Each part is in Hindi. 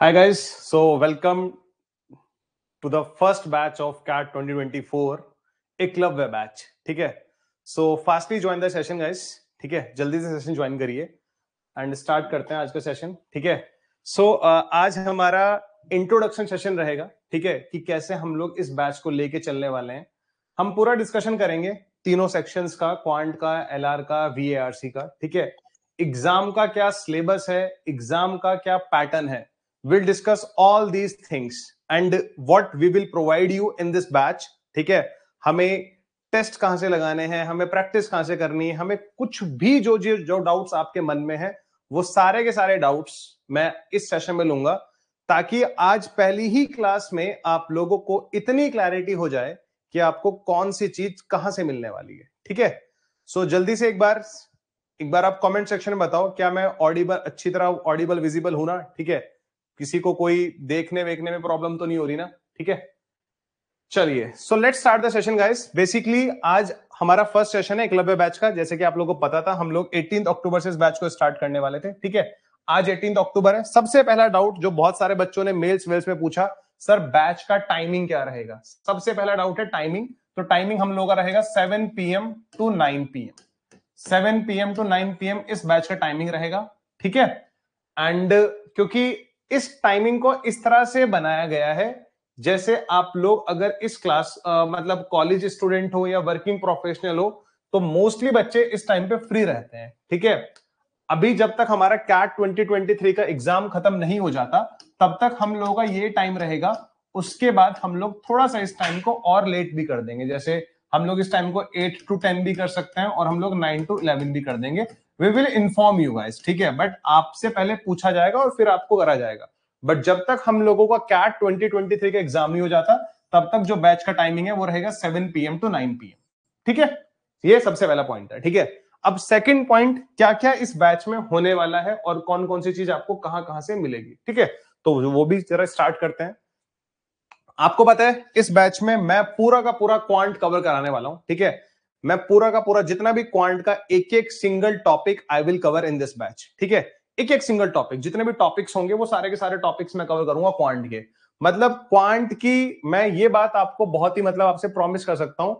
Hi guys, so welcome to the first batch of CAT 2024 a club web batch. ठीक है so fastly join the session guys ठीक है जल्दी से session join करिए and start करते हैं आज का सेशन ठीक है सो so, uh, आज हमारा इंट्रोडक्शन सेशन रहेगा ठीक है कि कैसे हम लोग इस बैच को लेके चलने वाले हैं हम पूरा डिस्कशन करेंगे तीनों sections का quant का LR का VARC का ठीक है एग्जाम का क्या सिलेबस है एग्जाम का क्या पैटर्न है will discuss all these things and what we will provide you in this batch ठीक है हमें टेस्ट कहां से लगाने हैं हमें प्रैक्टिस कहां से करनी है हमें कुछ भी जो जो डाउट्स आपके मन में है वो सारे के सारे डाउट्स मैं इस सेशन में लूंगा ताकि आज पहली ही क्लास में आप लोगों को इतनी क्लैरिटी हो जाए कि आपको कौन सी चीज कहां से मिलने वाली है ठीक है सो जल्दी से एक बार एक बार आप कमेंट सेक्शन में बताओ क्या मैं ऑडिबल अच्छी तरह ऑडिबल विजिबल हूं ना ठीक है किसी को कोई देखने वेखने में प्रॉब्लम तो नहीं हो रही ना ठीक है चलिए so let start the session guys basically आज हमारा फर्स्ट सेशन है क्लब बैच का जैसे कि आप लोगों को पता था हम लोग एटीन अक्टूबर से इस बैच को स्टार्ट करने वाले थे ठीक है आज एटीन अक्टूबर है सबसे पहला डाउट जो बहुत सारे बच्चों ने मेल्स वेल्स में पूछा सर बैच का टाइमिंग क्या रहेगा सबसे पहला डाउट है टाइमिंग तो टाइमिंग हम लोग का रहेगा seven P M to nine P M seven PM to nine PM इस बैच का टाइमिंग रहेगा ठीक है एंड क्योंकि इस टाइमिंग को इस तरह से बनाया गया है जैसे आप लोग अगर इस क्लास आ, मतलब कॉलेज स्टूडेंट हो या वर्किंग प्रोफेशनल हो तो मोस्टली बच्चे इस टाइम पे फ्री रहते हैं ठीक है अभी जब तक हमारा कैट 2023 का एग्जाम खत्म नहीं हो जाता तब तक हम लोगों का ये टाइम रहेगा उसके बाद हम लोग थोड़ा सा इस टाइम को और लेट भी कर देंगे जैसे हम लोग इस टाइम को एट टू टेन भी कर सकते हैं और हम लोग नाइन टू इलेवन भी कर देंगे we will inform you guys ठीक है बट आपसे पहले पूछा जाएगा और फिर आपको करा जाएगा बट जब तक हम लोगों का कैट 2023 का एग्जाम ही हो जाता तब तक जो बैच का टाइमिंग है वो रहेगा 7 पीएम टू 9 पीएम ठीक है ये सबसे पहला पॉइंट है ठीक है अब सेकंड पॉइंट क्या क्या इस बैच में होने वाला है और कौन कौन सी चीज आपको कहां कहां से मिलेगी ठीक है तो वो भी जरा स्टार्ट करते हैं आपको पता है इस बैच में मैं पूरा का पूरा क्वांट कवर कराने वाला हूं ठीक है मैं पूरा का पूरा जितना भी क्वांट का एक एक single topic I will cover in this batch ठीक है एक एक सिंगल टॉपिक जितने भी टॉपिक्स होंगे वो सारे के सारे टॉपिक्स मैं कवर करूंगा क्वांट के मतलब क्वांट की मैं ये बात आपको बहुत ही मतलब आपसे प्रॉमिस कर सकता हूं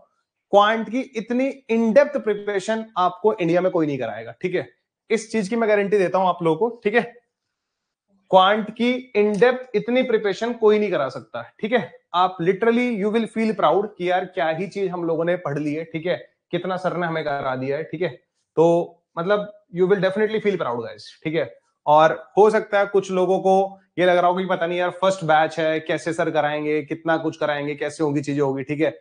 क्वांट की इतनी इनडेप्थ प्रिपरेशन आपको इंडिया में कोई नहीं कराएगा ठीक है इस चीज की मैं गारंटी देता हूं आप लोगों को ठीक है क्वांट की इनडेप्थ इतनी प्रिपरेशन कोई नहीं करा सकता ठीक है आप literally you will feel proud कि यार क्या ही चीज हम लोगों ने पढ़ ली है ठीक है कितना सर ने हमें करा दिया है ठीक है तो मतलब you will definitely feel proud guys ठीक है और हो सकता है कुछ लोगों को ये लग रहा हो कि पता नहीं यार फर्स्ट बैच है कैसे सर कराएंगे कितना कुछ कराएंगे कैसे होगी चीजें होगी ठीक है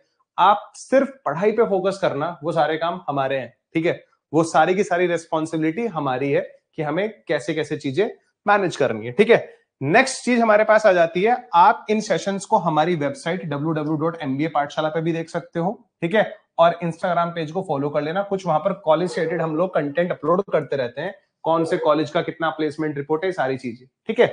आप सिर्फ पढ़ाई पे फोकस करना वो सारे काम हमारे हैं ठीक है वो सारी की सारी रेस्पॉन्सिबिलिटी हमारी है कि हमें कैसे कैसे चीजें मैनेज करनी है ठीक है नेक्स्ट चीज हमारे पास आ जाती है आप इन सेशंस को हमारी वेबसाइट डब्ल्यू डब्ल्यू डॉट पाठशाला पे भी देख सकते हो ठीक है और इंस्टाग्राम पेज को फॉलो कर लेना कुछ वहां पर कॉलेज रिलेटेड हम लोग कंटेंट अपलोड करते रहते हैं कौन से कॉलेज का कितना प्लेसमेंट रिपोर्ट है सारी चीजें ठीक है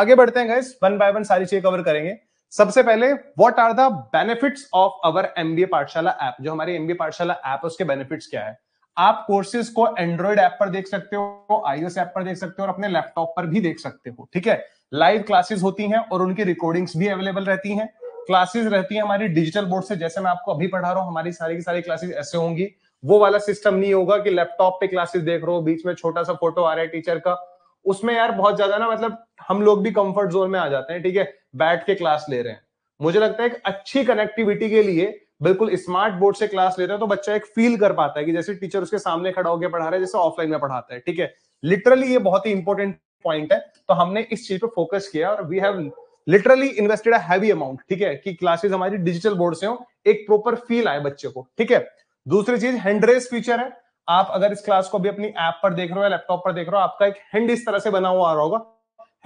आगे बढ़ते हैं गाइस वन बाय वन सारी चीजें कवर करेंगे सबसे पहले what are the benefits of our MBA Pathshala app जो हमारी एमबीए पाठशाला ऐप उसके बेनिफिट्स क्या है आप कोर्सेज को एंड्रॉइड ऐप पर देख सकते हो आईओएस ऐप पर देख सकते हो और अपने लैपटॉप पर भी देख सकते हो ठीक है लाइव क्लासेस होती हैं और उनकी रिकॉर्डिंग्स भी अवेलेबल रहती हैं क्लासेस रहती है हमारी डिजिटल बोर्ड से जैसे मैं आपको अभी पढ़ा रहा हूँ हमारी सारी की सारी क्लासेस ऐसे होंगी वो वाला सिस्टम नहीं होगा कि लैपटॉप पे क्लासेस देख रहे हो बीच में छोटा सा फोटो आ रहा है टीचर का उसमें यार बहुत ज्यादा ना मतलब हम लोग भी कंफर्ट जोन में आ जाते हैं ठीक है बैठ के क्लास ले रहे हैं मुझे लगता है एक अच्छी कनेक्टिविटी के लिए बिल्कुल स्मार्ट बोर्ड से क्लास ले रहे हैं तो बच्चा एक फील कर पाता है कि जैसे टीचर उसके सामने खड़ा होकर पढ़ा रहे हैं जैसे ऑफलाइन में पढ़ाता है ठीक है लिटरली ये बहुत ही इंपॉर्टेंट पॉइंट है तो हमने इस चीज पर फोकस किया और we have literally invested heavy amount ठीक है कि क्लासेस हमारी डिजिटल बोर्ड से हो एक प्रॉपर फील आए बच्चे को ठीक है दूसरी चीज हैंडरेस फीचर है आप अगर इस क्लास को भी अपनी ऐप पर देख रहे हो या लैपटॉप पर देख रहे हो आपका एक हैंड इस तरह से बना हुआ आ रहा होगा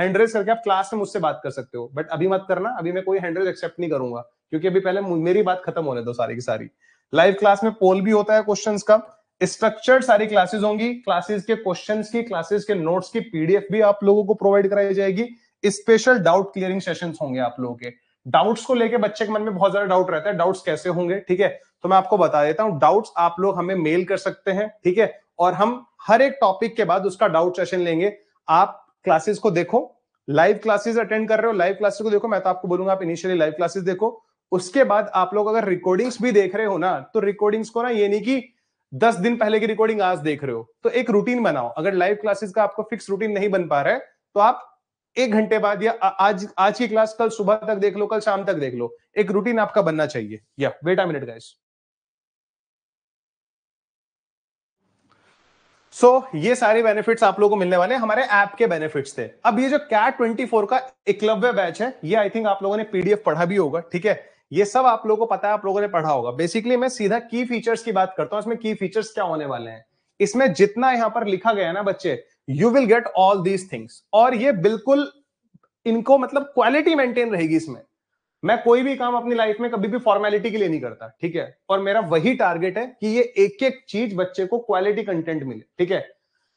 हैंडरेस करके आप क्लास में मुझसे बात कर सकते हो बट अभी मत करना अभी मैं कोई हैंडरेस एक्सेप्ट नहीं करूंगा क्योंकि अभी पहले मेरी बात खत्म होने दो सारी की सारी लाइव क्लास में पोल भी होता है क्वेश्चंस का स्ट्रक्चर्ड सारी क्लासेस होंगी क्लासेस के क्वेश्चन की क्लासेस के नोट्स की पीडीएफ भी आप लोगों को प्रोवाइड कराई जाएगी स्पेशल डाउट क्लियरिंग सेशन होंगे आप लोगों के डाउट्स को लेके बच्चे के मन में बहुत ज्यादा डाउट रहता है डाउट्स कैसे होंगे ठीक है तो मैं आपको बता देता हूँ डाउट्स आप लोग हमें मेल कर सकते हैं ठीक है और हम हर एक टॉपिक के बाद उसका डाउट सेशन लेंगे आप क्लासेस को देखो लाइव क्लासेस अटेंड कर रहे हो लाइव क्लासेस को देखो मैं तो आपको बोलूंगा आप इनिशियली लाइव क्लासेस देखो उसके बाद आप लोग अगर रिकॉर्डिंग्स भी देख रहे हो ना तो रिकॉर्डिंग्स को ना ये नहीं की दस दिन पहले की रिकॉर्डिंग आज देख रहे हो तो एक रूटीन बनाओ अगर लाइव क्लासेस का आपको फिक्स रूटीन नहीं बन पा रहा है तो आप एक घंटे बाद या आज आज की क्लास कल सुबह तक देख लो कल शाम तक देख लो एक रूटीन आपका बनना चाहिए या wait a minute guys so ये सारे बेनिफिट्स आप लोगों को मिलने वाले हमारे ऐप के बेनिफिट्स थे अब ये जो कैट ट्वेंटी का एकलव्य बैच है ये आई थिंक आप लोगों ने पीडीएफ पढ़ा भी होगा ठीक है ये सब आप लोगों को पता है आप लोगों ने पढ़ा होगा बेसिकली मैं सीधा की फीचर्स की बात करता हूँ इसमें की फीचर्स क्या होने वाले हैं इसमें जितना यहाँ पर लिखा गया है ना बच्चे you will get all these things और ये बिल्कुल इनको मतलब क्वालिटी मेंटेन रहेगी इसमें मैं कोई भी काम अपनी लाइफ में कभी भी फॉर्मेलिटी के लिए नहीं करता ठीक है और मेरा वही टारगेट है कि ये एक एक चीज बच्चे को क्वालिटी कंटेंट मिले ठीक है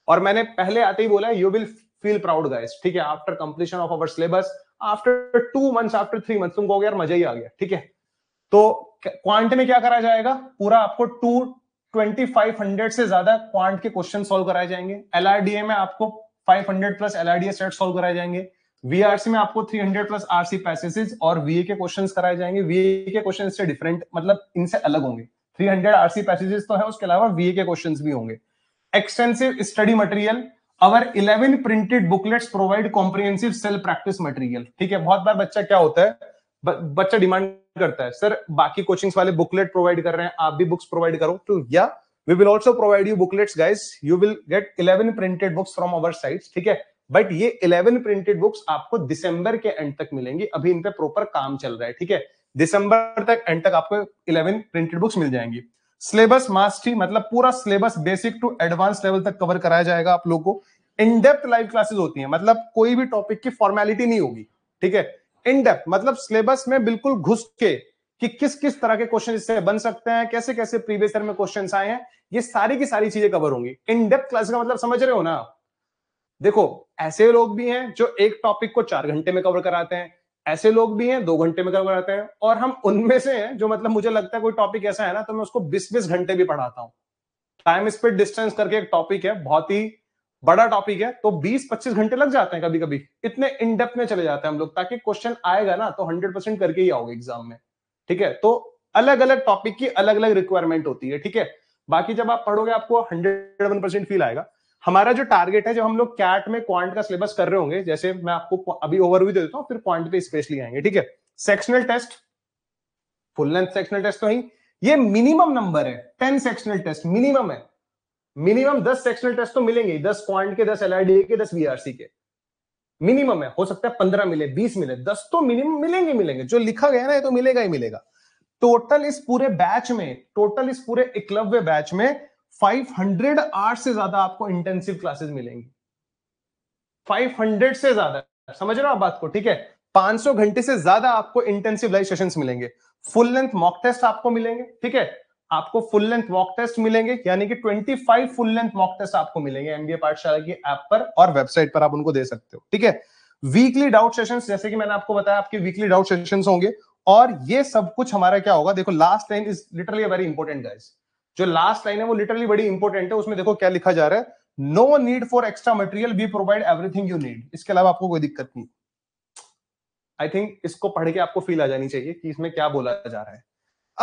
और मैंने पहले आते ही बोला you will feel proud guys ठीक है after completion of our syllabus after two months after three months तुम कहोगे यार मजा ही आ गया ठीक है तो क्वांट में क्या करा जाएगा पूरा आपको टू ट्वेंटी फाइव हंड्रेड से ज्यादा क्वांट के क्वेश्चन सोल्व कराए जाएंगे एलआरडीए में आपको five hundred plus LRDI set solve कराए जाएंगे वीआरसी में आपको three hundred plus R C passage और वीए के क्वेश्चन कराए जाएंगे वीए के क्वेश्चन से डिफरेंट मतलब इनसे अलग होंगे थ्री 300 आरसी पैसेजेस तो है उसके अलावा वीए के क्वेश्चन भी होंगे extensive study material our eleven printed booklet provide comprehensive self practice material ठीक है बहुत बार बच्चा क्या होता है ब, बच्चा डिमांड करता है सर बाकी कोचिंग्स वाले बुकलेट प्रोवाइड कर रहे हैं आप भी बुक्स प्रोवाइड करो तो या we will also provide you booklets guys you will get eleven printed books from our site ठीक है बट ये इलेवन प्रिंटेड बुक्स आपको दिसंबर के एंड तक मिलेंगी अभी इन पे प्रॉपर काम चल रहा है ठीक है दिसंबर तक एंड तक आपको इलेवन प्रिंटेड बुक्स मिल जाएंगी सिलेबस मास्टरी मतलब पूरा syllabus basic to advance level तक कवर कराया जाएगा आप लोगों को इन डेप्थ लाइव क्लासेस होती हैं मतलब कोई भी टॉपिक की फॉर्मेलिटी नहीं होगी ठीक है इन डेप्थ मतलब सिलेबस में बिल्कुल घुस के कि किस किस तरह के क्वेश्चन इससे बन सकते हैं कैसे कैसे प्रीवियस ईयर में क्वेश्चन आए हैं ये सारी की सारी चीजें कवर होंगी इन डेप्थ क्लास का मतलब समझ रहे हो ना देखो ऐसे लोग भी हैं जो एक टॉपिक को चार घंटे में कवर कराते हैं ऐसे लोग भी हैं दो घंटे में कवर आते हैं और हम उनमें से हैं जो मतलब मुझे लगता है कोई टॉपिक ऐसा है ना तो मैं उसको बीस बीस घंटे भी पढ़ाता हूँ टाइम स्पीड डिस्टेंस करके एक टॉपिक है बहुत ही बड़ा टॉपिक है तो 20-25 घंटे लग जाते हैं कभी कभी इतने इन डेप्थ में चले जाते हैं हम लोग ताकि क्वेश्चन आएगा ना तो 100 परसेंट करके ही आओगे एग्जाम में ठीक है तो अलग अलग टॉपिक की अलग अलग रिक्वायरमेंट होती है ठीक है बाकी जब आप पढ़ोगे आपको हंड्रेड वन परसेंट फील आएगा हमारा जो टारगेट है जब हम लोग कैट में क्वांट का सिलेबस कर रहे होंगे जैसे मैं आपको अभी ओवरव्यू दे देता हूँ फिर क्वांट पे स्पेशली आएंगे ठीक है sectional test full length sectional test तो ही ये मिनिमम नंबर है टेन सेक्शनल टेस्ट मिनिमम है मिनिमम दस सेक्शनल टेस्ट तो मिलेंगे दस क्वांट के दस एल के दस वीआरसी के मिनिमम है हो सकता है पंद्रह मिले बीस मिले दस तो मिनिमम मिलेंगे मिलेंगे जो लिखा गया ना ये तो मिलेगा ही मिलेगा टोटल इस पूरे बैच में टोटल इस पूरे इकलव्य बैच में 500 आवर्स से ज्यादा आपको इंटेंसिव क्लासेस मिलेंगी 500 से ज्यादा समझ रहे हो आप बात को ठीक है 500 घंटे से ज्यादा आपको इंटेंसिव लाइव सेशंस मिलेंगे फुल लेंथ मॉक टेस्ट आपको मिलेंगे ठीक है आपको फुल लेंथ मॉक टेस्ट मिलेंगे यानी कि 25 फुल लेंथ मॉक टेस्ट आपको मिलेंगे एमबीए पाठशाला की ऐप पर और वेबसाइट पर आप उनको दे सकते हो ठीक है वीकली डाउट सेशंस जैसे कि मैंने आपको बताया आपके वीकली डाउट सेशंस होंगे और ये सब कुछ हमारा क्या होगा देखो last time is literally very important guys जो लास्ट लाइन है वो लिटरली बड़ी इंपॉर्टेंट है उसमें देखो क्या लिखा जा रहा है no need for extra material we provide everything you need इसके अलावा आपको कोई दिक्कत नहीं आई थिंक इसको पढ़ के आपको फील आ जानी चाहिए कि इसमें क्या बोला जा रहा है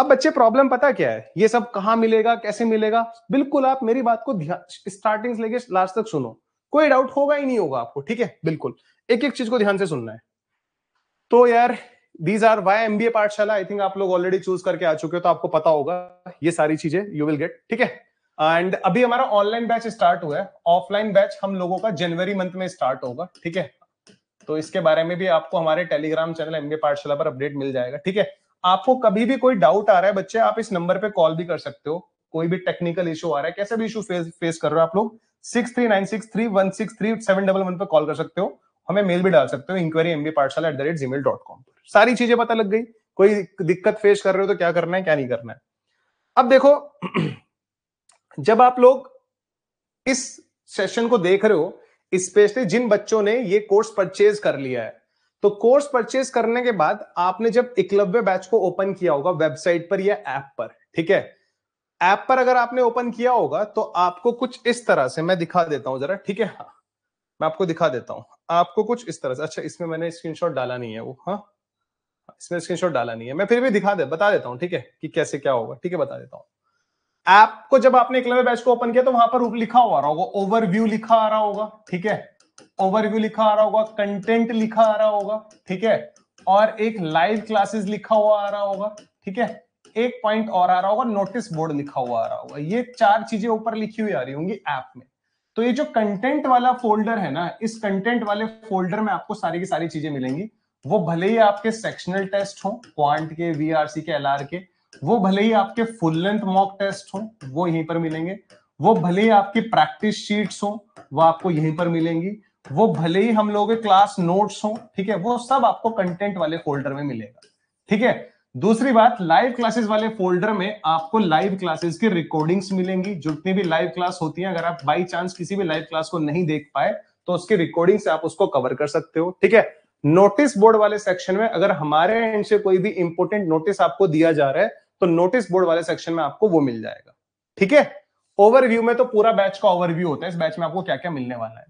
अब बच्चे प्रॉब्लम पता क्या है ये सब कहा मिलेगा कैसे मिलेगा बिल्कुल आप मेरी बात को स्टार्टिंग से लेके लास्ट तक सुनो कोई डाउट होगा ही नहीं होगा आपको ठीक है बिल्कुल एक एक चीज को ध्यान से सुनना है तो यार these are Y M B A Pathshala I think आप लोग ऑलरेडी चूज करके आ चुके हो तो आपको पता होगा ये सारी चीजें यू विल गेट ठीक है एंड अभी हमारा ऑनलाइन बैच स्टार्ट हुआ है ऑफलाइन बैच हम लोगों का जनवरी मंथ में स्टार्ट होगा ठीक है तो इसके बारे में भी आपको हमारे टेलीग्राम चैनल एमबीए पाठशाला पर अपडेट मिल जाएगा ठीक है आपको कभी भी कोई डाउट आ रहा है बच्चे आप इस नंबर पे कॉल भी कर सकते हो कोई भी टेक्निकल इशू आ रहा है कैसे भी इशू फेस फेस कर रहे हो आप लोग six three nine six three one six three seven double one पर कॉल कर सकते हो हमें मेल भी डाल सकते हो inquiry MB Pathshala at the rate Gmail dot com पर सारी चीजें पता लग गई कोई दिक्कत फेस कर रहे हो तो क्या करना है क्या नहीं करना है अब देखो जब आप लोग इस सेशन को देख रहे हो स्पेशली जिन बच्चों ने ये कोर्स परचेज कर लिया है तो कोर्स परचेज करने के बाद आपने जब इकलव्य बैच को ओपन किया होगा वेबसाइट पर या ऐप पर ठीक है ऐप पर अगर आपने ओपन किया होगा तो आपको कुछ इस तरह से मैं दिखा देता हूं जरा ठीक है हाँ मैं आपको दिखा देता हूं आपको कुछ इस तरह से अच्छा इसमें मैंने स्क्रीनशॉट डाला नहीं है वो हाँ इसमें स्क्रीनशॉट डाला नहीं है मैं फिर भी दिखा दे बता देता हूँ ठीक है कि कैसे क्या होगा ठीक है बता देता हूँ ऐप को जब आपने एक बैच को ओपन किया तो वहां पर लिखा हुआ रहा होगा ओवरव्यू लिखा आ रहा होगा ठीक है ओवरव्यू लिखा आ रहा होगा कंटेंट लिखा आ रहा होगा ठीक है और एक लाइव क्लासेस लिखा हुआ आ रहा होगा ठीक है एक पॉइंट और आ रहा होगा नोटिस बोर्ड लिखा हुआ आ रहा होगा ये चार चीजें ऊपर लिखी हुई आ रही होंगी ऐप में तो ये जो कंटेंट वाला फोल्डर है ना इस कंटेंट वाले फोल्डर में आपको सारी की सारी चीजें मिलेंगी वो भले ही आपके सेक्शनल टेस्ट हो क्वांट के वीआरसी के एलआर के वो भले ही आपके फुल लेंथ मॉक टेस्ट हो वो यहीं पर मिलेंगे वो भले ही आपकी प्रैक्टिस शीट्स हो वो आपको यहीं पर मिलेंगी वो भले ही हम लोगों के क्लास नोट्स हो ठीक है वो सब आपको कंटेंट वाले फोल्डर में मिलेगा ठीक है दूसरी बात लाइव क्लासेस वाले फोल्डर में आपको लाइव क्लासेस की रिकॉर्डिंग्स मिलेंगी जितनी भी लाइव क्लास होती है अगर आप बाई चांस किसी भी लाइव क्लास को नहीं देख पाए तो उसकी रिकॉर्डिंग से आप उसको कवर कर सकते हो ठीक है नोटिस बोर्ड वाले सेक्शन में अगर हमारे एंड से कोई भी इंपोर्टेंट नोटिस आपको दिया जा रहा है तो नोटिस बोर्ड वाले सेक्शन में आपको वो मिल जाएगा ठीक है ओवरव्यू में तो पूरा बैच का ओवरव्यू होता है इस बैच में आपको क्या क्या मिलने वाला है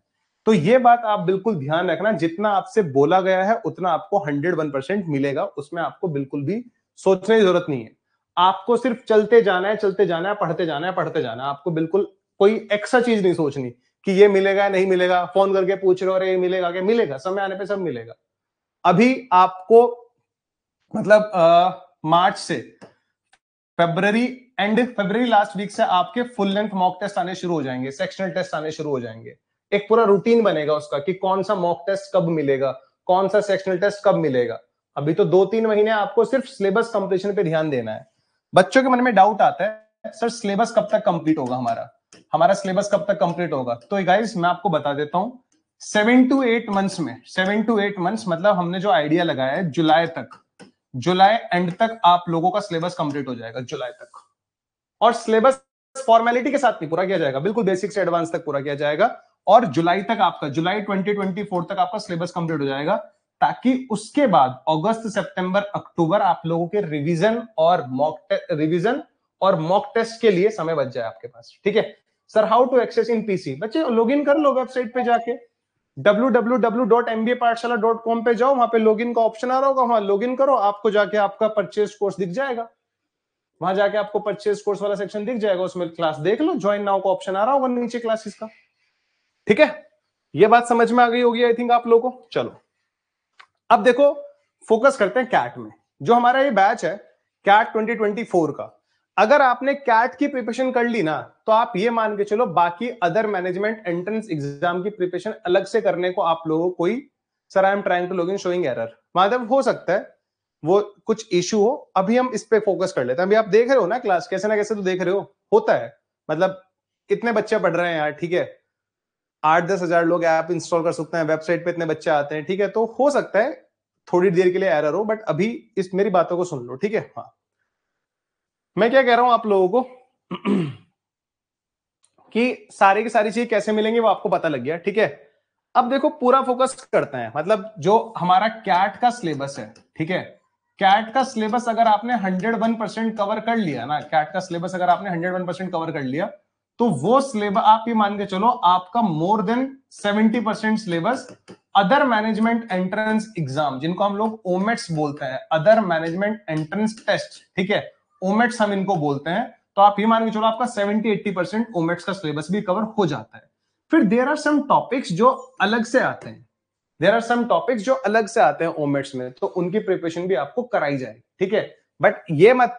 तो ये बात आप बिल्कुल ध्यान रखना जितना आपसे बोला गया है उतना आपको हंड्रेड वन परसेंट मिलेगा उसमें आपको बिल्कुल भी सोचने की जरूरत नहीं है आपको सिर्फ चलते जाना है चलते जाना है पढ़ते जाना है पढ़ते जाना है आपको बिल्कुल कोई एक्स्ट्रा चीज नहीं सोचनी कि ये मिलेगा नहीं मिलेगा फोन करके पूछ रहे हो अरे ये मिलेगा क्या मिलेगा समय आने पर सब मिलेगा अभी आपको मतलब आ, मार्च से February end February last week से आपके फुल लेंथ मॉक टेस्ट आने शुरू हो जाएंगे सेक्शनल टेस्ट आने शुरू हो जाएंगे एक पूरा रूटीन बनेगा उसका कि कौन सा मॉक टेस्ट कब मिलेगा कौन सा सेक्शनल टेस्ट कब मिलेगा अभी तो दो तीन महीने आपको सिर्फ सिलेबस कंप्लीशन पे ध्यान देना है बच्चों के मन में डाउट आता है सर सिलेबस कब तक कंप्लीट होगा हमारा हमारा सिलेबस कब तक कंप्लीट होगा तो गाइस मैं आपको बता देता हूं सेवन टू एट मंथ्स में सेवन टू एट मंथ्स मतलब हमने जो आइडिया लगाया है जुलाई तक जुलाई एंड तक आप लोगों का सिलेबस कंप्लीट हो जाएगा जुलाई तक और सिलेबस फॉर्मेलिटी के साथ नहीं पूरा किया जाएगा बिल्कुल बेसिक से एडवांस तक पूरा किया जाएगा और जुलाई तक आपका जुलाई 2024 तक आपका सिलेबस कंप्लीट हो जाएगा ताकि उसके बाद अगस्त सितंबर अक्टूबर आप लोगों के रिवीजन और मॉक रिवीजन और मॉक टेस्ट के लिए समय बच जाए आपके पास ठीक है sir how to access in PC बच्चे लॉग इन कर लो वेबसाइट पे जाके डब्ल्यू पे जाओ वहां पे लॉगिन का ऑप्शन आ रहा होगा वहां लॉगिन करो आपको जाके आपका परचेज कोर्स दिख जाएगा वहां जाके आपको परचेज कोर्स वाला सेक्शन दिख जाएगा उसमें क्लास देख लो ज्वाइन नाउ का ऑप्शन आ रहा होगा नीचे क्लासेस का ठीक है ये बात समझ में आ गई होगी आई थिंक आप लोगों को चलो अब देखो फोकस करते हैं कैट में जो हमारा ये बैच है कैट 2024 का अगर आपने कैट की प्रिपरेशन कर ली ना तो आप ये मान के चलो बाकी अदर मैनेजमेंट एंट्रेंस एग्जाम की प्रिपरेशन अलग से करने को आप लोगों को sir I am trying to log in showing error मतलब हो सकता है वो कुछ इश्यू हो अभी हम इस पे फोकस कर लेते हैं अभी आप देख रहे हो ना क्लास कैसे ना कैसे तो देख रहे हो होता है मतलब कितने बच्चे पढ़ रहे हैं यार ठीक है आठ दस हजार लोग ऐप इंस्टॉल कर सकते हैं वेबसाइट पे इतने बच्चे आते हैं ठीक है तो हो सकता है थोड़ी देर के लिए एरर हो बट अभी इस मेरी बातों को सुन लो ठीक है हाँ मैं क्या कह रहा हूं आप लोगों को कि सारी की सारी चीज कैसे मिलेंगी वो आपको पता लग गया ठीक है अब देखो पूरा फोकस करते हैं मतलब जो हमारा कैट का सिलेबस है ठीक है कैट का सिलेबस अगर आपने 101 परसेंट कवर कर लिया ना कैट का सिलेबस अगर आपने 101 परसेंट कवर कर लिया तो वो सिलेबस आप ये मान के चलो आपका more than 70 percent syllabus other management entrance exam जिनको हम लोग ओमेट्स बोलते हैं अदर मैनेजमेंट एंट्रेंस टेस्ट ठीक है ओमेट्स हम इनको बोलते हैं तो आप ये मान के चलो आपका 70-80 परसेंट ओमेट्स का सिलेबस भी कवर हो जाता है फिर देर आर सम टॉपिक्स जो अलग से आते हैं देर आर सम टॉपिक्स जो अलग से आते हैं ओमेट्स में तो उनकी प्रिपरेशन भी आपको कराई जाए ठीक है बट ये मत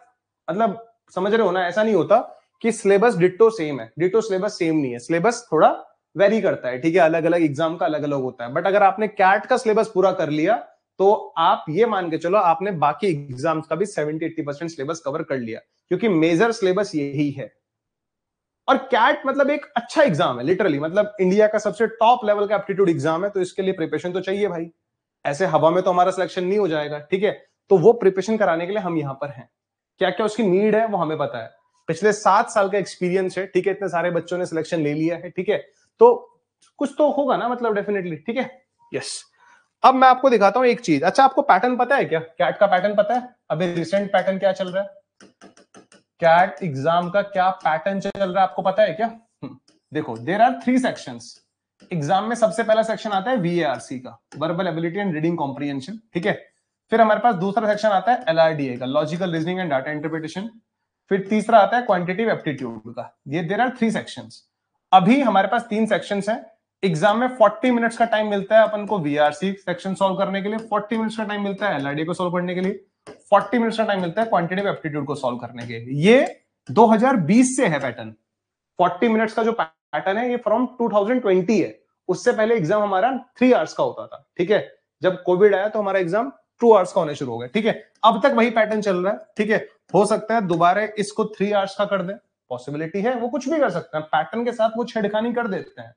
मतलब समझ रहे हो ना ऐसा नहीं होता कि सिलेबस डिटो सेम है डिटो सिलेबस सेम नहीं है सिलेबस थोड़ा वेरी करता है ठीक है अलग अलग एग्जाम का अलग अलग होता है बट अगर आपने कैट का सिलेबस पूरा कर लिया तो आप ये मान के चलो आपने बाकी एग्जाम्स का भी seventy eighty percent syllabus cover कर लिया क्योंकि मेजर सिलेबस यही है और कैट मतलब एक अच्छा एग्जाम है लिटरली मतलब इंडिया का सबसे टॉप लेवल का एप्टीट्यूड एग्जाम है तो इसके लिए प्रिपरेशन तो चाहिए भाई ऐसे हवा में तो हमारा सिलेक्शन नहीं हो जाएगा ठीक है तो वो प्रिपरेशन कराने के लिए हम यहां पर हैं क्या क्या उसकी नीड है वो हमें पता है पिछले सात साल का एक्सपीरियंस है ठीक है इतने सारे बच्चों ने सिलेक्शन ले लिया है ठीक है तो कुछ तो होगा ना मतलब डेफिनेटली ठीक है यस yes. अब मैं आपको दिखाता हूँ एक चीज अच्छा आपको पैटर्न पता है क्या कैट का पैटर्न पता है अभी रिसेंट पैटर्न क्या चल रहा है कैट एग्जाम का क्या पैटर्न चल रहा है आपको पता है क्या हम्म, देखो there are three section exam में सबसे पहला सेक्शन आता है वीएआरसी का verbal ability and reading comprehension ठीक है फिर हमारे पास दूसरा सेक्शन आता है एलआरडीए का logical reasoning and data interpretation फिर तीसरा आता है क्वांटिटेटिव एप्टीट्यूड का ये देर आर थ्री सेक्शंस अभी हमारे पास तीन सेक्शंस हैं एग्जाम में 40 मिनट्स का टाइम मिलता है अपन को वीआरसी सेक्शन सॉल्व करने के लिए 40 मिनट्स का टाइम मिलता है एलआरडी को सॉल्व करने के लिए 40 मिनट्स का टाइम मिलता है क्वांटिटेटिव एप्टीट्यूड को सॉल्व करने के लिए ये 2020 से है पैटर्न 40 मिनट्स का जो पैटर्न है ये फ्रॉम 2020 है उससे पहले एग्जाम हमारा थ्री आवर्स का होता था ठीक है जब कोविड आया तो हमारा एग्जाम टू आवर्स का होने शुरू हो गया ठीक है अब तक वही पैटर्न चल रहा है ठीक है हो सकता है दोबारा इसको थ्री आवर्स का कर दे पॉसिबिलिटी है वो कुछ भी कर सकते हैं पैटर्न के साथ वो छेड़खानी कर देते हैं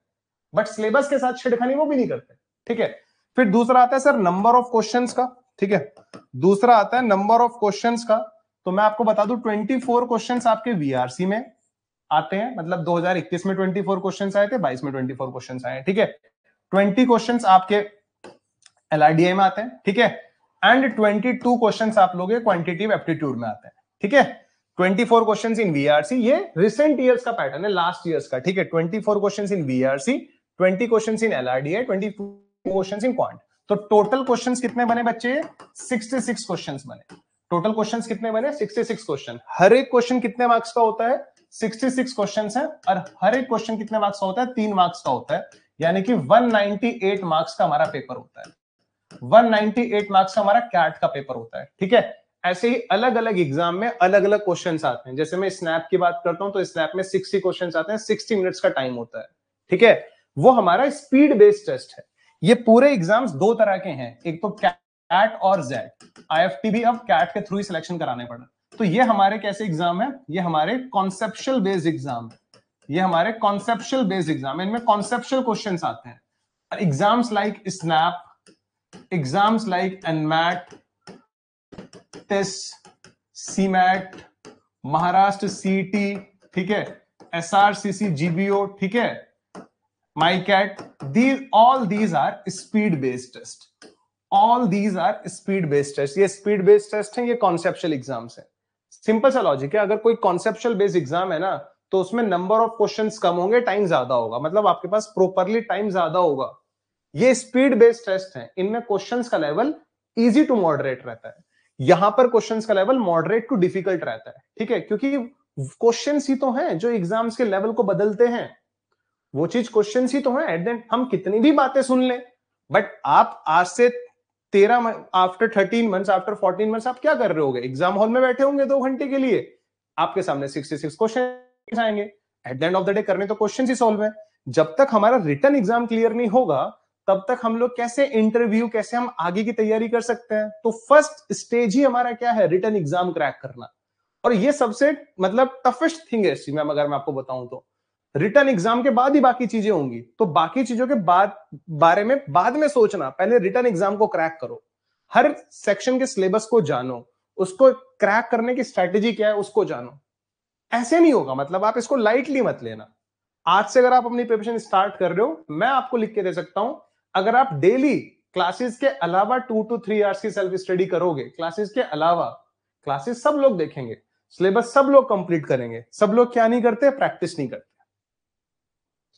बट सिलेबस के साथ छिड़खानी वो भी नहीं करते ठीक है फिर दूसरा आता है सर नंबर ऑफ क्वेश्चन का ठीक है दूसरा आता है नंबर ऑफ क्वेश्चन का तो मैं आपको बता दू ट्वेंटी फोर क्वेश्चन आपके वीआरसी में आते हैं मतलब 2021 में 24 क्वेश्चंस आए थे 22 में 24 क्वेश्चंस आए ठीक है 20 क्वेश्चंस आपके एल में आते हैं ठीक है एंड 22 क्वेश्चंस आप लोग क्वांटिटेटिव एप्टीट्यूड में आते हैं ठीक है 24 क्वेश्चंस इन वीआरसी ये रिसेंट ईयर्स का पैटर्न है लास्ट ईयर्स का ठीक है 24 questions in VRC twenty question in L R D है ट्वेंटी क्वेश्चन इन क्वांट तो टोटल क्वेश्चन कितने बने बच्चे सिक्सटी सिक्स क्वेश्चन बने टोटल क्वेश्चन कितने बने सिक्सटी सिक्स क्वेश्चन हर एक क्वेश्चन कितने मार्क्स का होता है सिक्सटी सिक्स क्वेश्चन है और हर एक क्वेश्चन कितने मार्क्स का होता है तीन मार्क्स का होता है यानी कि 198 मार्क्स का हमारा पेपर होता है 198 मार्क्स का हमारा कैट का पेपर होता है ठीक है ऐसे ही अलग अलग एग्जाम में अलग अलग क्वेश्चन आते हैं जैसे मैं स्नैप की बात करता हूं तो स्नैप में सिक्सटी क्वेश्चन आते हैं सिक्सटी मिनट्स का टाइम होता है ठीक है वो हमारा स्पीड बेस्ड टेस्ट है ये पूरे एग्जाम्स दो तरह के हैं एक तो कैट और जेड आई भी अब कैट के थ्रू ही सिलेक्शन कराने पड़ रहे तो ये हमारे कैसे एग्जाम है ये हमारे कॉन्सेप्शल बेस्ड एग्जाम है ये हमारे कॉन्सेप्शल बेस्ड एग्जाम है इनमें कॉन्सेप्शल क्वेश्चन आते हैं exams like snap exams like NMAT TISS CMAT Maharashtra C ठीक है S R C C GBO ठीक है MyCat, these all these are speed-based test. All these are speed-based test. ये speed-based test हैं, ये conceptual exams हैं. सिंपल सा लॉजिक है अगर कोई कॉन्सेप्चुअल बेस्ड एग्जाम है ना तो उसमें नंबर ऑफ क्वेश्चन कम होंगे टाइम ज्यादा होगा मतलब आपके पास प्रोपरली टाइम ज्यादा होगा ये स्पीड बेस्ड टेस्ट है इनमें क्वेश्चन का लेवल इजी टू मॉडरेट रहता है यहां पर क्वेश्चन का लेवल मॉडरेट टू डिफिकल्ट रहता है ठीक है क्योंकि क्वेश्चन ही तो हैं जो एग्जाम्स के लेवल को बदलते हैं वो चीज क्वेश्चन ही तो है एट देंट हम कितनी भी बातें सुन लें बट आप आज से तेरह after thirteen months after fourteen months आप क्या कर रहे होगे एग्जाम हॉल में बैठे होंगे दो घंटे के लिए आपके सामने सिक्सटी सिक्स क्वेश्चन आएंगे at the end of the day करने तो क्वेश्चन ही सॉल्व है जब तक हमारा रिटर्न एग्जाम क्लियर नहीं होगा तब तक हम लोग कैसे इंटरव्यू कैसे हम आगे की तैयारी कर सकते हैं तो फर्स्ट स्टेज ही हमारा क्या है रिटर्न एग्जाम क्रैक करना और ये सबसे मतलब टफेस्ट थिंग है अगर मैं आपको बताऊं तो रिटर्न एग्जाम के बाद ही बाकी चीजें होंगी तो बाकी चीजों के बाद बारे में बाद में सोचना पहले रिटर्न एग्जाम को क्रैक करो हर सेक्शन के सिलेबस को जानो उसको क्रैक करने की स्ट्रैटेजी क्या है उसको जानो ऐसे नहीं होगा मतलब आप इसको लाइटली मत लेना आज से अगर आप अपनी प्रिपरेशन स्टार्ट कर रहे हो मैं आपको लिख के दे सकता हूं अगर आप डेली क्लासेस के अलावा टू टू थ्री आवर्स की सेल्फ स्टडी करोगे क्लासेस के अलावा क्लासेस सब लोग देखेंगे सिलेबस सब लोग कंप्लीट करेंगे सब लोग क्या नहीं करते प्रैक्टिस नहीं करते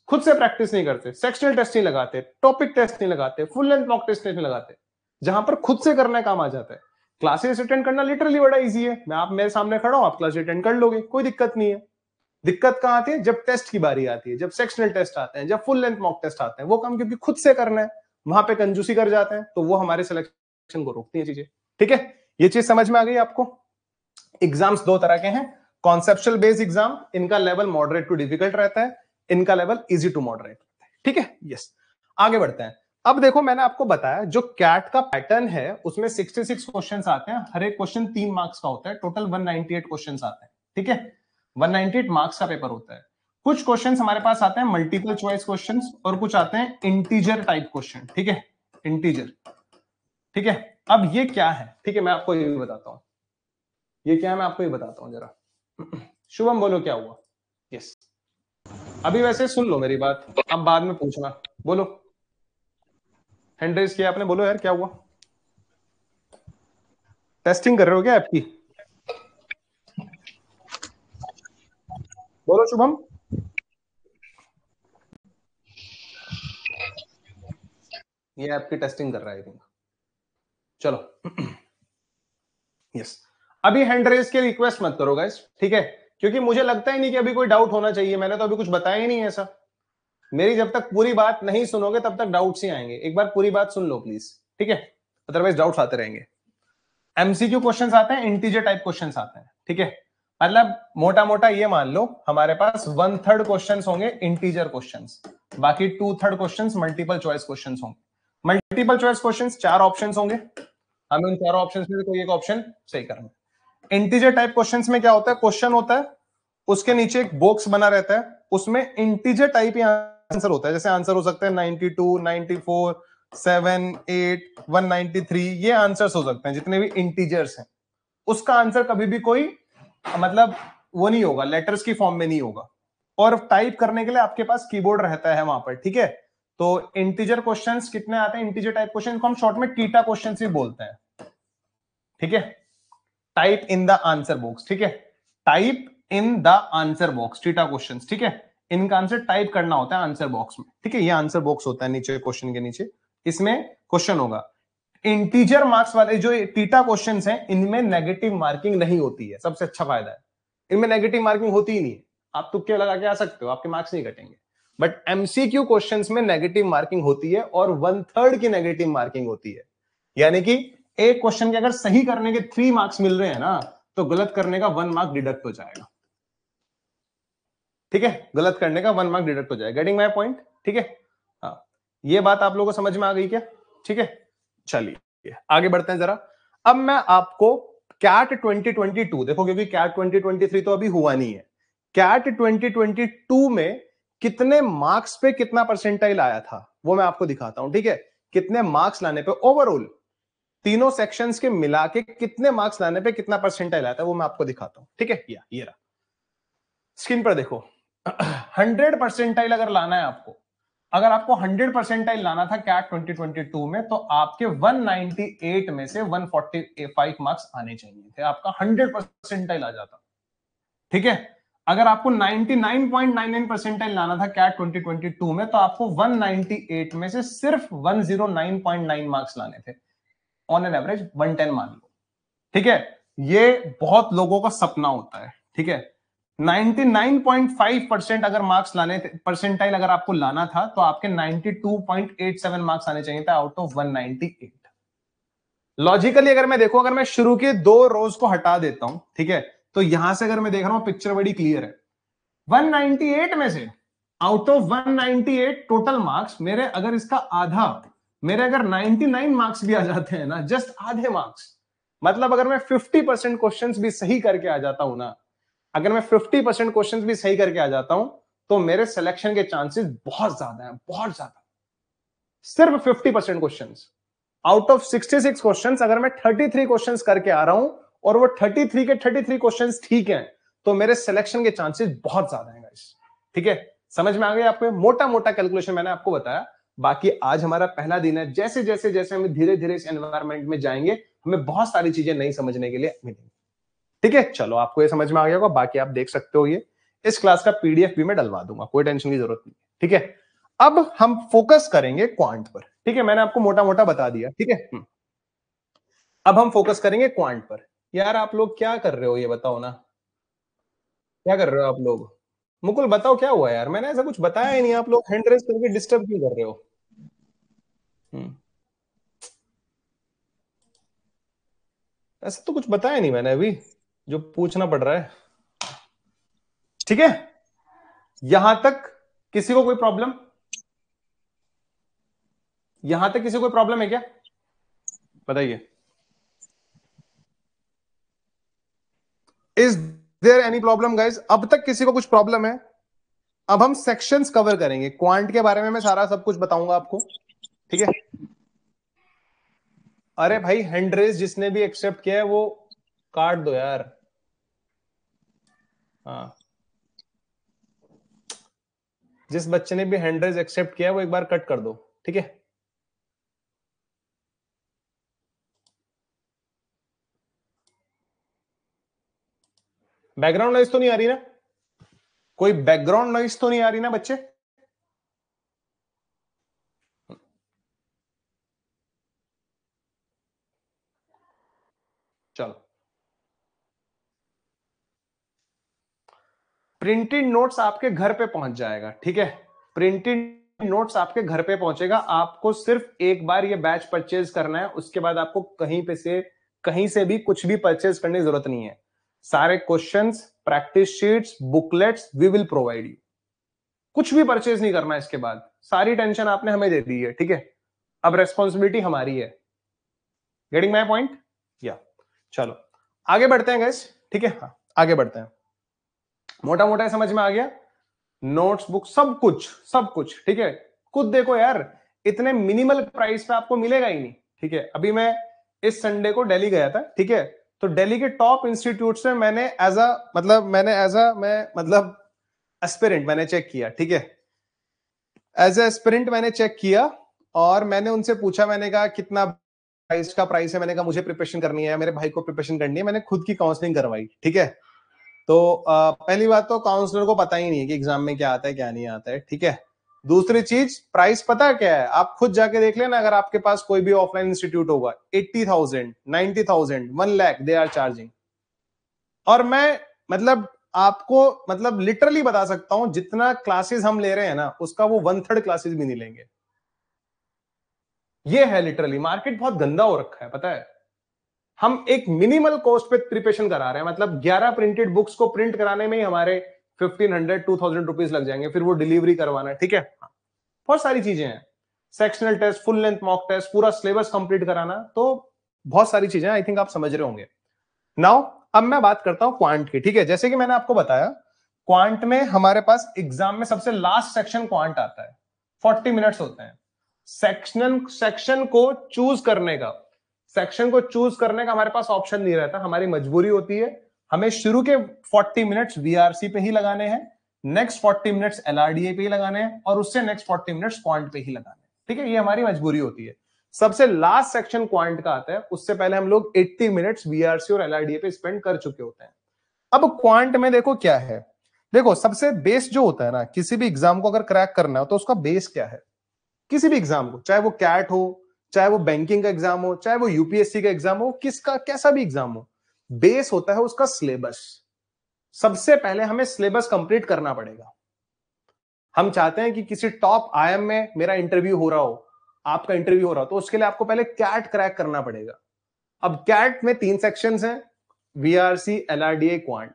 खुद से प्रैक्टिस नहीं करते सेक्शनल टेस्ट नहीं लगाते टॉपिक टेस्ट नहीं लगाते फुल लेंथ मॉक टेस्ट नहीं लगाते जहां पर खुद से करना काम आ जाता है क्लासेस अटेंड करना लिटरली बड़ा इजी है मैं आप मेरे सामने खड़ा हूं आप क्लास अटेंड कर लोगे कोई दिक्कत नहीं है दिक्कत कहां आती है जब टेस्ट की बारी आती है जब सेक्शनल टेस्ट आते हैं जब फुल लेंथ मॉक टेस्ट आते हैं वो काम क्योंकि खुद से करना है वहां पे कंजूसी कर जाते हैं तो वो हमारे सिलेक्शन को रोकती है चीजें ठीक है ये चीज समझ में आ गई आपको एग्जाम्स दो तरह के हैं कॉन्सेप्शल बेस्ड एग्जाम इनका लेवल मॉडरेट टू डिफिकल्ट रहता है इनका लेवल इजी टू मॉडरेट ठीक है यस आगे बढ़ते हैं अब देखो मैंने आपको बताया जो कैट का पैटर्न है उसमें 66 क्वेश्चंस आते हैं हर एक क्वेश्चन तीन मार्क्स का होता है टोटल 198 क्वेश्चंस आते हैं ठीक है 198 मार्क्स का पेपर होता है कुछ क्वेश्चंस हमारे पास आते हैं मल्टीपल चॉइस क्वेश्चंस और कुछ आते हैं इंटीजर टाइप क्वेश्चन ठीक है इंटीजर ठीक है अब ये क्या है ठीक है मैं आपको ये बताता हूँ ये क्या है मैं आपको ये बताता हूँ जरा शुभम बोलो क्या हुआ अभी वैसे सुन लो मेरी बात अब बाद में पूछना बोलो हैंड रेस किया आपने बोलो यार क्या हुआ टेस्टिंग कर रहे हो क्या आपकी बोलो शुभम ये आपकी टेस्टिंग कर रहा है चलो यस yes. अभी हैंड रेस के रिक्वेस्ट मत करो गाइस ठीक है क्योंकि मुझे लगता ही नहीं कि अभी कोई डाउट होना चाहिए मैंने तो अभी कुछ बताया ही नहीं ऐसा मेरी जब तक पूरी बात नहीं सुनोगे तब तक डाउट ही आएंगे एक बार पूरी बात सुन लो प्लीज ठीक है अदरवाइज डाउट आते रहेंगे एमसीक्यू क्वेश्चन आते हैं इंटीजर टाइप क्वेश्चन आते हैं ठीक है मतलब मोटा मोटा ये मान लो हमारे पास वन थर्ड क्वेश्चन होंगे इंटीजर क्वेश्चन बाकी two third question multiple choice question होंगे मल्टीपल चॉइस क्वेश्चन चार ऑप्शन होंगे हमें उन चारों ऑप्शन में से कोई एक ऑप्शन सही करना इंटीजर टाइप क्वेश्चंस में क्या होता है क्वेश्चन होता है उसके नीचे एक बॉक्स बना रहता है उसमें इंटीजर टाइप ही आंसर होता है जैसे आंसर हो सकते हैं ninety two ninety four seven eight one ninety three ये आंसर हो सकते हैं जितने भी इंटीजर्स हैं उसका आंसर कभी भी कोई मतलब वो नहीं होगा लेटर्स की फॉर्म में नहीं होगा और टाइप करने के लिए आपके पास कीबोर्ड रहता है वहां पर ठीक है तो इंटीजर क्वेश्चंस कितने आते हैं इंटीजर टाइप क्वेश्चन को हम शॉर्ट में टीटा क्वेश्चंस भी बोलते हैं ठीक है type in the answer box ठीक है type in the answer box TITA question ठीक है इनका आंसर टाइप करना होता है आंसर बॉक्स में ठीक है ये आंसर बॉक्स होता है नीचे क्वेश्चन के नीचे इसमें क्वेश्चन होगा इंटीजर मार्क्स वाले जो टीटा क्वेश्चन हैं इनमें नेगेटिव मार्किंग नहीं होती है सबसे अच्छा फायदा है इनमें नेगेटिव मार्किंग होती ही नहीं है आप तुक्के तो लगा के आ सकते हो आपके मार्क्स नहीं कटेंगे बट एमसीक्यू क्वेश्चन में नेगेटिव मार्किंग होती है और वन थर्ड की नेगेटिव मार्किंग होती है यानी कि एक क्वेश्चन के अगर सही करने के थ्री मार्क्स मिल रहे हैं ना तो गलत करने का वन मार्क डिडक्ट हो जाएगा ठीक है गलत करने का वन मार्क डिडक्ट हो जाएगा गेटिंग माई पॉइंट ठीक है हाँ। ये बात आप लोगों को समझ में आ गई क्या ठीक है चलिए आगे बढ़ते हैं जरा अब मैं आपको कैट 2022 देखो क्योंकि कैट 2023 तो अभी हुआ नहीं है कैट 2022 में कितने मार्क्स पे कितना परसेंटाइल आया था वो मैं आपको दिखाता हूं ठीक है कितने मार्क्स लाने पे ओवरऑल तीनों सेक्शंस के मिला के कितने मार्क्स लाने पे कितना परसेंटाइल आता है वो मैं आपको दिखाता हूं ठीक है या ये रहा स्क्रीन पर देखो हंड्रेड परसेंटाइल अगर लाना है आपको अगर आपको हंड्रेड परसेंटाइल लाना था कैट 2022 में तो आपके 198 में से 145 मार्क्स आने चाहिए थे आपका हंड्रेड परसेंटाइल आ जाता ठीक है अगर आपको 99.99 परसेंटाइल लाना था कैट 2022 में तो आपको 198 में से सिर्फ 109.9 मार्क्स लाने थे on an average one ten मान लो ठीक है ये बहुत लोगों का सपना होता है ठीक है 99.5 परसेंट अगर मार्क्स लाने परसेंटाइल अगर आपको लाना था तो आपके 92.87 मार्क्स आने चाहिए था आउट ऑफ 198 लॉजिकली अगर मैं देखूं अगर मैं शुरू के दो रोज को हटा देता हूं ठीक है तो यहां से अगर मैं देख रहा हूं पिक्चर बड़ी क्लियर है 198 में से आउट ऑफ 198 टोटल मार्क्स मेरे अगर इसका आधा मेरे अगर 99 मार्क्स भी आ जाते हैं ना जस्ट आधे मार्क्स मतलब अगर मैं 50 परसेंट क्वेश्चन भी सही करके आ जाता हूं ना अगर मैं 50 परसेंट क्वेश्चन भी सही करके आ जाता हूं तो मेरे सिलेक्शन के चांसेस बहुत ज्यादा हैं बहुत ज्यादा सिर्फ 50 percent question out of 66 six question अगर मैं 33 क्वेश्चन करके आ रहा हूं और वो 33 के 33 क्वेश्चन ठीक है तो मेरे सिलेक्शन के चांसेस बहुत ज्यादा है ठीक है समझ में आ गए आपको मोटा मोटा कैलकुलेशन मैंने आपको बताया बाकी आज हमारा पहला दिन है जैसे जैसे जैसे हम धीरे धीरे इस एनवायरमेंट में जाएंगे हमें बहुत सारी चीजें नहीं समझने के लिए मिलेंगी ठीक है चलो आपको ये समझ में आ गया होगा बाकी आप देख सकते हो ये इस क्लास का पीडीएफ भी मैं डलवा दूंगा कोई टेंशन की जरूरत नहीं ठीक है अब हम फोकस करेंगे क्वांट पर ठीक है मैंने आपको मोटा मोटा बता दिया ठीक है हम्म। अब हम फोकस करेंगे क्वांट पर यार आप लोग क्या कर रहे हो ये बताओ ना क्या कर रहे हो आप लोग मुकुल बताओ क्या हुआ यार मैंने ऐसा कुछ बताया ही नहीं आप लोग हैंड रेस करके डिस्टर्ब क्यों कर रहे हो हम्म। ऐसा तो कुछ बताया नहीं मैंने अभी जो पूछना पड़ रहा है ठीक है यहां तक किसी को कोई प्रॉब्लम यहां तक किसी को कोई प्रॉब्लम है क्या बताइए इस देर एनी प्रॉब्लम गाइज अब तक किसी को कुछ प्रॉब्लम है अब हम सेक्शंस कवर करेंगे क्वांट के बारे में मैं सारा सब कुछ बताऊंगा आपको ठीक है अरे भाई हेंड्रेस जिसने भी एक्सेप्ट किया है वो काट दो यार हाँ जिस बच्चे ने भी हेंड्रेस एक्सेप्ट किया है वो एक बार कट कर दो ठीक है बैकग्राउंड नॉइस तो नहीं आ रही ना कोई बैकग्राउंड नॉइस तो नहीं आ रही ना बच्चे चलो प्रिंटेड नोट्स आपके घर पे पहुंच जाएगा ठीक है प्रिंटेड नोट्स आपके घर पे पहुंचेगा आपको सिर्फ एक बार ये बैच परचेज करना है उसके बाद आपको कहीं पे से कहीं से भी कुछ भी परचेज करने की जरूरत नहीं है सारे question practice sheets booklets we will provide you कुछ भी परचेज नहीं करना इसके बाद सारी टेंशन आपने हमें दे दी है ठीक है अब रेस्पॉन्सिबिलिटी हमारी है गेटिंग माई पॉइंट या चलो आगे बढ़ते हैं गैस ठीक है हाँ आगे बढ़ते हैं मोटा मोटा समझ में आ गया नोट्स बुक सब कुछ सब कुछ ठीक है खुद देखो यार इतने मिनिमल प्राइस पे आपको मिलेगा ही नहीं ठीक है अभी मैं इस संडे को दिल्ली गया था ठीक है तो दिल्ली के टॉप इंस्टीट्यूट से मैंने एज अ मतलब मैंने एज अ मैं मतलब एस्पिरेंट मैंने चेक किया ठीक है एज अ एस्पिरेंट मैंने चेक किया और मैंने उनसे पूछा मैंने कहा कितना प्राइस का प्राइस है मैंने कहा मुझे प्रिपरेशन करनी है मेरे भाई को प्रिपरेशन करनी है मैंने खुद की काउंसलिंग करवाई ठीक है तो आ, पहली बात तो काउंसलर को पता ही नहीं है कि एग्जाम में क्या आता है क्या नहीं आता है ठीक है दूसरी चीज प्राइस पता है क्या है आप खुद जाके देख लेना अगर आपके पास कोई भी ऑफलाइन इंस्टीट्यूट होगा eighty thousand ninety thousand one lakh they are charging और मैं मतलब आपको मतलब लिटरली बता सकता हूं जितना क्लासेस हम ले रहे हैं ना उसका वो वन थर्ड क्लासेस भी नहीं लेंगे ये है लिटरली मार्केट बहुत गंदा हो रखा है पता है हम एक मिनिमल कॉस्ट पे प्रिपेशन करा रहे हैं मतलब 11 प्रिंटेड बुक्स को प्रिंट कराने में ही हमारे fifteen hundred two thousand rupees लग जाएंगे फिर वो डिलीवरी करवाना है ठीक है बहुत सारी चीजें हैं sectional test full length mock test पूरा सिलेबस कंप्लीट कराना तो बहुत सारी चीजें आई थिंक आप समझ रहे होंगे नाउ अब मैं बात करता हूं क्वांट की ठीक है जैसे कि मैंने आपको बताया क्वांट में हमारे पास एग्जाम में सबसे लास्ट सेक्शन क्वांट आता है फोर्टी मिनट्स होते हैं सेक्शनल सेक्शन को चूज करने का सेक्शन को चूज करने का हमारे पास ऑप्शन नहीं रहता हमारी मजबूरी होती है हमें शुरू के 40 मिनट्स वीआरसी पे ही लगाने हैं नेक्स्ट 40 मिनट्स एलआरडीए पे ही लगाने हैं और उससे नेक्स्ट 40 मिनट्स क्वांट पे ही लगाने हैं ठीक है ये हमारी मजबूरी होती है सबसे लास्ट सेक्शन क्वांट का आता है उससे पहले हम लोग 80 मिनट्स वीआरसी और एलआरडीए पे स्पेंड कर चुके होते हैं अब क्वांट में देखो क्या है देखो सबसे बेस जो होता है ना किसी भी एग्जाम को अगर क्रैक करना हो तो उसका बेस क्या है किसी भी एग्जाम को चाहे वो कैट हो चाहे वो बैंकिंग का एग्जाम हो चाहे वो यूपीएससी का एग्जाम हो किसका कैसा भी एग्जाम हो बेस होता है उसका सिलेबस सबसे पहले हमें सिलेबस कंप्लीट करना पड़ेगा हम चाहते हैं कि किसी टॉप आई में मेरा इंटरव्यू हो रहा हो आपका इंटरव्यू हो रहा हो तो उसके लिए आपको पहले कैट क्रैक करना पड़ेगा अब कैट में तीन सेक्शन है वीआरसी एलआरडीए क्वांट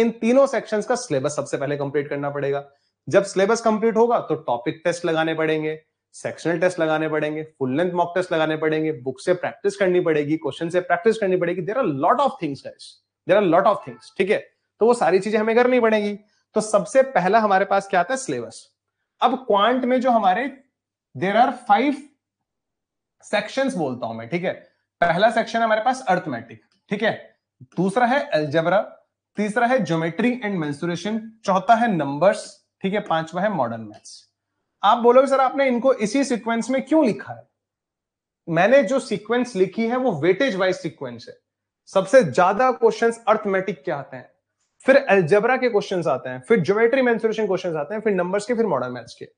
इन तीनों सेक्शन का सिलेबस सबसे पहले कंप्लीट करना पड़ेगा जब सिलेबस कंप्लीट होगा तो टॉपिक टेस्ट लगाने पड़ेंगे सेक्शनल टेस्ट लगाने पड़ेंगे फुल लेंथ मॉक टेस्ट लगाने पड़ेंगे बुक से प्रैक्टिस करनी पड़ेगी क्वेश्चन से प्रैक्टिस करनी पड़ेगी there are lot of things guys there are lot of things ठीक है तो वो सारी चीजें हमें करनी पड़ेगी तो सबसे पहला हमारे पास क्या आता है सिलेबस अब क्वांट में जो हमारे देर आर फाइव सेक्शन बोलता हूं मैं ठीक है पहला सेक्शन हमारे पास अर्थमेटिक ठीक है दूसरा है एल्जेबरा तीसरा है ज्योमेट्री एंड मेंसुरेशन चौथा है नंबर्स ठीक है पांचवा है मॉडर्न मैथ्स आप बोलोगे सर आपने इनको इसी सीक्वेंस में क्यों लिखा है मैंने जो सीक्वेंस लिखी है वो वेटेज वाइज सीक्वेंस है सबसे ज्यादा क्वेश्चन अर्थमेटिक के आते हैं फिर एल्जबरा के क्वेश्चन आते हैं फिर ज्योमेट्री मैं क्वेश्चन आते हैं फिर नंबर के फिर मॉडर्न मैथ्स के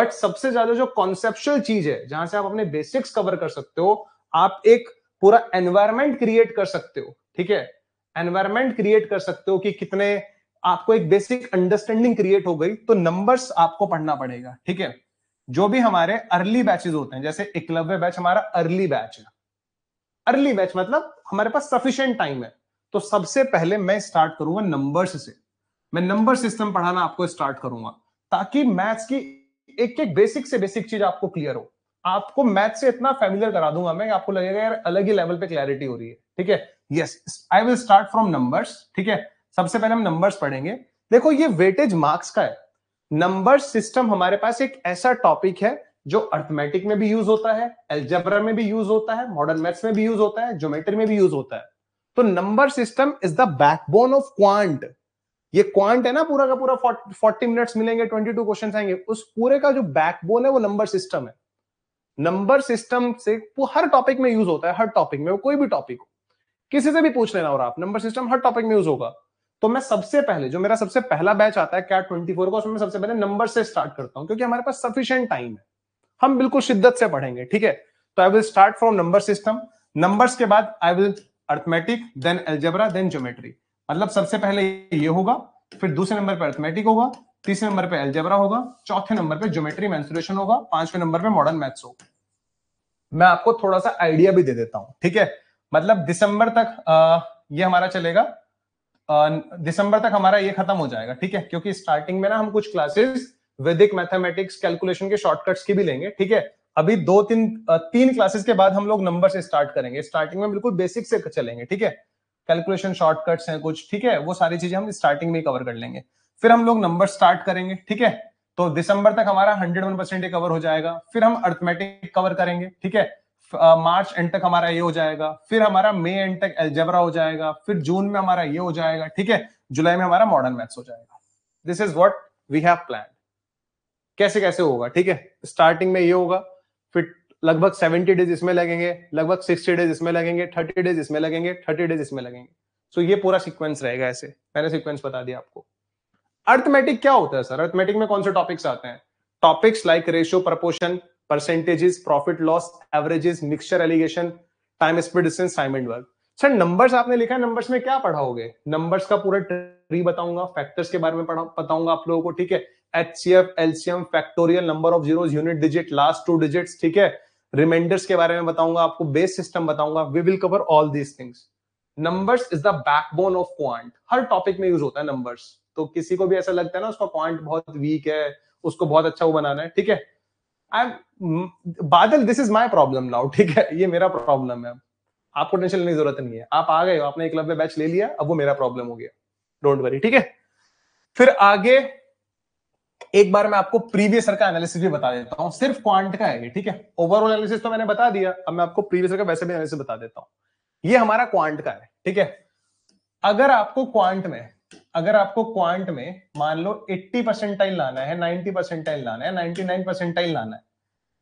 बट सबसे ज्यादा जो कॉन्सेप्चुअल चीज है जहां से आप अपने बेसिक्स कवर कर सकते हो आप एक पूरा एनवायरमेंट क्रिएट कर सकते हो ठीक है एनवायरमेंट क्रिएट कर सकते हो कि कितने आपको एक बेसिक अंडरस्टैंडिंग क्रिएट हो गई तो नंबर्स आपको पढ़ना पड़ेगा ठीक है जो भी हमारे अर्ली बैचेज होते हैं जैसे इकलव्य बैच हमारा अर्ली बैच है अर्ली बैच मतलब हमारे पास सफिशियंट टाइम है तो सबसे पहले मैं स्टार्ट करूंगा नंबर्स से मैं नंबर सिस्टम पढ़ाना आपको स्टार्ट करूंगा ताकि मैथ्स की एक एक बेसिक से बेसिक चीज आपको क्लियर हो आपको मैथ से इतना फेमिलियर करा दूंगा मैं आपको लगेगा यार अलग ही लेवल पे क्लैरिटी हो रही है ठीक है yes I will start from numbers ठीक है सबसे पहले हम नंबर्स पढ़ेंगे देखो ये वेटेज मार्क्स का है नंबर सिस्टम हमारे पास एक ऐसा टॉपिक है जो अर्थमेटिक में भी यूज होता है एल्जेब्रा में भी यूज होता है मॉडर्न मैथ्स में भी यूज होता है ज्योमेट्री में भी यूज होता है तो number system is the backbone of quant ये क्वांट है ना पूरा का पूरा फोर्टी मिनट्स मिलेंगे 22 टू क्वेश्चन आएंगे उस पूरे का जो बैकबोन है वो नंबर सिस्टम है नंबर सिस्टम से वो हर टॉपिक में यूज होता है हर टॉपिक में वो कोई भी टॉपिक हो किसी से भी पूछ लेना और आप नंबर सिस्टम हर टॉपिक में यूज होगा तो मैं सबसे पहले जो मेरा सबसे पहला बैच आता है कैट ट्वेंटी फोर का उसमें सबसे पहले नंबर से स्टार्ट करता हूं क्योंकि हमारे पास सफिशियंट टाइम है हम बिल्कुल शिद्दत से पढ़ेंगे ठीक है तो I will start from number system numbers के बाद I will arithmetic then algebra then geometry मतलब सबसे पहले ये होगा फिर दूसरे नंबर पर अर्थमेटिक होगा तीसरे नंबर पर एल्जेब्रा होगा चौथे नंबर पर ज्योमेट्री मैंसुरेशन होगा पांचवे नंबर पर मॉडर्न मैथ्स होगा मैं आपको थोड़ा सा आइडिया भी दे देता हूं ठीक है मतलब दिसंबर तक आ, ये हमारा चलेगा दिसंबर तक हमारा ये खत्म हो जाएगा ठीक है क्योंकि स्टार्टिंग में ना हम कुछ क्लासेस वैदिक मैथमेटिक्स कैलकुलेशन के शॉर्टकट्स की भी लेंगे ठीक है अभी दो तीन तीन क्लासेस के बाद हम लोग नंबर से स्टार्ट करेंगे स्टार्टिंग में बिल्कुल बेसिक से चलेंगे ठीक है कैलकुलेशन शॉर्टकट्स हैं कुछ ठीक है वो सारी चीजें हम स्टार्टिंग में कवर कर लेंगे फिर हम लोग नंबर स्टार्ट करेंगे ठीक है तो दिसंबर तक हमारा हंड्रेड वन परसेंट कवर हो जाएगा फिर हम अर्थमेटिक कवर करेंगे ठीक है मार्च एंड तक हमारा ये हो जाएगा फिर हमारा मई एंड तक एल्जेब्रा हो जाएगा फिर जून में हमारा ये हो जाएगा ठीक है जुलाई में हमारा मॉडर्न मैथ्स हो जाएगा this is what we have plan कैसे कैसे होगा ठीक है स्टार्टिंग में ये होगा फिर लगभग सेवेंटी डेज इसमें लगेंगे लगभग सिक्सटी डेज इसमें लगेंगे थर्टी डेज इसमें लगेंगे थर्टी डेज इसमें लगेंगे सो so, ये पूरा सीक्वेंस रहेगा ऐसे मैंने सीक्वेंस बता दिया आपको अर्थमेटिक क्या होता है सर अर्थमेटिक में कौन से टॉपिक्स आते हैं topics like ratio proportion percentages, profit loss, averages, mixture allegation, time, speed distance, time and work. Sir numbers आपने लिखा है नंबर्स में क्या पढ़ाओगे नंबर्स का पूरा ट्री बताऊंगा फैक्टर्स के बारे में बताऊंगा आप लोगों को ठीक है H C F LCM factorial number of zero unit digit last two digit ठीक है रिमाइंडर्स के बारे में बताऊंगा आपको बेस सिस्टम बताऊंगा we will cover all these things numbers is the backbone of quant हर टॉपिक में यूज होता है नंबर्स तो किसी को भी ऐसा लगता है ना उसका क्वांट बहुत वीक है उसको बहुत अच्छा वो बनाना है ठीक है आई बादल this is my problem now ठीक है ये मेरा प्रॉब्लम है आपको टेंशन लेने की जरूरत नहीं है आप आ गए हो आपने एकलव्य बैच ले लिया अब वो मेरा प्रॉब्लम हो गया डोंट वरी ठीक है फिर आगे एक बार मैं आपको प्रीवियस का एनालिसिस भी बता देता हूँ सिर्फ क्वांट का है ठीक है ओवरऑल एनालिसिस तो मैंने बता दिया अब मैं आपको प्रीवियस का वैसे भी एनालिसिस बता देता हूँ ये हमारा क्वांट का है ठीक है अगर आपको क्वांट में अगर आपको क्वांट में मान लो 80 परसेंटाइल लाना है 90 परसेंटाइल लाना है 99 परसेंटाइल लाना है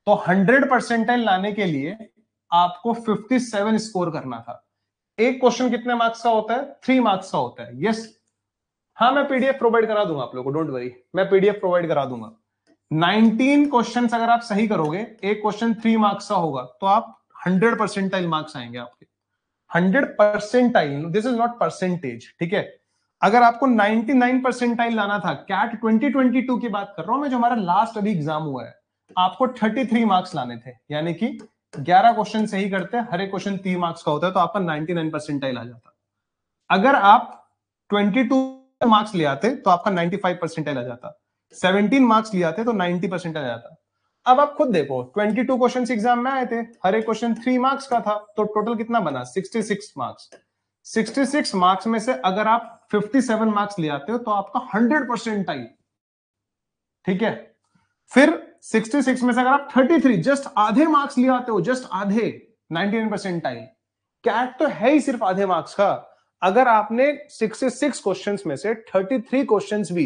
तो 100 परसेंटाइल लाने के लिए आपको 57 स्कोर करना था एक क्वेश्चन कितने मार्क्स का होता है थ्री मार्क्स का होता है यस हाँ मैं पीडीएफ प्रोवाइड करा दूंगा आप लोग को डोंट वरी मैं पीडीएफ प्रोवाइड करा दूंगा 19 क्वेश्चन अगर आप सही करोगे एक क्वेश्चन थ्री मार्क्स का होगा तो आप हंड्रेड परसेंटाइल मार्क्स आएंगे आपके hundred percentile this is not percentage ठीक है अगर आपको 99 परसेंटाइल लाना था कैट 2022 की बात कर रहा हूं मैं जो हमारा लास्ट अभी एग्जाम हुआ है आपको 33 मार्क्स लाने थे यानी कि 11 क्वेश्चन सही करते हैं हर एक क्वेश्चन तीन मार्क्स का होता है तो आपका 99 परसेंटाइल आ जाता अगर आप 22 मार्क्स ले आते तो आपका 95 परसेंटाइल आ जाता 17 मार्क्स ले आते तो 90 परसेंटाइल आ जाता अब आप खुद देखो 22 क्वेश्चन एग्जाम में आए थे हर एक क्वेश्चन थ्री मार्क्स का था तो टोटल कितना बना 66 मार्क्स 66 मार्क्स में से अगर आप 57 मार्क्स ले आते हो तो आपका 100 परसेंट आई ठीक है फिर 66 में से अगर आप 33 जस्ट आधे मार्क्स ले आते हो जस्ट आधे 99 परसेंट आई कैट तो है ही सिर्फ आधे मार्क्स का अगर आपने 66 क्वेश्चंस में से 33 क्वेश्चंस भी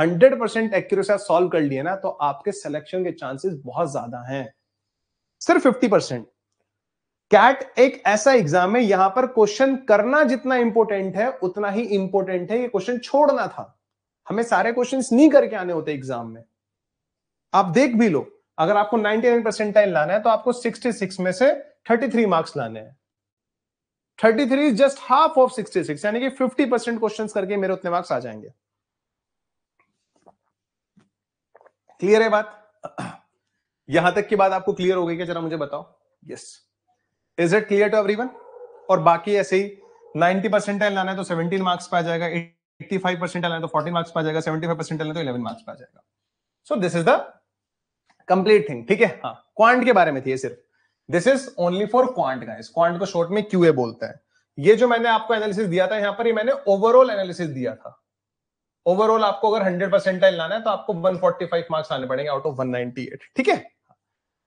100 परसेंट एक्यूरेसी सॉल्व कर लिए ना तो आपके सिलेक्शन के चांसेस बहुत ज्यादा हैं सिर्फ 50 परसेंट कैट एक ऐसा एग्जाम है यहां पर क्वेश्चन करना जितना इंपॉर्टेंट है उतना ही इंपॉर्टेंट है ये क्वेश्चन छोड़ना था हमें सारे क्वेश्चंस नहीं करके आने होते एग्जाम में आप देख भी लो अगर आपको 99 परसेंटाइल लाना है तो आपको 66 में से 33 मार्क्स लाने हैं 33 इज जस्ट हाफ ऑफ 66 यानी कि 50 परसेंट क्वेश्चन करके मेरे उतने मार्क्स आ जाएंगे क्लियर है बात यहां तक की बात आपको क्लियर हो गई क्या जरा मुझे बताओ yes yes. Is it clear to everyone और बाकी ऐसे ही 90 परसेंटाइल लाना है तो 17 मार्क्स पा आ जाएगा 85 परसेंटाइल लाना है तो 14 मार्क्स पा आ जाएगा 75 परसेंटाइल लाना है तो 11 मार्क्स पा जाएगा so this is the complete thing ठीक है हाँ क्वांट के बारे में थी ये सिर्फ this is only for quant guys quant को शॉर्ट में क्यूए बोलता है ये जो मैंने आपको एनालिसिस दिया था यहां पर ये मैंने ओवरऑल एनालिसिस दिया था ओवरऑल आपको अगर हंड्रेड परसेंटाइल लाना है तो आपको 145 मार्क्स आने पड़ेंगे आउट ऑफ 198 ठीक है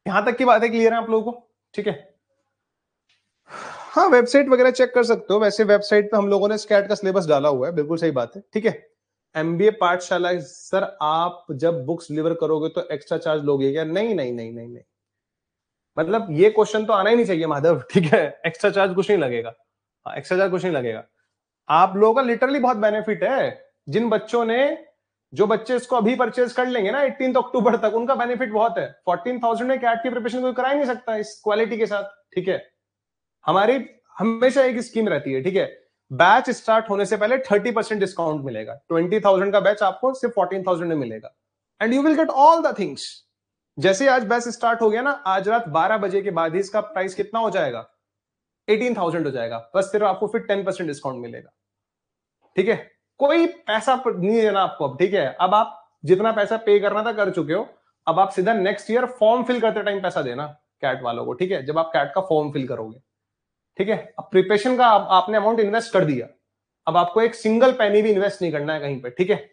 यहां तक की बात है क्लियर है आप लोगों को ठीक है हाँ वेबसाइट वगैरह चेक कर सकते हो वैसे वेबसाइट पे हम लोगों ने स्कैट का सिलेबस डाला हुआ है बिल्कुल सही बात है ठीक है एमबीए पाठशाला सर आप जब बुक्स डिलीवर करोगे तो एक्स्ट्रा चार्ज लोगे क्या नहीं नहीं नहीं नहीं नहीं मतलब ये क्वेश्चन तो आना ही नहीं चाहिए माधव ठीक है एक्स्ट्रा चार्ज कुछ नहीं लगेगा एक्स्ट्रा हाँ, चार्ज कुछ नहीं लगेगा आप लोगों का लिटरली बहुत बेनिफिट है जिन बच्चों ने जो बच्चे इसको अभी परचेज कर लेंगे ना एटीन अक्टूबर तक उनका बेनिफिट बहुत है फोर्टीन थाउजेंड में कैट की प्रिपरेशन कोई करा ही नहीं सकता इस क्वालिटी के साथ ठीक है हमारी हमेशा एक स्कीम रहती है ठीक है बैच स्टार्ट होने से पहले थर्टी परसेंट डिस्काउंट मिलेगा ट्वेंटी थाउजेंड का बैच आपको सिर्फ फोर्टीन थाउजेंड में मिलेगा and you will get all the things जैसे आज बैच स्टार्ट हो गया ना आज रात बारह बजे के बाद ही इसका प्राइस कितना हो जाएगा एटीन थाउजेंड हो जाएगा बस सिर्फ आपको फिर टेन परसेंट डिस्काउंट मिलेगा ठीक है कोई पैसा नहीं देना आपको अब ठीक है अब आप जितना पैसा पे करना था कर चुके हो अब आप सीधा नेक्स्ट ईयर फॉर्म फिल करते टाइम पैसा देना कैट वालों को ठीक है जब आप कैट का फॉर्म फिल करोगे ठीक है अब प्रिपरेशन का आप, आपने अमाउंट इन्वेस्ट कर दिया अब आपको एक सिंगल पैनी भी इन्वेस्ट नहीं करना है कहीं पर ठीक है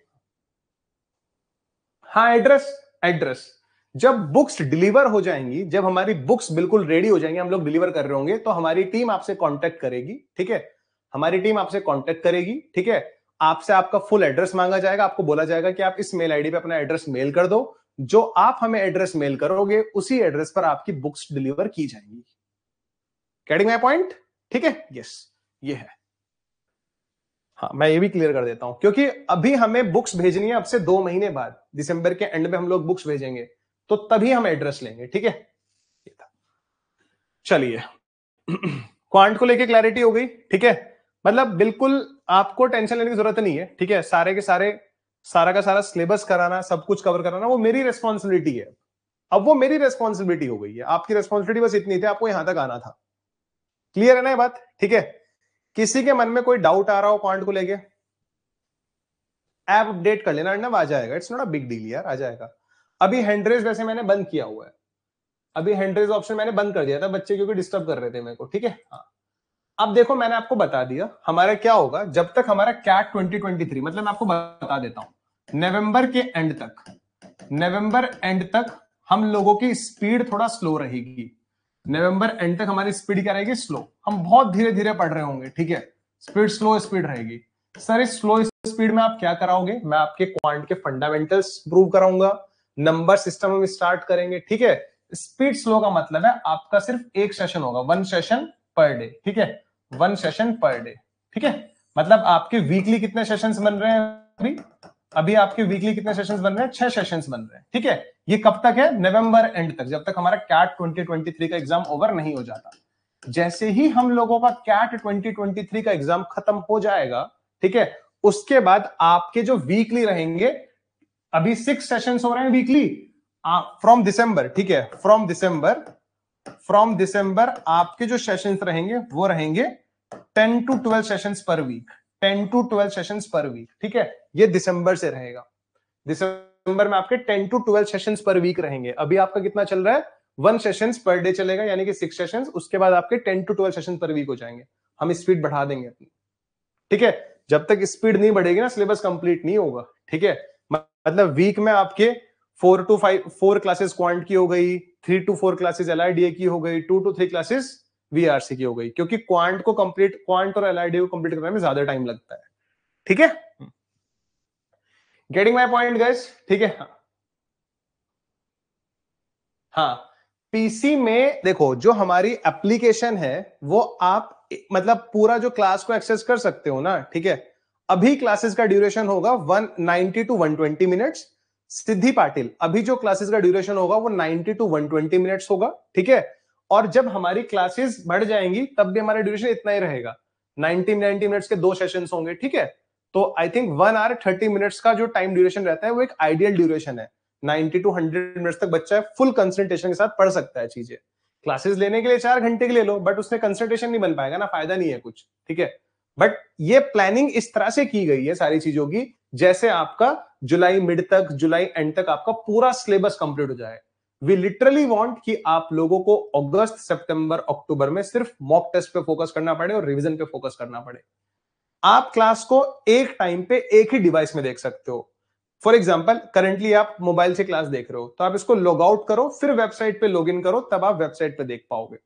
हाँ एड्रेस एड्रेस जब बुक्स डिलीवर हो जाएंगी जब हमारी बुक्स बिल्कुल रेडी हो जाएंगी हम लोग डिलीवर कर रहे होंगे तो हमारी टीम आपसे कॉन्टेक्ट करेगी ठीक है हमारी टीम आपसे कॉन्टेक्ट करेगी ठीक है आपसे आपका फुल एड्रेस मांगा जाएगा आपको बोला जाएगा कि आप इस मेल आईडी पे अपना एड्रेस मेल कर दो जो आप हमें एड्रेस मेल करोगे उसी एड्रेस पर आपकी बुक्स डिलीवर की जाएंगी कैटिंग माई पॉइंट ठीक है यस ये है हाँ मैं ये भी क्लियर कर देता हूँ क्योंकि अभी हमें बुक्स भेजनी है अब से दो महीने बाद दिसंबर के एंड में हम लोग बुक्स भेजेंगे तो तभी हम एड्रेस लेंगे ठीक है चलिए क्वांट को लेके क्लैरिटी हो गई ठीक है मतलब बिल्कुल आपको टेंशन लेने की जरूरत नहीं है ठीक है सारे के सारे सारा का सारा सिलेबस कराना सब कुछ कवर कराना वो मेरी रेस्पॉन्सिबिलिटी है अब वो मेरी रेस्पॉन्सिबिलिटी हो गई है आपकी रेस्पॉन्सिबिलिटी बस इतनी थी आपको यहां तक आना था क्लियर है ना ये बात ठीक है किसी के मन में कोई डाउट आ रहा हो पॉइंट को लेके ऐप अपडेट कर लेना आ जाएगा it's not a big deal यार आ जाएगा अभी हैंड्रेज वैसे मैंने बंद किया हुआ है अभी हैंड्रेज ऑप्शन मैंने बंद कर दिया था बच्चे क्योंकि डिस्टर्ब कर रहे थे मेरे को ठीक है हाँ अब देखो मैंने आपको बता दिया हमारा क्या होगा जब तक हमारा कैट 2023 मतलब मैं आपको बता देता हूं नवंबर के एंड तक नवंबर एंड तक हम लोगों की स्पीड थोड़ा स्लो रहेगी नवंबर एंड तक हमारी स्पीड क्या रहेगी स्लो हम बहुत धीरे धीरे पढ़ रहे होंगे ठीक है स्पीड स्लो स्पीड रहेगी सर इस स्लो स्पीड में आप क्या कराओगे मैं आपके क्वांट के फंडामेंटल्स प्रूव कराऊंगा नंबर सिस्टम हम स्टार्ट करेंगे ठीक है स्पीड स्लो का मतलब है आपका सिर्फ एक सेशन होगा वन सेशन पर डे ठीक है वन सेशन पर डे ठीक है मतलब आपके वीकली कितने सेशन बन रहे हैं अभी अभी आपके वीकली कितने सेशंस बन रहे हैं छह सेशंस बन रहे हैं ठीक है ये कब तक है नवंबर एंड तक जब तक हमारा कैट 2023 का एग्जाम ओवर नहीं हो जाता जैसे ही हम लोगों का कैट 2023 का एग्जाम खत्म हो जाएगा ठीक है उसके बाद आपके जो वीकली रहेंगे अभी सिक्स सेशंस हो रहे हैं वीकली फ्रॉम दिसंबर ठीक है फ्रॉम दिसंबर फ्रॉम दिसंबर आपके जो सेशंस रहेंगे वो रहेंगे ten to twelve sessions per week ten to twelve sessions per week ठीक है ये दिसंबर से रहेगा दिसंबर में आपके ten to twelve session per week रहेंगे अभी आपका कितना चल रहा है वन सेशन पर डे चलेगा यानी कि सिक्स सेशन उसके बाद आपके ten to twelve session per week हो जाएंगे हम स्पीड बढ़ा देंगे अपनी ठीक है जब तक स्पीड नहीं बढ़ेगी ना सिलेबस कंप्लीट नहीं होगा ठीक है मतलब वीक में आपके four to five four classes quant की हो गई three to four classes L की हो गई two to three classes VRC की हो गई क्योंकि क्वांट को कंप्लीट क्वांट और एल को कंप्लीट करने में ज्यादा टाइम लगता है ठीक है गेटिंग माई पॉइंट गाइस ठीक है हाँ पीसी में देखो जो हमारी एप्लीकेशन है वो आप मतलब पूरा जो क्लास को एक्सेस कर सकते हो ना ठीक है अभी क्लासेस का ड्यूरेशन होगा 190 टू 120 मिनट्स सिद्धि पाटिल अभी जो क्लासेस का ड्यूरेशन होगा वो 90 टू 120 मिनट्स होगा ठीक है और जब हमारी क्लासेस बढ़ जाएंगी तब भी हमारा ड्यूरेशन इतना ही रहेगा 90 90 मिनट्स के दो सेशंस होंगे ठीक है तो I think one hour thirty minutes का जो टाइम ड्यूरेशन रहता है वो एक आइडियल ड्यूरेशन है नाइनटी टू हंड्रेड मिनट्स तक बच्चा फुल कंसंट्रेशन के साथ पढ़ सकता है चीजें क्लासेस लेने के लिए चार घंटे के ले लो बट उसमें कंसंट्रेशन नहीं बन पाएगा ना फायदा नहीं है कुछ ठीक है बट ये प्लानिंग इस तरह से की गई है सारी चीजों की जैसे आपका जुलाई मिड तक जुलाई एंड तक आपका पूरा सिलेबस कंप्लीट हो जाए वी लिटरली वांट कि आप लोगों को अगस्त सितंबर अक्टूबर में सिर्फ मॉक टेस्ट पे फोकस करना पड़े और रिवीजन पे फोकस करना पड़े आप क्लास को एक टाइम पे एक ही डिवाइस में देख सकते हो फॉर एग्जाम्पल करेंटली आप मोबाइल से क्लास देख रहे हो तो आप इसको लॉग आउट करो फिर वेबसाइट पे लॉग इन करो तब आप वेबसाइट पे देख पाओगे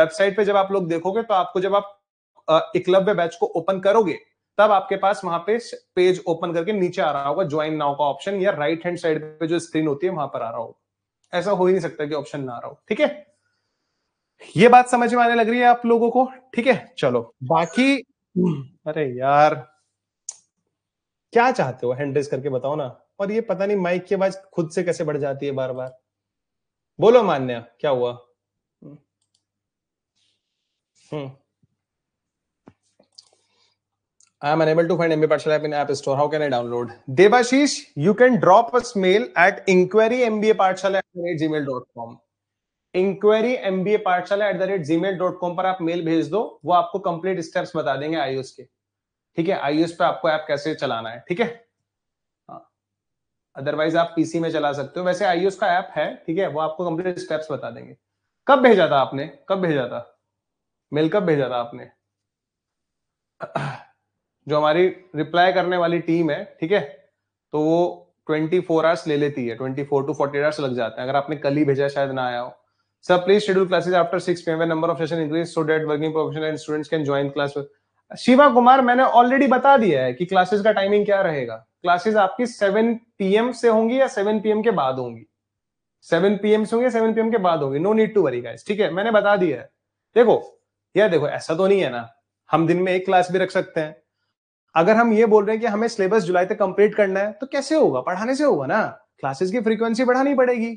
वेबसाइट पे जब आप लोग देखोगे तो आपको जब आप एकलव्य बैच को ओपन करोगे तब आपके पास वहां पे पेज ओपन करके नीचे आ रहा होगा ज्वाइन नाउ का ऑप्शन या राइट हैंड साइड पे जो स्क्रीन होती है वहां पर आ रहा होगा ऐसा हो ही नहीं सकता कि ऑप्शन ना आ रहा हो ठीक है ये बात समझ में आने लग रही है आप लोगों को ठीक है चलो बाकी अरे यार क्या चाहते हो हैंड करके बताओ ना और ये पता नहीं माइक की आवाज खुद से कैसे बढ़ जाती है बार बार बोलो मान्य क्या हुआ I am unable to find MB Pathshala app in app store how can I download Devashish you can drop us mail at enquiry MBA Pathshala at Gmail dot com enquiry MBA Pathshala at the rate Gmail dot com पर आप मेल भेज दो वो आपको कंप्लीट स्टेप्स बता देंगे आईओएस के ठीक है आईओएस पे आपको ऐप कैसे चलाना है ठीक है अदरवाइज हाँ। आप पीसी में चला सकते हो वैसे आईओएस का ऐप है ठीक है वो आपको कंप्लीट स्टेप्स बता देंगे कब भेजा था आपने कब भेजा था मेल कब भेजा था आपने जो हमारी रिप्लाई करने वाली टीम है ठीक है तो वो 24 फोर आवर्स ले लेती है 24 टू 48 आवर्स लग जाते हैं अगर आपने कल ही भेजा शायद ना आया हो sir please schedule classes after six p.m. when number of session increase so that working professional and students can join Shiva Kumar मैंने ऑलरेडी बता दिया है कि क्लासेज का टाइमिंग क्या रहेगा क्लासेज आपकी सेवन पीएम से होंगी या 7 पीएम के बाद होंगी 7 पीएम से होंगे सेवन 7 पीएम के बाद होंगी no need to worry guys ठीक है मैंने बता दिया है देखो यार देखो ऐसा तो नहीं है ना हम दिन में एक क्लास भी रख सकते हैं अगर हम ये बोल रहे हैं कि हमें सिलेबस जुलाई तक कंप्लीट करना है तो कैसे होगा पढ़ाने से होगा ना क्लासेस की फ्रीक्वेंसी बढ़ानी पड़ेगी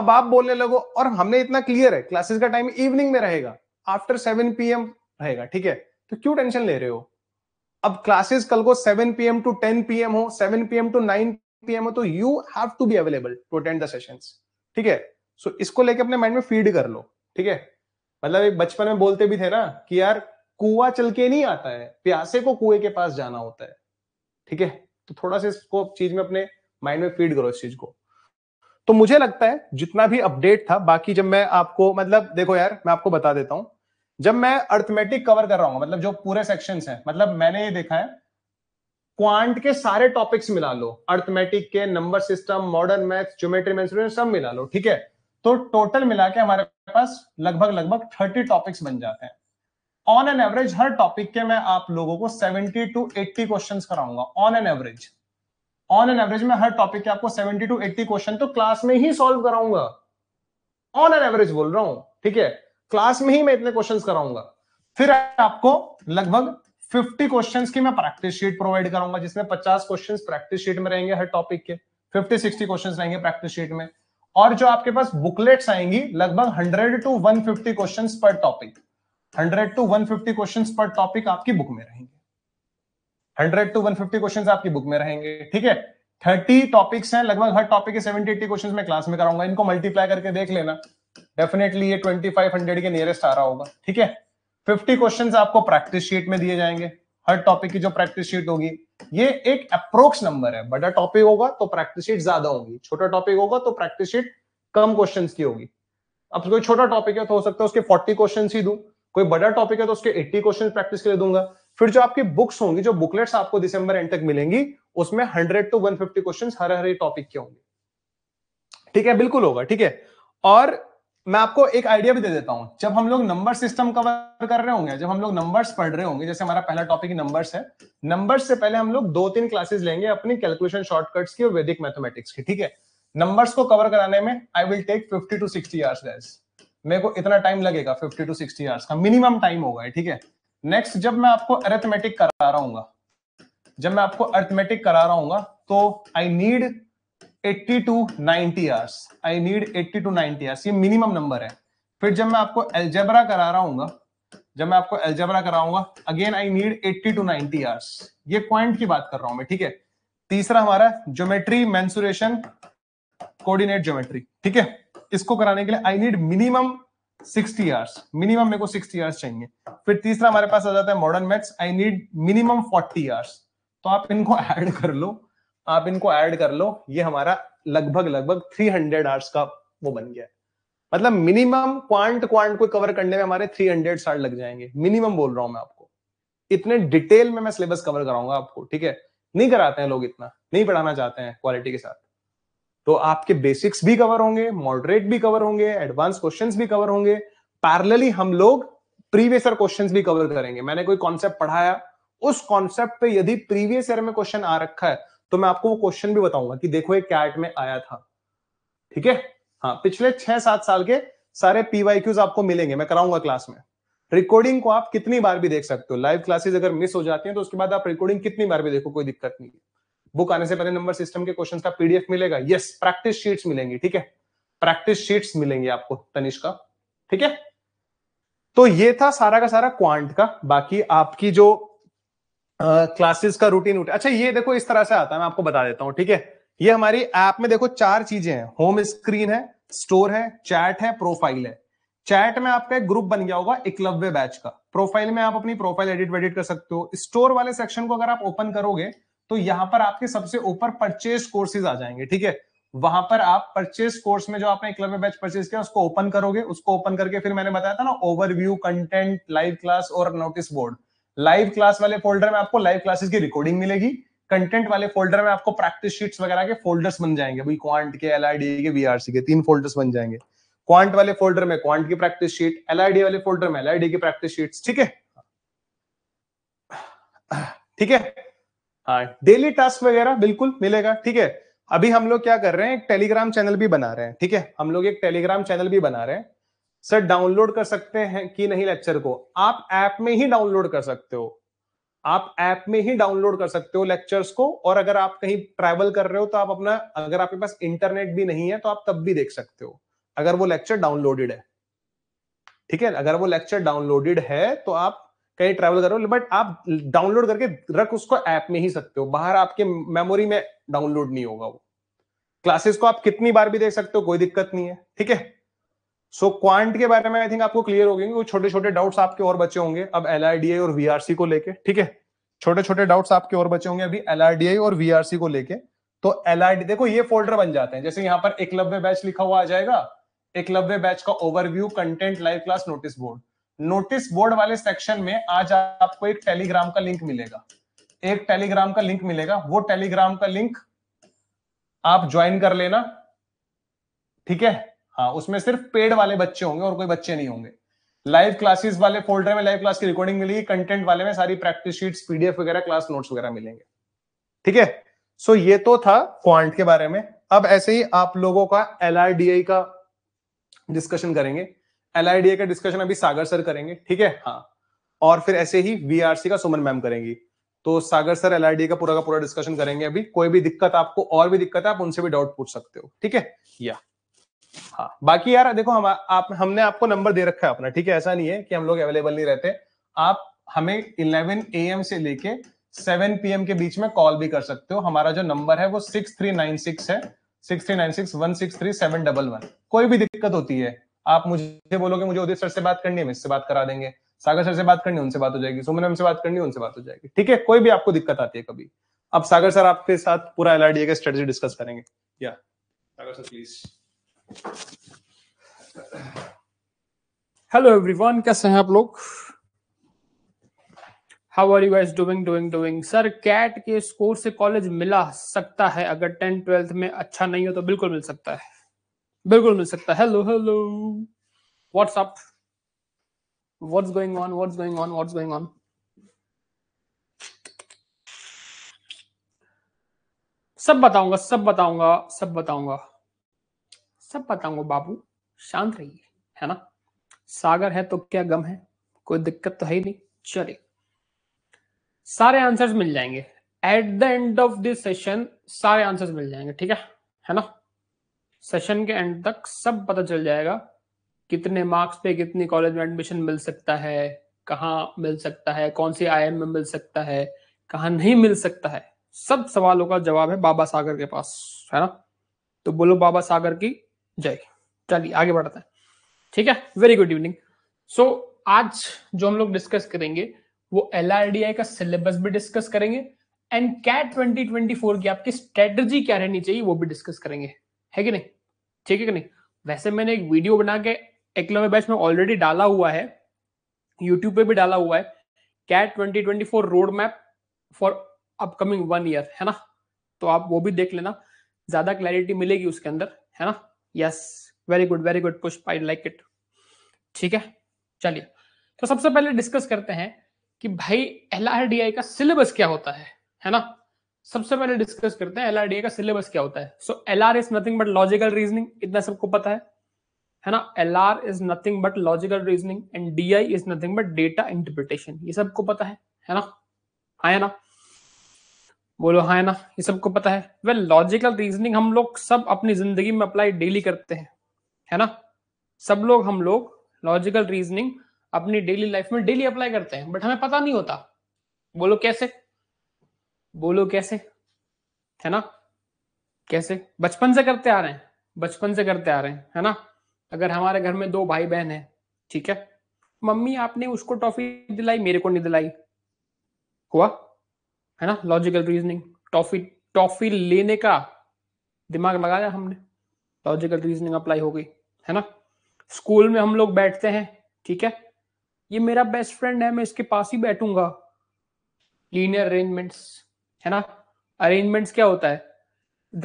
अब आप बोलने लगो और हमने इतना क्लियर है क्लासेस का टाइम इवनिंग में रहेगा आफ्टर सेवन पीएम रहेगा ठीक है तो क्यों टेंशन ले रहे हो अब क्लासेस कल को seven PM to ten PM हो seven PM to nine PM हो तो you have to be available to attend the sessions ठीक है सो इसको लेके अपने माइंड में फीड कर लो ठीक है मतलब एक बचपन में बोलते भी थे ना कि यार कुआ चल के नहीं आता है प्यासे को कुएं के पास जाना होता है ठीक है तो थोड़ा सा इसको चीज में अपने माइंड में फीड करो इस चीज को तो मुझे लगता है जितना भी अपडेट था बाकी जब मैं आपको मतलब देखो यार मैं आपको बता देता हूं जब मैं अर्थमेटिक कवर कर रहा हूं मतलब जो पूरे सेक्शंस हैं मतलब मैंने ये देखा है क्वांट के सारे टॉपिक्स मिला लो अर्थमेटिक के number system modern maths geometry maths सब मिला लो ठीक है तो टोटल मिला के हमारे पास लगभग लगभग थर्टी टॉपिक्स बन जाते हैं ऑन एन एवरेज हर टॉपिक के मैं आप लोगों को सेवेंटी टू एट्टी क्वेश्चन कराऊंगा on an average on an average में हर टॉपिक के आपको 70 टू 80 क्वेश्चन तो क्लास में ही सॉल्व कराऊंगा ऑन एन एवरेज बोल रहा हूं ठीक है क्लास में ही मैं इतने क्वेश्चन कराऊंगा फिर आपको लगभग 50 क्वेश्चन की मैं प्रैक्टिस शीट प्रोवाइड कराऊंगा जिसमें 50 क्वेश्चन प्रैक्टिस शीट में रहेंगे हर टॉपिक के 50 60 क्वेश्चन रहेंगे प्रैक्टिस शीट में और जो आपके पास बुकलेट्स आएंगी लगभग 100 to 150 questions per topic 100 to 150 questions per topic आपकी बुक में रहेंगे hundred to one fifty question आपकी बुक में रहेंगे ठीक है थर्टी टॉपिक्स हैं लगभग हर टॉपिक के सेवेंटी एट्टी क्वेश्चन मैं क्लास में कराऊंगा इनको मल्टीप्लाई करके देख लेना डेफिनेटली ये ट्वेंटी फाइव हंड्रेड के नियरेस्ट आ रहा होगा ठीक है फिफ्टी क्वेश्चन आपको प्रैक्टिस शीट में दिए जाएंगे हर टॉपिक की जो प्रैक्टिस शीट होगी ये एक अप्रोक्स नंबर है बड़ा टॉपिक होगा तो प्रैक्टिस शीट ज्यादा होगी छोटा टॉपिक होगा तो प्रैक्टिस शीट कम क्वेश्चन की होगी अब कोई छोटा टॉपिक है तो हो सकता है उसके फोर्टी क्वेश्चन ही दू कोई बड़ा टॉपिक है तो उसके एट्टी क्वेश्चन प्रैक्टिस के लिए दूंगा फिर जो आपकी बुक्स होंगी जो बुकलेट्स आपको दिसंबर एंड तक मिलेंगी उसमें hundred to one fifty question हर हर टॉपिक के होंगे ठीक है बिल्कुल होगा ठीक है और मैं आपको एक आइडिया भी दे देता हूं जब हम लोग नंबर सिस्टम कवर कर रहे होंगे जब हम लोग नंबर्स पढ़ रहे होंगे जैसे हमारा पहला टॉपिक नंबर्स है नंबर्स से पहले हम लोग दो तीन क्लासेस लेंगे अपनी कैलकुलेशन शॉर्टकट्स की और वैदिक मैथमेटिक्स की ठीक है नंबर्स को कवर कराने में I will take fifty to sixty hours मेरे को इतना टाइम लगेगा फिफ्टी टू सिक्सटी आवर्स का मिनिमम टाइम होगा ठीक है नेक्स्ट जब मैं आपको अरेथमेटिक करा रहा हूँ जब मैं आपको अर्थमेटिक करा रहा हूँ तो I need 80 to 90 hours I need 80 to 90 hours ये मिनिमम नंबर है फिर जब मैं आपको एल्जेब्रा करा रहा हूँ जब मैं आपको एल्जेब्रा कराऊंगा again I need 80 to 90 hours ये पॉइंट की बात कर रहा हूं मैं ठीक है तीसरा हमारा ज्योमेट्री मेंसुरेशन कोऑर्डिनेट ज्योमेट्री ठीक है इसको कराने के लिए I need minimum sixty hours minimum मेरे को सिक्सटी आवर्स चाहिए फिर तीसरा हमारे पास आ जाता है modern maths I need minimum forty hours तो आप इनको ऐड कर लो आप इनको ऐड कर लो ये हमारा लगभग लगभग थ्री हंड्रेड आवर्स का वो बन गया मतलब मिनिमम क्वांट क्वांट को कवर करने में हमारे थ्री हंड्रेड साल लग जाएंगे मिनिमम बोल रहा हूं मैं आपको इतने डिटेल में मैं सिलेबस कवर कराऊंगा आपको ठीक है नहीं कराते हैं लोग इतना नहीं पढ़ाना चाहते हैं क्वालिटी के साथ तो आपके बेसिक्स भी कवर होंगे मॉडरेट भी कवर होंगे एडवांस क्वेश्चंस भी कवर होंगे पैरेलली हम लोग प्रीवियस ईयर क्वेश्चंस भी कवर करेंगे मैंने कोई कॉन्सेप्ट पढ़ाया उस कॉन्सेप्ट पे यदि प्रीवियस ईयर में क्वेश्चन आ रखा है तो मैं आपको वो क्वेश्चन भी बताऊंगा कि देखो ये कैट में आया था ठीक है हाँ पिछले छह सात साल के सारे पीवाईक्यूज आपको मिलेंगे मैं कराऊंगा क्लास में रिकॉर्डिंग को आप कितनी बार भी देख सकते हो लाइव क्लासेस अगर मिस हो जाती हैं तो उसके बाद आप रिकॉर्डिंग कितनी बार भी देखो कोई दिक्कत नहीं है बुक आने से पहले नंबर सिस्टम के क्वेश्चंस का पीडीएफ मिलेगा यस प्रैक्टिस शीट्स मिलेंगी ठीक है प्रैक्टिस शीट्स मिलेंगी आपको तनिष का ठीक है तो ये था सारा का सारा क्वांट का बाकी आपकी जो क्लासेस का रूटीन उठे अच्छा ये देखो इस तरह से आता है मैं आपको बता देता हूँ ठीक है ये हमारी ऐप में देखो चार चीजें हैं होम स्क्रीन है स्टोर है चैट है प्रोफाइल है चैट में आपका एक ग्रुप बन गया होगा एकलव्य बैच का प्रोफाइल में आप अपनी प्रोफाइल एडिट वेडिट कर सकते हो स्टोर वाले सेक्शन को अगर आप ओपन करोगे तो यहां पर आपके सबसे ऊपर परचेज कोर्सेज आ जाएंगे ठीक है वहां पर आप परचेज कोर्स में जो आपने क्लब में बैच परचेज किया उसको ओपन करोगे उसको ओपन करके फिर मैंने बताया था ना ओवरव्यू कंटेंट लाइव क्लास और नोटिस बोर्ड लाइव क्लास वाले फोल्डर में आपको लाइव क्लासेस की रिकॉर्डिंग मिलेगी कंटेंट वाले फोल्डर में आपको प्रैक्टिस शीट्स वगैरह के फोल्डर्स बन जाएंगे भाई क्वांट के एल के वीआरसी के तीन फोल्डर्स बन जाएंगे क्वांट वाले फोल्डर में क्वांट की प्रैक्टिस शीट एल वाले फोल्डर में एल की प्रैक्टिस शीट ठीक है ठीक है डेली टास्क वगैरह बिल्कुल मिलेगा ठीक है अभी हम लोग क्या कर रहे हैं एक टेलीग्राम चैनल भी बना रहे हैं ठीक है हम लोग एक टेलीग्राम चैनल भी बना रहे हैं सर डाउनलोड कर सकते हैं कि नहीं लेक्चर को आप ऐप में ही डाउनलोड कर सकते हो आप ऐप में ही डाउनलोड कर सकते हो लेक्चर्स को और अगर आप कहीं ट्रैवल कर रहे हो तो आप अपना अगर आपके पास इंटरनेट भी नहीं है तो आप तब भी देख सकते हो अगर वो लेक्चर डाउनलोडेड है ठीक है अगर वो लेक्चर डाउनलोडेड है तो आप कहीं ट्रैवल करो बट आप डाउनलोड करके रख उसको ऐप में ही सकते हो बाहर आपके मेमोरी में डाउनलोड नहीं होगा वो क्लासेस को आप कितनी बार भी देख सकते हो कोई दिक्कत नहीं है ठीक है सो so, क्वांट के बारे में आई थिंक आपको क्लियर हो गए वो छोटे छोटे डाउट्स आपके और बचे होंगे अब एल और वीआरसी को लेके ठीक है छोटे छोटे डाउट्स आपके और बचे होंगे अभी एल और वीआरसी को लेके तो एल देखो ये फोल्डर बन जाते हैं जैसे यहाँ पर एकलव्य बैच लिखा हुआ आ जाएगा एकलव्य बैच का overview content live class notice board notice board वाले सेक्शन में आज आपको एक टेलीग्राम का लिंक मिलेगा एक टेलीग्राम का लिंक मिलेगा वो टेलीग्राम का लिंक आप ज्वाइन कर लेना ठीक है हाँ उसमें सिर्फ पेड वाले बच्चे होंगे और कोई बच्चे नहीं होंगे लाइव क्लासेस वाले फोल्डर में लाइव क्लास की रिकॉर्डिंग मिलेगी कंटेंट वाले में सारी प्रैक्टिस शीट्स पीडीएफ वगैरह क्लास नोट्स वगैरह मिलेंगे ठीक है सो ये तो था क्वांट के बारे में अब ऐसे ही आप लोगों का एल का डिस्कशन करेंगे एल का डिस्कशन अभी सागर सर करेंगे ठीक है हाँ और फिर ऐसे ही वीआरसी का सुमन मैम करेंगी तो सागर सर एल का पूरा का पूरा डिस्कशन करेंगे अभी कोई भी दिक्कत आपको और भी दिक्कत है आप उनसे भी डाउट पूछ सकते हो ठीक है या हाँ बाकी यार देखो हम आप हमने आपको नंबर दे रखा है अपना ठीक है ऐसा नहीं है कि हम लोग अवेलेबल नहीं रहते आप हमें ए एएम से लेके सेवन पी एम के बीच में कॉल भी कर सकते हो हमारा जो नंबर है वो सिक्स थ्री नाइन सिक्स है six three nine six one six three seven double one कोई भी दिक्कत होती है आप मुझे बोलोगे मुझे उदित सर से बात करनी है मैं इससे बात करा देंगे सागर सर से बात करनी है उनसे बात हो जाएगी सुमन से बात करनी है उनसे बात हो जाएगी ठीक है कोई भी आपको दिक्कत आती है कभी अब सागर सर आपके साथ पूरा एल का स्ट्रेटेजी डिस्कस करेंगे या Sagar sir please hello everyone कैसे हैं आप लोग how are you guys doing doing doing sir CAT के स्कोर से कॉलेज मिला सकता है अगर टेंथ ट्वेल्थ में अच्छा नहीं हो तो बिल्कुल मिल सकता है बिल्कुल मिल सकता है hello hello what's up what's going on what's going on what's going on सब बताऊंगा सब बताऊंगा सब बताऊंगा सब बताऊंगा बाबू शांत रहिए है ना सागर है तो क्या गम है कोई दिक्कत तो है ही नहीं चलिए सारे आंसर्स मिल जाएंगे at the end of this session सारे आंसर्स मिल जाएंगे ठीक है है ना सेशन के एंड तक सब पता चल जाएगा कितने मार्क्स पे कितनी कॉलेज में एडमिशन मिल सकता है कहाँ मिल सकता है कौन सी आई में मिल सकता है कहाँ नहीं मिल सकता है सब सवालों का जवाब है बाबा सागर के पास है ना तो बोलो बाबा सागर की जय चलिए आगे बढ़ते हैं ठीक है वेरी गुड इवनिंग सो आज जो हम लोग डिस्कस करेंगे वो एल का सिलेबस भी डिस्कस करेंगे एंड कैट 2024 की आपकी स्ट्रेटजी क्या रहनी चाहिए वो भी डिस्कस करेंगे है कि नहीं ठीक है कि नहीं वैसे मैंने एक वीडियो बना के एकलव्य बैच में ऑलरेडी डाला हुआ है यूट्यूब पे भी डाला हुआ है CAT twenty twenty four road map for upcoming one year है ना तो आप वो भी देख लेना ज्यादा क्लैरिटी मिलेगी उसके अंदर है ना yes very good very good Pushp I like it ठीक है चलिए तो सबसे पहले डिस्कस करते हैं कि भाई एल का सिलेबस क्या होता है है ना सबसे पहले डिस्कस करते हैं एलआरडीए का सिलेबस क्या होता है so L R is nothing but logical reasoning इतना सबको पता है है ना L R is nothing but logical reasoning and D I is nothing but data interpretation ये सबको पता है है ना हाँ है ना बोलो हाँ है ना ये सबको पता है वेल लॉजिकल रीजनिंग हम लोग सब अपनी जिंदगी में अप्लाई डेली करते हैं है ना सब लोग हम लोग लॉजिकल रीजनिंग अपनी डेली लाइफ में डेली अप्लाई करते हैं बट हमें पता नहीं होता बोलो कैसे बोलो कैसे है ना कैसे बचपन से करते आ रहे हैं बचपन से करते आ रहे हैं है ना अगर हमारे घर में दो भाई बहन है ठीक है मम्मी आपने उसको टॉफी दिलाई मेरे को नहीं दिलाई हुआ है ना लॉजिकल रीजनिंग टॉफी टॉफी लेने का दिमाग लगाया हमने लॉजिकल रीजनिंग अप्लाई हो गई है ना स्कूल में हम लोग बैठते हैं ठीक है ये मेरा बेस्ट फ्रेंड है मैं इसके पास ही बैठूंगा लीनियर अरेंजमेंट्स है ना अरेंजमेंट्स क्या होता है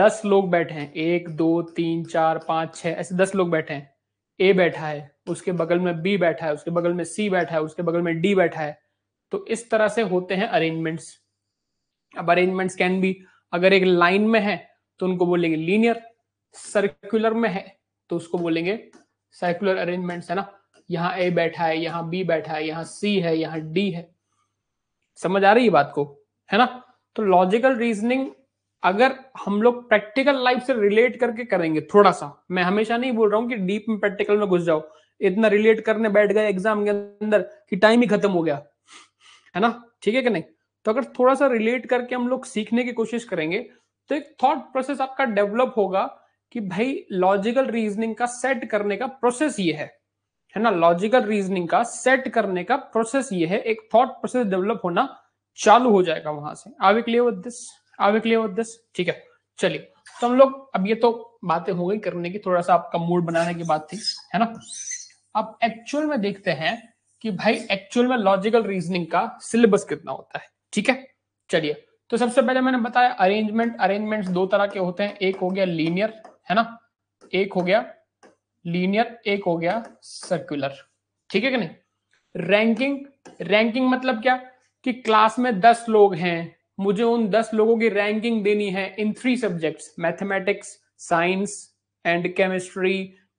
दस लोग बैठे हैं एक दो तीन चार पांच छह ऐसे दस लोग बैठे हैं ए बैठा है उसके बगल में बी बैठा है उसके बगल में सी बैठा है उसके बगल में डी बैठा है तो इस तरह से होते हैं अरेंजमेंट्स अब अरेंजमेंट्स कैन बी अगर एक लाइन में है तो उनको बोलेंगे लीनियर सर्कुलर में है तो उसको बोलेंगे सर्कुलर अरेंजमेंट्स है ना यहाँ ए बैठा है यहाँ बी बैठा है यहाँ सी है यहाँ डी है समझ आ रही है बात को है ना तो लॉजिकल रीजनिंग अगर हम लोग प्रैक्टिकल लाइफ से रिलेट करके करेंगे थोड़ा सा मैं हमेशा नहीं बोल रहा हूँ कि डीप में प्रैक्टिकल में घुस जाओ इतना रिलेट करने बैठ गए एग्जाम के अंदर कि टाइम ही खत्म हो गया है ना ठीक है कि नहीं तो अगर थोड़ा सा रिलेट करके हम लोग सीखने की कोशिश करेंगे तो एक थॉट प्रोसेस आपका डेवलप होगा कि भाई लॉजिकल रीजनिंग का सेट करने का प्रोसेस ये है है ना लॉजिकल रीजनिंग का सेट करने का प्रोसेस ये है एक थॉट प्रोसेस डेवलप होना चालू हो जाएगा वहां से are we clear with this are we clear with this ठीक है चलिए तो हम लोग अब ये तो बातें हो गई करने की थोड़ा सा आपका मूड बनाने की बात थी है ना अब एक्चुअल में देखते हैं कि भाई एक्चुअल में लॉजिकल रीजनिंग का सिलेबस कितना होता है ठीक है चलिए तो सबसे पहले मैंने बताया अरेंजमेंट अरेंजमेंट दो तरह के होते हैं एक हो गया लीनियर है ना एक हो गया लीनियर एक हो गया सर्कुलर ठीक है कि नहीं रैंकिंग रैंकिंग मतलब क्या कि क्लास में दस लोग हैं मुझे उन दस लोगों की रैंकिंग देनी है in three subjects mathematics science and chemistry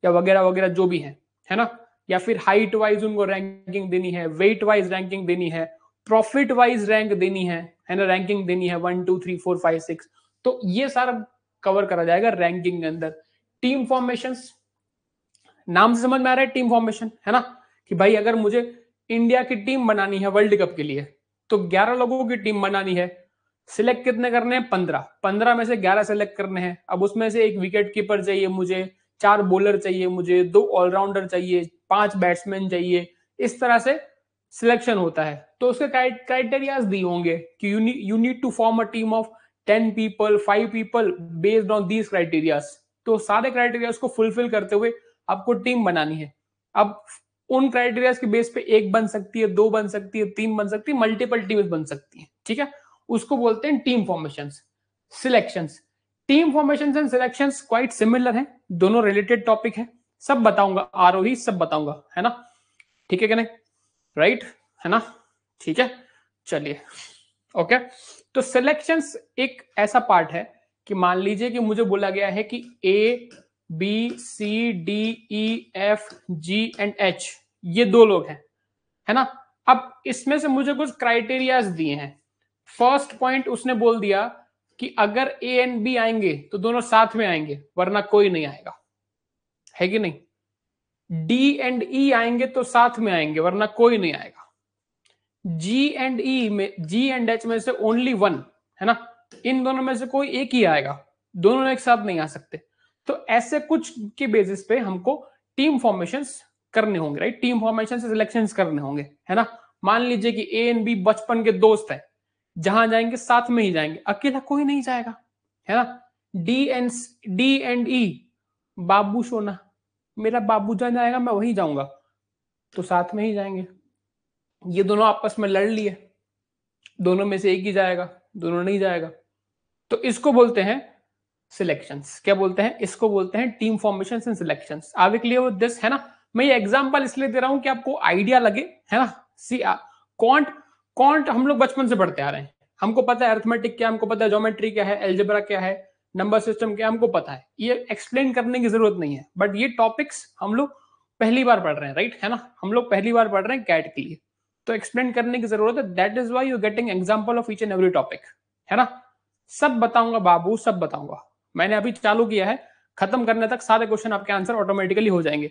या वगैरह वगैरह जो भी है है ना या फिर हाइट वाइज उनको रैंकिंग देनी है वेट वाइज रैंकिंग देनी है प्रॉफिट वाइज रैंक देनी है है ना रैंकिंग देनी है one two three four five six तो ये सारा कवर करा जाएगा रैंकिंग के अंदर टीम फॉर्मेशन नाम से समझ में आ रहा है टीम फॉर्मेशन है ना कि भाई अगर मुझे इंडिया की टीम बनानी है वर्ल्ड कप के लिए तो 11 लोगों की टीम बनानी है सिलेक्ट कितने करने हैं पंद्रह पंद्रह में से ग्यारह सिलेक्ट करने हैं अब उसमें से एक विकेट कीपर चाहिए मुझे चार बॉलर चाहिए मुझे दो ऑलराउंडर चाहिए पांच बैट्समैन चाहिए इस तरह से सिलेक्शन होता है तो उसके क्राइटेरियाज दी होंगे कि you need to form a team of ten people five people based on these criterias तो सारे क्राइटेरिया को फुलफिल करते हुए आपको टीम बनानी है अब उन क्राइटेरिया के बेस पे एक बन सकती है दो बन सकती है तीन बन सकती है मल्टीपल टीम्स बन सकती है ठीक है उसको बोलते हैं team formation selection team formation and selection quite similar है दोनों रिलेटेड टॉपिक है सब बताऊंगा आर ही e सब बताऊंगा है ना ठीक है क्या नहीं राइट है ना ठीक है चलिए ओके तो सिलेक्शन एक ऐसा पार्ट है कि मान लीजिए कि मुझे बोला गया है कि A B C D E F G and H ये दो लोग हैं है ना अब इसमें से मुझे कुछ क्राइटेरियाज दिए हैं फर्स्ट पॉइंट उसने बोल दिया कि अगर ए एंड बी आएंगे तो दोनों साथ में आएंगे वरना कोई नहीं आएगा है कि नहीं डी एंड ई आएंगे तो साथ में आएंगे वरना कोई नहीं आएगा जी एंड ई में जी एंड एच में से ओनली वन है ना इन दोनों में से कोई एक ही आएगा दोनों एक साथ नहीं आ सकते तो ऐसे कुछ के बेसिस पे हमको टीम फॉर्मेशन करने होंगे राइट टीम फॉर्मेशन से सिलेक्शन करने होंगे है ना मान लीजिए कि ए एन बी बचपन के दोस्त है जहां जाएंगे साथ में ही जाएंगे अकेला कोई नहीं जाएगा है ना D N D and E बाबू सोना मेरा बाबू जहां जाएगा मैं वहीं जाऊंगा तो साथ में ही जाएंगे ये दोनों आपस में लड़ लिए दोनों में से एक ही जाएगा दोनों नहीं जाएगा तो इसको बोलते हैं सिलेक्शन क्या बोलते हैं इसको बोलते हैं टीम फॉर्मेशन एंड सिलेक्शन आगे क्लियर लिए दिस है ना मैं ये एग्जाम्पल इसलिए दे रहा हूँ कि आपको आइडिया लगे है ना सी कॉन्ट कॉन्ट हम लोग बचपन से पढ़ते आ रहे हैं हमको पता है अर्थमेटिक क्या हमको पता है जोमेट्री क्या है एल्जेब्रा क्या है नंबर सिस्टम क्या हमको पता है ये एक्सप्लेन करने की जरूरत नहीं है बट ये टॉपिक्स हम लोग पहली बार पढ़ रहे हैं राइट है ना हम लोग पहली बार पढ़ रहे हैं कैट के लिए तो एक्सप्लेन करने की जरूरत है that is why you getting example of each and every topic है ना सब बताऊंगा बाबू सब बताऊंगा मैंने अभी चालू किया है खत्म करने तक सारे क्वेश्चन आपके आंसर ऑटोमेटिकली हो जाएंगे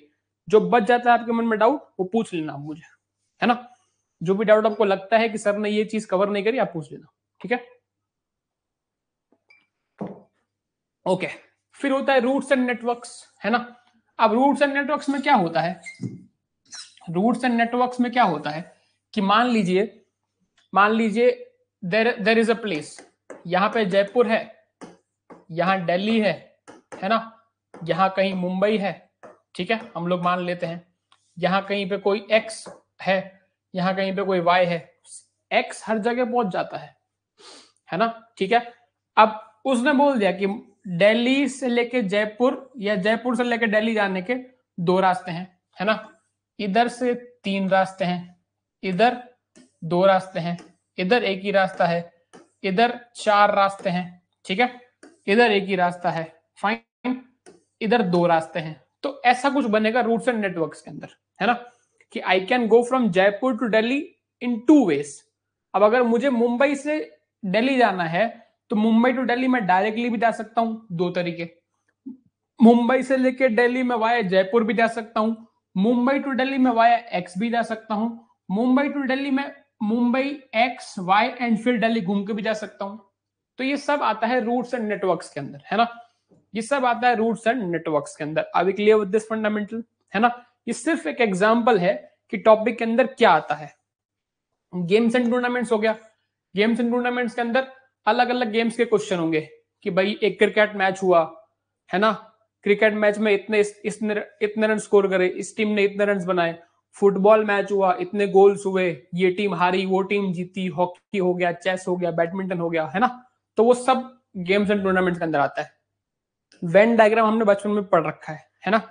जो बच जाता है आपके मन में डाउट वो पूछ लेना आप मुझे है ना जो भी डाउट आपको लगता है कि सर ने ये चीज कवर नहीं करी आप पूछ लेना ठीक है ओके फिर होता है रूट्स एंड नेटवर्क्स है ना अब रूट्स एंड नेटवर्क्स में क्या होता है रूट्स एंड नेटवर्क्स में क्या होता है कि मान लीजिए मान लीजिए देर देर इज अ प्लेस यहां पे जयपुर है यहाँ दिल्ली है है ना यहाँ कहीं मुंबई है ठीक है हम लोग मान लेते हैं यहाँ कहीं पे कोई एक्स है यहाँ कहीं पे कोई वाई है एक्स हर जगह पहुंच जाता है है ना ठीक है अब उसने बोल दिया कि दिल्ली से लेके जयपुर या जयपुर से लेके दिल्ली जाने के दो रास्ते हैं है ना इधर से तीन रास्ते हैं इधर दो रास्ते हैं इधर एक ही रास्ता है इधर चार रास्ते हैं ठीक है इधर एक ही रास्ता है फाइन इधर दो रास्ते हैं तो ऐसा कुछ बनेगा रूट्स एंड नेटवर्क के अंदर है ना कि I can go from Jaipur to Delhi in two ways अब अगर मुझे मुंबई से दिल्ली जाना है तो मुंबई टू दिल्ली मैं डायरेक्टली भी जा सकता हूं दो तरीके मुंबई से लेके दिल्ली में वाया जयपुर भी जा सकता हूं मुंबई टू दिल्ली में वाया एक्स भी जा सकता हूं मुंबई टू दिल्ली में मुंबई एक्स वाई एंड फिर दिल्ली घूम के भी जा सकता हूं तो ये सब आता है रूट्स एंड नेटवर्क्स के अंदर है ना ये सब आता है रूट्स एंड नेटवर्क्स के अंदर अभी क्लियर विद दिस फंडामेंटल है ना ये सिर्फ एक एग्जाम्पल है कि टॉपिक के अंदर क्या आता है गेम्स एंड टूर्नामेंट्स हो गया गेम्स एंड टूर्नामेंट्स के अंदर अलग अलग गेम्स के क्वेश्चन होंगे कि भाई एक क्रिकेट मैच हुआ है ना क्रिकेट मैच में इतने इस, इतने रन स्कोर करे इस टीम ने इतने रन बनाए फुटबॉल मैच हुआ इतने गोल्स हुए ये टीम हारी वो टीम जीती हॉकी हो गया चेस हो गया बैडमिंटन हो गया है ना तो वो सब गेम्स एंड टूर्नामेंट्स के अंदर आता है वेन डायग्राम हमने बचपन में पढ़ रखा है है ना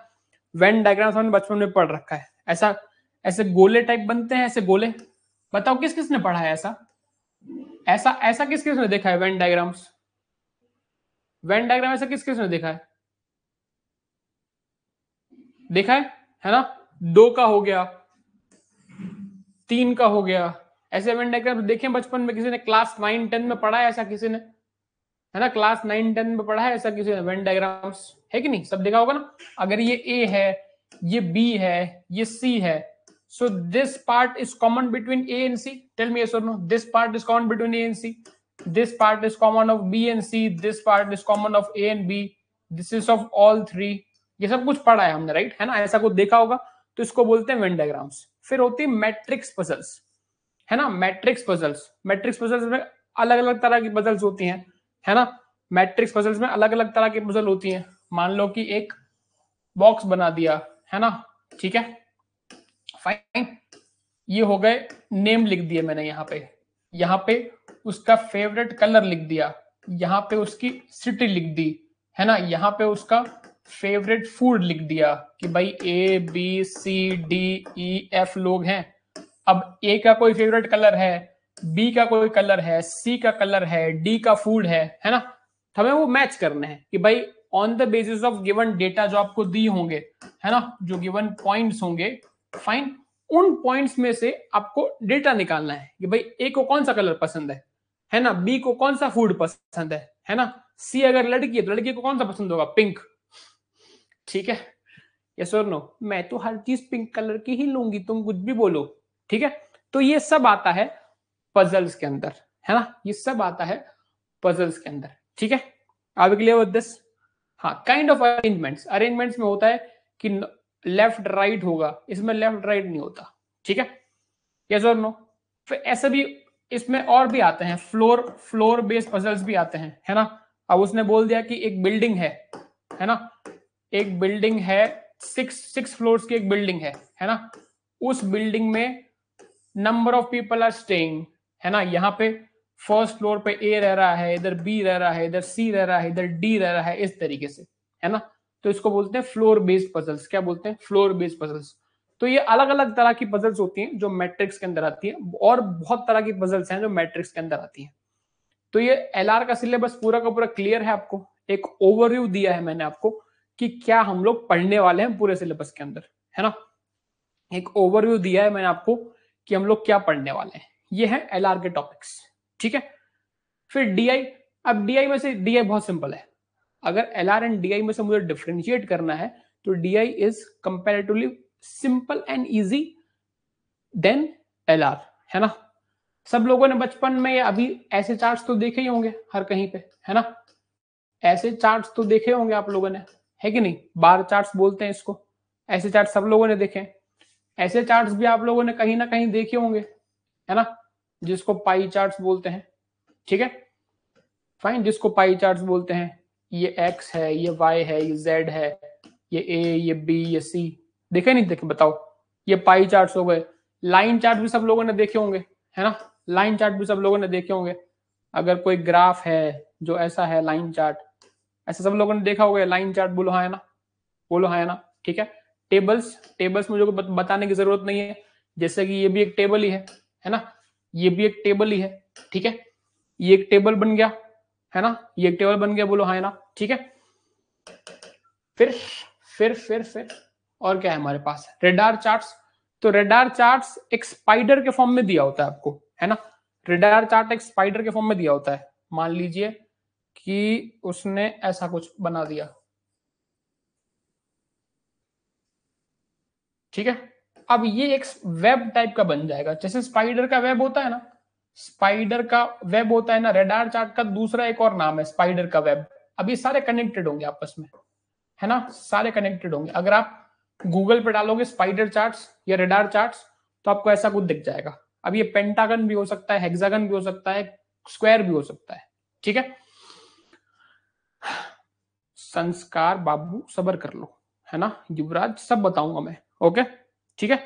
वेन डायग्राम हमने बचपन में पढ़ रखा है ऐसा ऐसे गोले टाइप बनते हैं ऐसे गोले बताओ किस किसने पढ़ा है ऐसा ऐसा ऐसा किस किसने देखा है वेन डायग्राम्स वेन डायग्राम ऐसा किस किसने देखा है देखा है है ना दो का हो गया तीन का हो गया ऐसे वेन डायग्राम देखे बचपन में किसी ने क्लास नाइन टेन में पढ़ा है ऐसा किसी ने है ना क्लास नाइन टेन में पढ़ा है ऐसा किसी वेन डायग्राम्स है कि नहीं सब देखा होगा ना अगर ये ए है ये बी है ये सी है so this part is common between A and C tell me yes no this part is common between A and C this part is common of B and C this part is common of A and B this is of all three ये सब कुछ पढ़ा है हमने राइट right? है ना ऐसा कुछ देखा होगा तो इसको बोलते हैं वेन डायग्राम्स फिर होती है मैट्रिक्स पजल्स है ना मैट्रिक्स पजल्स मैट्रिक्स पजल्स में अलग अलग तरह की पजल्स होती हैं है ना मैट्रिक्स पजल्स में अलग अलग तरह की पजल होती हैं मान लो कि एक बॉक्स बना दिया है ना ठीक है फाइन ये हो गए नेम लिख दिए मैंने यहाँ पे यहाँ पे उसका फेवरेट कलर लिख दिया यहाँ पे उसकी सिटी लिख दी है ना यहाँ पे उसका फेवरेट फूड लिख दिया कि भाई A B C D E F लोग हैं अब ए का कोई फेवरेट कलर है बी का कोई कलर है सी का कलर है डी का फूड है है ना तो हमें वो मैच करना है कि भाई on the basis of given data जो आपको दी होंगे है ना जो गिवन पॉइंट्स होंगे फाइन उन पॉइंट्स में से आपको डेटा निकालना है कि भाई ए को कौन सा कलर पसंद है है ना बी को कौन सा फूड पसंद है है ना सी अगर लड़की है तो लड़की को कौन सा पसंद होगा पिंक ठीक है यस और नो मैं तो हर चीज पिंक कलर की ही लूंगी तुम कुछ भी बोलो ठीक है तो ये सब आता है पजल्स के अंदर है ना ये सब आता है पजल्स के अंदर ठीक है आप क्लियर दिस हाँ काइंड ऑफ अरेंजमेंट्स अरेंजमेंट्स में होता है कि लेफ्ट राइट होगा इसमें लेफ्ट राइट नहीं होता ठीक है ये और नो फिर ऐसे भी इसमें और भी आते हैं फ्लोर फ्लोर बेस्ड पजल्स भी आते हैं है ना अब उसने बोल दिया कि एक बिल्डिंग है है ना एक बिल्डिंग है सिक्स सिक्स फ्लोर की एक बिल्डिंग है है ना उस बिल्डिंग में number of people are staying है ना यहाँ पे फर्स्ट फ्लोर पे ए रह रहा है इधर बी रह रहा है इधर सी रह रहा है इधर डी रह रहा है इस तरीके से है ना तो इसको बोलते हैं फ्लोर बेस्ड पजल्स क्या बोलते हैं फ्लोर बेस्ड पजल्स तो ये अलग अलग तरह की पजल्स होती हैं जो मैट्रिक्स के अंदर आती है और बहुत तरह की पजल्स हैं जो मैट्रिक्स के अंदर आती है तो ये एल का सिलेबस पूरा का पूरा क्लियर है आपको एक ओवरव्यू दिया है मैंने आपको कि क्या हम लोग पढ़ने वाले हैं पूरे सिलेबस के अंदर है ना एक ओवरव्यू दिया है मैंने आपको कि हम लोग क्या पढ़ने वाले हैं ये है एल के टॉपिक्स ठीक है फिर डी अब डी में से डी बहुत सिंपल है अगर एल आर एंड डी में से मुझे डिफ्रेंशिएट करना है तो D is comparatively simple and easy than L R है ना सब लोगों ने बचपन में अभी ऐसे चार्ट तो देखे ही होंगे हर कहीं पे है ना ऐसे चार्ट तो देखे होंगे आप लोगों ने है कि नहीं बार चार्ट बोलते हैं इसको ऐसे चार्ट सब लोगों ने देखे ऐसे चार्ट भी आप लोगों ने कहीं ना कहीं देखे होंगे है ना जिसको पाई चार्ट्स बोलते हैं ठीक है फाइन जिसको पाई चार्ट बोलते हैं ये एक्स है ये वाई है ये जेड है ये ए ये बी ये सी देखे नहीं देखे बताओ ये पाई चार्ट हो गए लाइन चार्ट भी सब लोगों ने देखे होंगे है ना लाइन चार्ट भी सब लोगों ने देखे होंगे अगर कोई ग्राफ है जो ऐसा है लाइन चार्ट ऐसा सब लोगों ने देखा होगा लाइन चार्ट बोलो हाँ है ना बोलो हाँ है ना ठीक है टेबल्स टेबल्स मुझे बताने की जरूरत नहीं है जैसे कि ये भी एक टेबल ही है है ना ये भी एक टेबल ही है ठीक है ये एक टेबल बन गया है ना ये एक टेबल बन गया बोलो हाँ ना ठीक है फिर फिर फिर फिर और क्या है हमारे पास रेडार चार्ट्स तो रेडार चार्ट्स एक स्पाइडर के फॉर्म में दिया होता है आपको है ना रेडार चार्ट एक स्पाइडर के फॉर्म में दिया होता है मान लीजिए कि उसने ऐसा कुछ बना दिया ठीक है अब ये एक वेब टाइप का बन जाएगा जैसे स्पाइडर का वेब होता है ना स्पाइडर का वेब होता है ना रेडार चार्ट का दूसरा एक और नाम है स्पाइडर का वेब अब ये सारे कनेक्टेड होंगे आपस में है ना सारे कनेक्टेड होंगे अगर आप गूगल पे डालोगे स्पाइडर चार्ट्स या रेडार चार्ट्स तो आपको ऐसा कुछ दिख जाएगा अब ये पेंटागन भी हो सकता है हेक्सागन भी हो सकता है स्क्वायर भी हो सकता है ठीक है संस्कार बाबू सबर कर लो है ना युवराज सब बताऊंगा मैं ओके ठीक है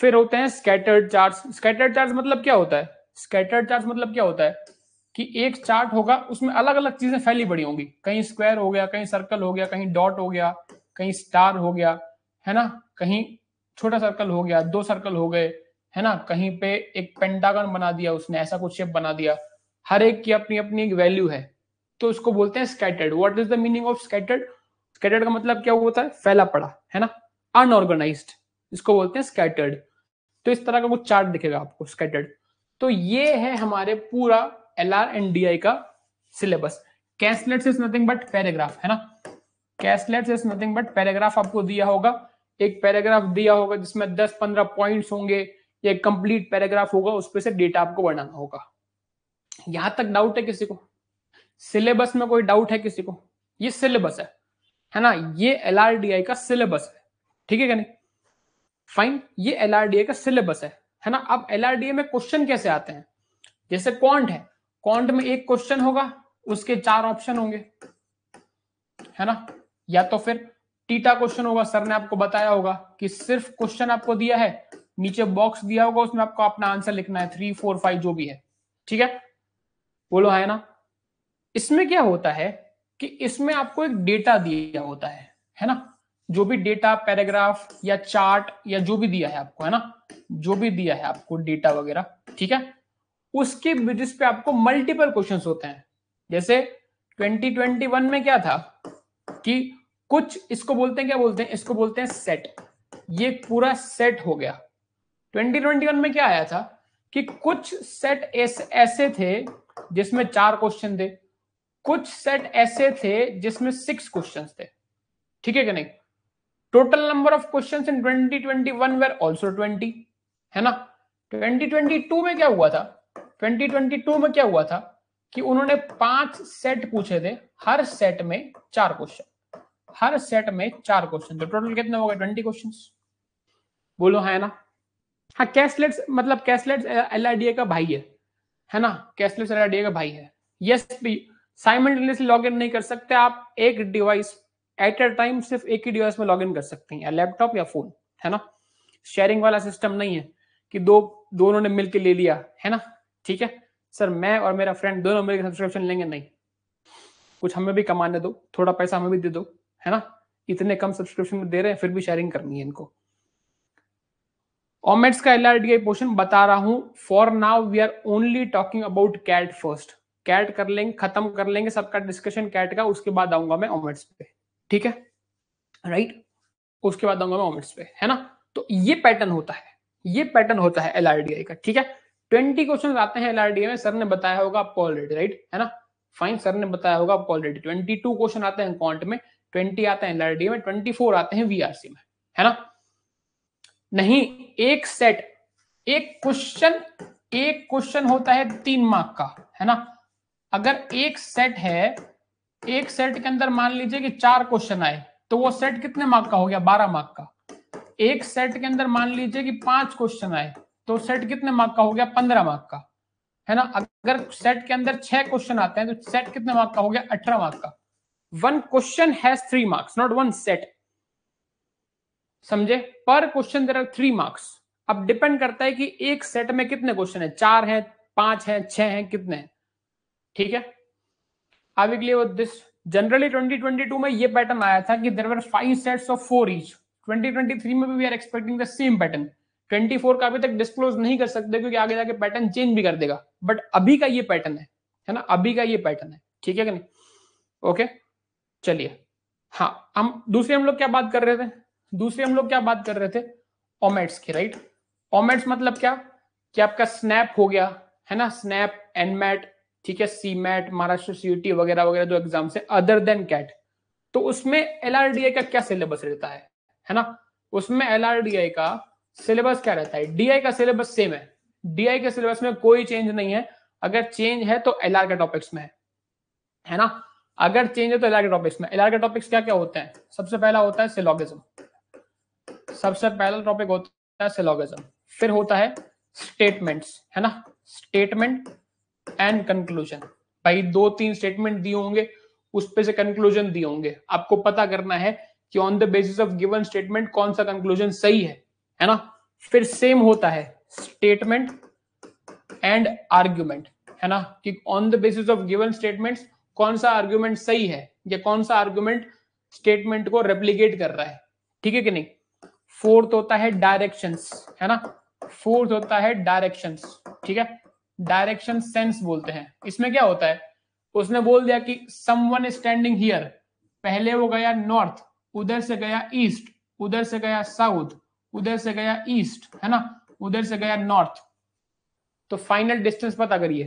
फिर होते हैं स्कैटर्ड चार्ज स्कैटर्ड चार्ज मतलब क्या होता है स्कैटर्ड चार्ज मतलब क्या होता है कि एक चार्ट होगा उसमें अलग अलग चीजें फैली पड़ी होंगी कहीं स्क्वायर हो गया कहीं सर्कल हो गया कहीं डॉट हो गया कहीं स्टार हो गया है ना कहीं छोटा सर्कल हो गया दो सर्कल हो गए है ना कहीं पे एक पेंटागन बना दिया उसने ऐसा कुछ शेप बना दिया हर एक की अपनी अपनी एक वैल्यू है तो उसको बोलते हैं scattered what is the meaning of scattered scattered का मतलब क्या होता है फैला पड़ा है ना अनऑर्गेनाइज्ड जिसको बोलते हैं स्कैटर्ड तो इस तरह का कुछ चार्ट दिखेगा आपको स्कैटर्ड तो ये है हमारे पूरा L R and D I का syllabus caselets is nothing but paragraph है ना caselets is nothing but paragraph आपको दिया होगा एक पैराग्राफ दिया होगा जिसमें दस पंद्रह पॉइंट्स होंगे या कंप्लीट पैराग्राफ होगा उस पर से डेटा आपको बनाना होगा यहां तक डाउट है किसी को सिलेबस में कोई डाउट है किसी को ये सिलेबस है है ना ये एल का सिलेबस है ठीक है क्या नहीं फाइन ये एल का सिलेबस है है ना अब एल में क्वेश्चन कैसे आते हैं जैसे क्वांट है क्वांट में एक क्वेश्चन होगा उसके चार ऑप्शन होंगे है ना या तो फिर टीटा क्वेश्चन होगा सर ने आपको बताया होगा कि सिर्फ क्वेश्चन आपको दिया है नीचे बॉक्स दिया होगा उसमें आपको अपना आंसर लिखना है थ्री फोर फाइव जो भी है ठीक है बोलो है ना इसमें क्या होता है कि इसमें आपको एक डेटा दिया होता है है ना जो भी डेटा पैराग्राफ या चार्ट या जो भी दिया है आपको है ना जो भी दिया है आपको डेटा वगैरह ठीक है उसके बेसिस पे आपको मल्टीपल क्वेश्चंस होते हैं जैसे 2021 में क्या था कि कुछ इसको बोलते हैं क्या बोलते हैं इसको बोलते हैं सेट ये पूरा सेट हो गया 2021 में क्या आया था कि कुछ सेट ऐसे थे जिसमें चार क्वेश्चन थे कुछ सेट ऐसे थे जिसमें सिक्स क्वेश्चन थे ठीक है कि नहीं total number of question in twenty twenty one were also twenty है ना ट्वेंटी ट्वेंटी टू में क्या हुआ था ट्वेंटी ट्वेंटी टू में क्या हुआ था कि उन्होंने पांच सेट पूछे थे हर सेट में चार क्वेश्चन हर सेट में चार क्वेश्चन तो टोटल कितने हो गए ट्वेंटी क्वेश्चन बोलो है ना हाँ कैसलेट्स मतलब कैसलेट्स एल का भाई है है ना कैसलेट्स एल का भाई है यस भी साइमल्टेनियसली लॉग इन नहीं कर सकते आप एक डिवाइस एट अ टाइम सिर्फ एक ही डिवाइस में लॉग इन कर सकते हैं या लैपटॉप या फोन है ना शेयरिंग वाला सिस्टम नहीं है कि दो दोनों ने मिलकर ले लिया है ना ठीक है सर मैं और मेरा फ्रेंड दोनों मिलकर सब्सक्रिप्शन लेंगे नहीं कुछ हमें भी कमाने दो थोड़ा पैसा हमें भी दे दो है ना इतने कम सब्सक्रिप्शन दे रहे हैं फिर भी शेयरिंग करनी है इनको ऑमेट्स का एल आर डी पोर्शन बता रहा हूं for now we are only talking about CAT first CAT कर लेंगे खत्म कर लेंगे सबका डिस्कशन कैट का उसके बाद आऊंगा मैं ऑमेट्स पे ठीक है राइट उसके बाद आऊंगा मैं ओमेट्स पे है ना तो ये पैटर्न होता है ये पैटर्न होता है एलआरडीआई का ठीक है ट्वेंटी क्वेश्चन आते हैं एलआरडीआई में सर ने बताया होगा आपको ऑलरेडी राइट है ना फाइन सर ने बताया होगा आपको ऑलरेडी ट्वेंटी टू क्वेश्चन आते हैं कॉन्ट में ट्वेंटी आते हैं एलआरडीआई में ट्वेंटी फोर आते हैं वीआरसी में है ना नहीं एक सेट एक क्वेश्चन एक क्वेश्चन होता है तीन मार्क का है ना अगर एक सेट है एक सेट के अंदर मान लीजिए कि चार क्वेश्चन आए तो वो सेट कितने मार्क का हो गया बारह मार्क का एक सेट के अंदर मान लीजिए कि पांच क्वेश्चन आए तो सेट कितने मार्क का हो गया पंद्रह मार्क का है ना अगर सेट के अंदर छह क्वेश्चन आते हैं तो सेट कितने मार्क का हो गया अठारह मार्क का one question has three marks not one set समझे पर question there are three marks अब डिपेंड करता है कि एक सेट में कितने क्वेश्चन है चार है पांच है छह है कितने ठीक है अभी के लिए वो दिस जनरली 2022 में ये पैटर्न आया था कि there were five sets of four each 2023 में भी we are expecting the same pattern 24 का अभी तक डिस्क्लोज नहीं कर सकते क्योंकि आगे जाके पैटर्न चेंज भी कर देगा बट अभी का ये पैटर्न है है ना अभी का ये पैटर्न है ठीक है कि नहीं ओके चलिए हाँ हम दूसरे हम लोग क्या बात कर रहे थे दूसरे हम लोग क्या बात कर रहे थे ओमेट्स की राइट ओमेट्स मतलब क्या कि आपका स्नैप हो गया है ना स्नैप एनमेट ठीक है सीमेट महाराष्ट्र सीयूटी वगैरह वगैरह जो एग्जाम्स है अदर देन कैट तो उसमें एल का क्या सिलेबस रहता है है ना उसमें एल का सिलेबस क्या रहता है डीआई का सिलेबस सेम है डीआई के सिलेबस में कोई चेंज नहीं है अगर चेंज है तो एल के टॉपिक्स में है है ना अगर चेंज है तो एल के टॉपिक्स में एल के टॉपिक्स क्या क्या होते हैं सबसे पहला होता है सिलोगिज्म सबसे पहला टॉपिक होता है सिलोगिज्म फिर होता है स्टेटमेंट्स है ना स्टेटमेंट एंड कंक्लूजन भाई दो तीन स्टेटमेंट दिए होंगे उस पे से कंक्लूजन दिए होंगे आपको पता करना है कि on the basis of given statement कौन सा कंक्लूजन सही है है ना फिर सेम होता है स्टेटमेंट एंड आर्ग्यूमेंट है ना कि on the basis of given statement कौन सा आर्ग्यूमेंट सही है या कौन सा आर्ग्यूमेंट स्टेटमेंट को रेप्लीकेट कर रहा है ठीक है कि नहीं फोर्थ होता है डायरेक्शंस है ना फोर्थ होता है डायरेक्शंस ठीक है डायरेक्शन सेंस बोलते हैं इसमें क्या होता है उसने बोल दिया कि सम वन स्टैंडिंग हियर पहले वो गया नॉर्थ उधर से गया ईस्ट उधर से गया साउथ उधर से गया ईस्ट है ना उधर से गया नॉर्थ तो फाइनल डिस्टेंस पता करिए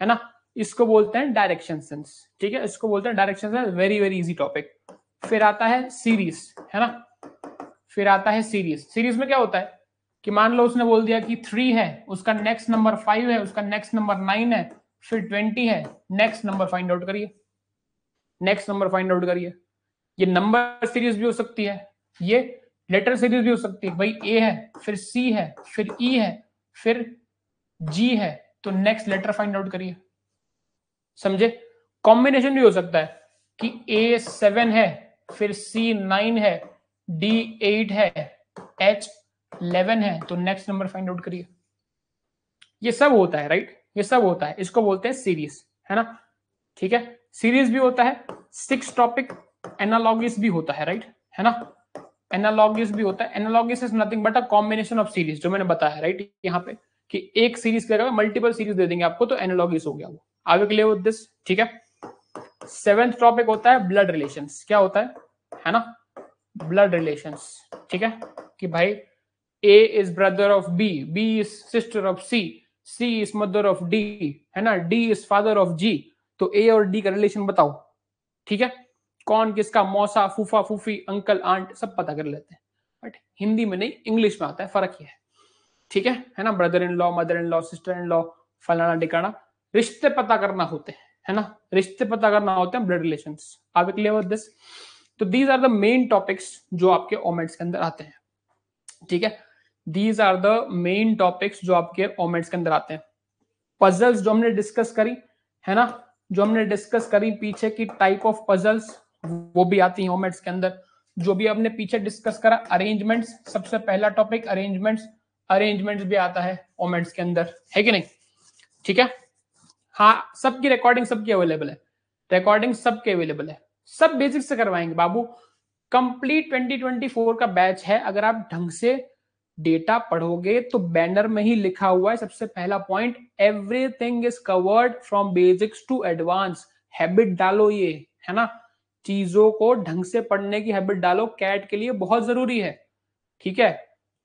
है ना इसको बोलते हैं डायरेक्शन सेंस ठीक है इसको बोलते हैं direction sense very very easy topic फिर आता है सीरीज है ना फिर आता है सीरीज सीरीज में क्या होता है कि मान लो उसने बोल दिया कि थ्री है उसका नेक्स्ट नंबर फाइव है उसका नेक्स्ट नंबर नाइन है फिर ट्वेंटी है नेक्स्ट नंबर फाइंड आउट करिए नेक्स्ट नंबर फाइंड आउट करिए ये नंबर सीरीज भी हो सकती है ये लेटर सीरीज भी हो सकती है भाई ए है फिर सी है फिर ई e है फिर जी है तो नेक्स्ट लेटर फाइंड आउट करिए समझे कॉम्बिनेशन भी हो सकता है कि ए सेवन है फिर सी नाइन है डी एट है एच 11 है तो नेक्स्ट नंबर फाइंड आउट करिए ये सब होता है राइट ये सब होता है इसको बोलते हैं सीरीज है ना ठीक है सीरीज भी होता है सिक्स टॉपिक एनालॉगिस भी होता है राइट है ना एनालॉगिस भी होता है analogies is nothing but a combination of series जो मैंने बताया है राइट यहाँ पे कि एक सीरीज के अगर मल्टीपल सीरीज दे देंगे आपको तो एनालॉगिस हो गया वो आगे के लिए वो दिस ठीक है सेवेंथ टॉपिक होता है ब्लड रिलेशन क्या होता है है ना ब्लड रिलेशन ठीक है कि भाई A is brother of B B is sister of C C is mother of D है ना D is father of G तो ए और डी का रिलेशन बताओ ठीक है कौन किसका मौसा फूफा फूफी अंकल आंट सब पता कर लेते हैं बट हिंदी में नहीं इंग्लिश में आता है फर्क ये है ठीक है है ना brother in law mother in law sister in law फलाना टिकाना रिश्ते पता करना होते हैं है ना रिश्ते पता करना होते हैं ब्लड रिलेशन आगे क्लियर दिस तो these are the main topics जो आपके ओमेट्स के अंदर आते हैं ठीक है these are the main topics जो आपके ऑमेट्स के अंदर आते हैं पजल्स जो हमने डिस्कस करी है ना जो हमने डिस्कस करी पीछे की टाइप ऑफ पजल्स वो भी आती है ओमेट्स के अंदर जो भी आपने पीछे डिस्कस करा अरेंजमेंट्स सबसे पहला टॉपिक अरेंजमेंट्स अरेंजमेंट्स भी आता है ओमेट्स के अंदर है कि नहीं ठीक है हाँ सबकी रिकॉर्डिंग सबकी अवेलेबल है रिकॉर्डिंग सबके अवेलेबल है सब बेसिक से करवाएंगे बाबू कंप्लीट 2024 का बैच है अगर आप ढंग से डेटा पढ़ोगे तो बैनर में ही लिखा हुआ है सबसे पहला point everything is covered from basics to advance habit डालो ये है ना चीजों को ढंग से पढ़ने की हैबिट डालो कैट के लिए बहुत जरूरी है ठीक है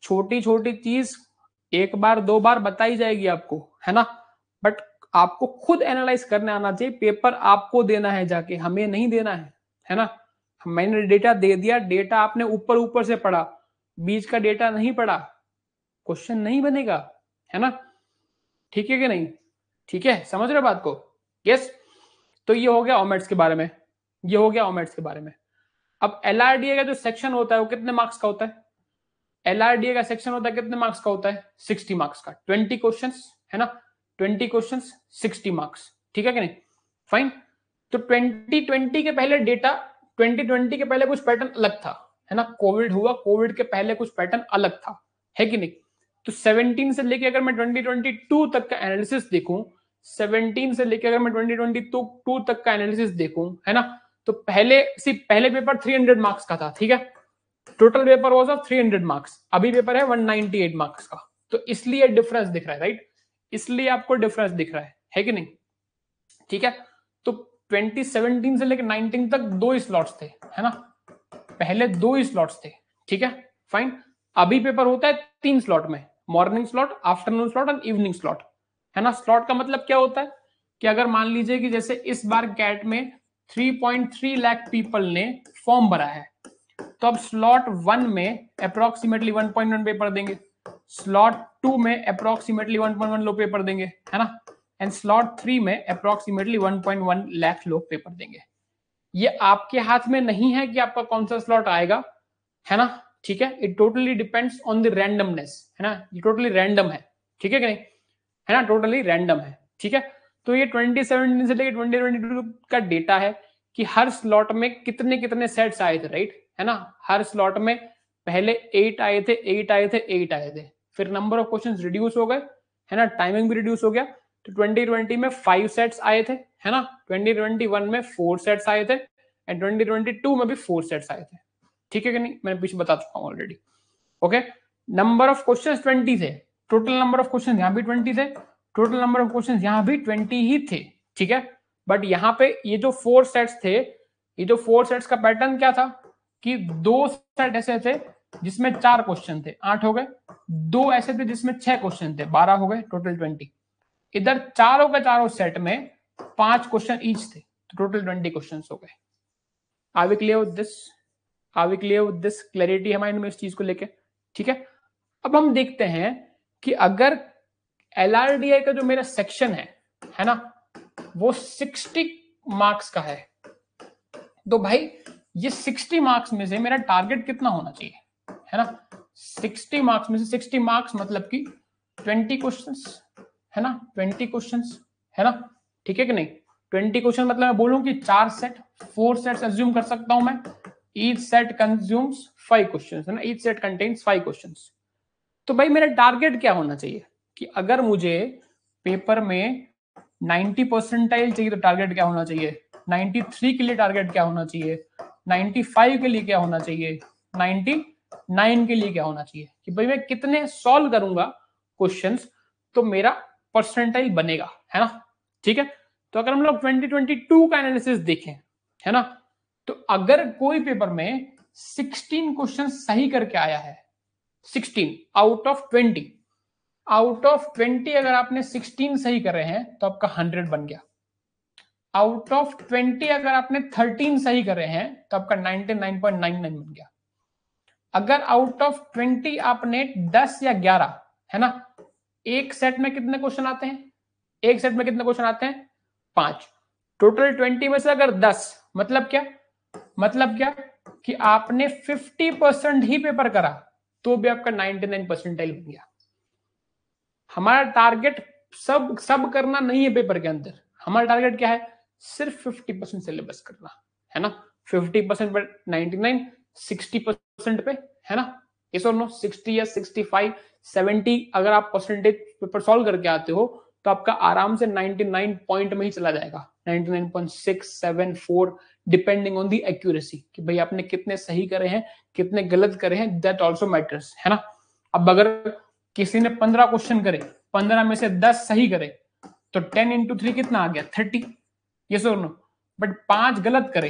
छोटी छोटी चीज एक बार दो बार बताई जाएगी आपको है ना बट आपको खुद एनालाइज करने आना चाहिए पेपर आपको देना है जाके हमें नहीं देना है है ना मैंने डेटा दे दिया डेटा आपने ऊपर ऊपर से पढ़ा बीज का डेटा नहीं पड़ा क्वेश्चन नहीं बनेगा है ना ठीक है कि नहीं ठीक है समझ रहे बात को यस तो ये हो गया ऑमेट्स के बारे में ये हो गया ऑमेट्स के बारे में अब एल का जो सेक्शन होता है वो कितने मार्क्स का होता है एल का सेक्शन होता है कितने मार्क्स का होता है सिक्सटी मार्क्स का ट्वेंटी क्वेश्चन है ना ट्वेंटी क्वेश्चन सिक्सटी मार्क्स ठीक है कि नहीं फाइन तो ट्वेंटी ट्वेंटी के पहले डेटा ट्वेंटी ट्वेंटी के पहले कुछ पैटर्न अलग था है ना कोविड हुआ कोविड के पहले कुछ पैटर्न अलग था है कि नहीं तो 17 से लेके अगर मैं 2022 तक का एनालिसिस देखूं 17 से लेके अगर मैं 2022 तक का एनालिसिस देखूं है ना तो पहले सिर्फ पहले पेपर 300 मार्क्स का था ठीक है total paper was of 300 marks अभी पेपर है 198 मार्क्स का तो इसलिए डिफरेंस दिख रहा है राइट इसलिए आपको डिफरेंस दिख रहा है है कि नहीं ठीक है तो 2017 से लेकर 19 तक दो स्लॉट्स थे है ना पहले दो ही स्लॉट्स थे ठीक है फाइन अभी पेपर होता है तीन स्लॉट में morning slot afternoon slot and evening slot है ना स्लॉट का मतलब क्या होता है कि अगर मान लीजिए कि जैसे इस बार कैट में 3.3 लाख पीपल ने फॉर्म भरा है तो अब स्लॉट वन में अप्रोक्सीमेटली 1.1 पेपर देंगे स्लॉट टू में अप्रोक्सीमेटली 1.1 लोग पेपर देंगे है ना एंड स्लॉट थ्री में अप्रोक्सीमेटली 1.1 लाख लोग पेपर देंगे ये आपके हाथ में नहीं है कि आपका कौन सा स्लॉट आएगा है ना ठीक है it totally depends on the randomness है ना ये टोटली रैंडम है ठीक है कि नहीं है ना टोटली रैंडम है ठीक है तो ये 2017 से लेकर 2022 का डेटा है कि हर स्लॉट में कितने कितने सेट्स आए थे राइट है ना हर स्लॉट में पहले एट आए थे एट आए थे एट आए थे फिर नंबर ऑफ क्वेश्चन रिड्यूस हो गए है ना टाइमिंग भी रिड्यूस हो गया तो 2020 में फाइव सेट्स आए थे है ना 2021 में फोर सेट्स आए थे एंड 2022 में भी फोर सेट्स आए थे ठीक है कि नहीं मैंने पीछे बता चुका हूँ already okay number of question twenty थे टोटल नंबर ऑफ क्वेश्चन यहाँ भी ट्वेंटी थे टोटल नंबर ऑफ क्वेश्चन यहाँ भी ट्वेंटी ही थे ठीक है बट यहाँ पे ये जो फोर सेट्स थे ये जो फोर सेट्स का पैटर्न क्या था कि दो सेट ऐसे थे जिसमें चार क्वेश्चन थे आठ हो गए दो ऐसे थे जिसमें छह क्वेश्चन थे बारह हो गए टोटल ट्वेंटी इधर चारों के चारों सेट में पांच क्वेश्चन ईच थे टोटल ट्वेंटी क्वेश्चन हो गए आविक क्लियर दिस आविक क्लियर दिस क्लैरिटी है माइंड में इस चीज को लेके ठीक है अब हम देखते हैं कि अगर एल का जो मेरा सेक्शन है है ना वो सिक्सटी मार्क्स का है तो भाई ये सिक्सटी मार्क्स में से मेरा टारगेट कितना होना चाहिए है ना सिक्सटी मार्क्स में से सिक्सटी मार्क्स मतलब कि ट्वेंटी क्वेश्चन है ना ट्वेंटी क्वेश्चन है ना ठीक है कि नहीं ट्वेंटी क्वेश्चन मतलब मैं बोलूं कि चार सेट फोर सेट एज्यूम कर सकता हूं मैं each set consumes five question है ना each set contains five question तो भाई मेरा टारगेट क्या होना चाहिए कि अगर मुझे पेपर में नाइन्टी परसेंटाइल चाहिए तो टारगेट क्या होना चाहिए नाइन्टी थ्री के लिए टारगेट क्या होना चाहिए नाइन्टी फाइव के लिए क्या होना चाहिए नाइन्टी नाइन के लिए क्या होना चाहिए कि भाई मैं कितने सॉल्व करूंगा क्वेश्चंस तो मेरा परसेंटाइल बनेगा है ना ठीक है तो अगर हम लोग 2022 का एनालिसिस देखें है ना तो अगर कोई पेपर में 16 क्वेश्चन सही करके आया है 16 आउट ऑफ 20 आउट ऑफ 20 अगर आपने 16 सही कर रहे हैं तो आपका 100 बन गया आउट ऑफ 20 अगर आपने 13 सही कर रहे हैं तो आपका 99.99 बन गया अगर आउट ऑफ 20 आपने 10 या 11 है ना एक सेट में कितने क्वेश्चन आते हैं एक सेट में कितने क्वेश्चन आते हैं पांच टोटल ट्वेंटी में से अगर दस मतलब क्या मतलब क्या कि आपने फिफ्टी परसेंट ही पेपर करा तो भी आपका नाइनटी नाइन परसेंटाइल बन गया हमारा टारगेट सब सब करना नहीं है पेपर के अंदर हमारा टारगेट क्या है सिर्फ फिफ्टी परसेंट सिलेबस करना है ना फिफ्टी परसेंट पर नाइनटी नाइन सिक्सटी परसेंट पे है ना इस और नो सिक्सटी या सिक्सटी फाइव सेवेंटी अगर आप परसेंटेज पेपर सॉल्व करके आते हो तो आपका आराम से नाइनटी नाइन पॉइंट में ही चला जाएगा ninety nine point six seven four depending on the accuracy कि भाई आपने कितने सही करे हैं कितने गलत करे हैं दैट ऑल्सो मैटर्स है ना अब अगर किसी ने पंद्रह क्वेश्चन करे पंद्रह में से दस सही करे तो टेन इंटू थ्री कितना आ गया थर्टी ये सो नो बट पांच गलत करे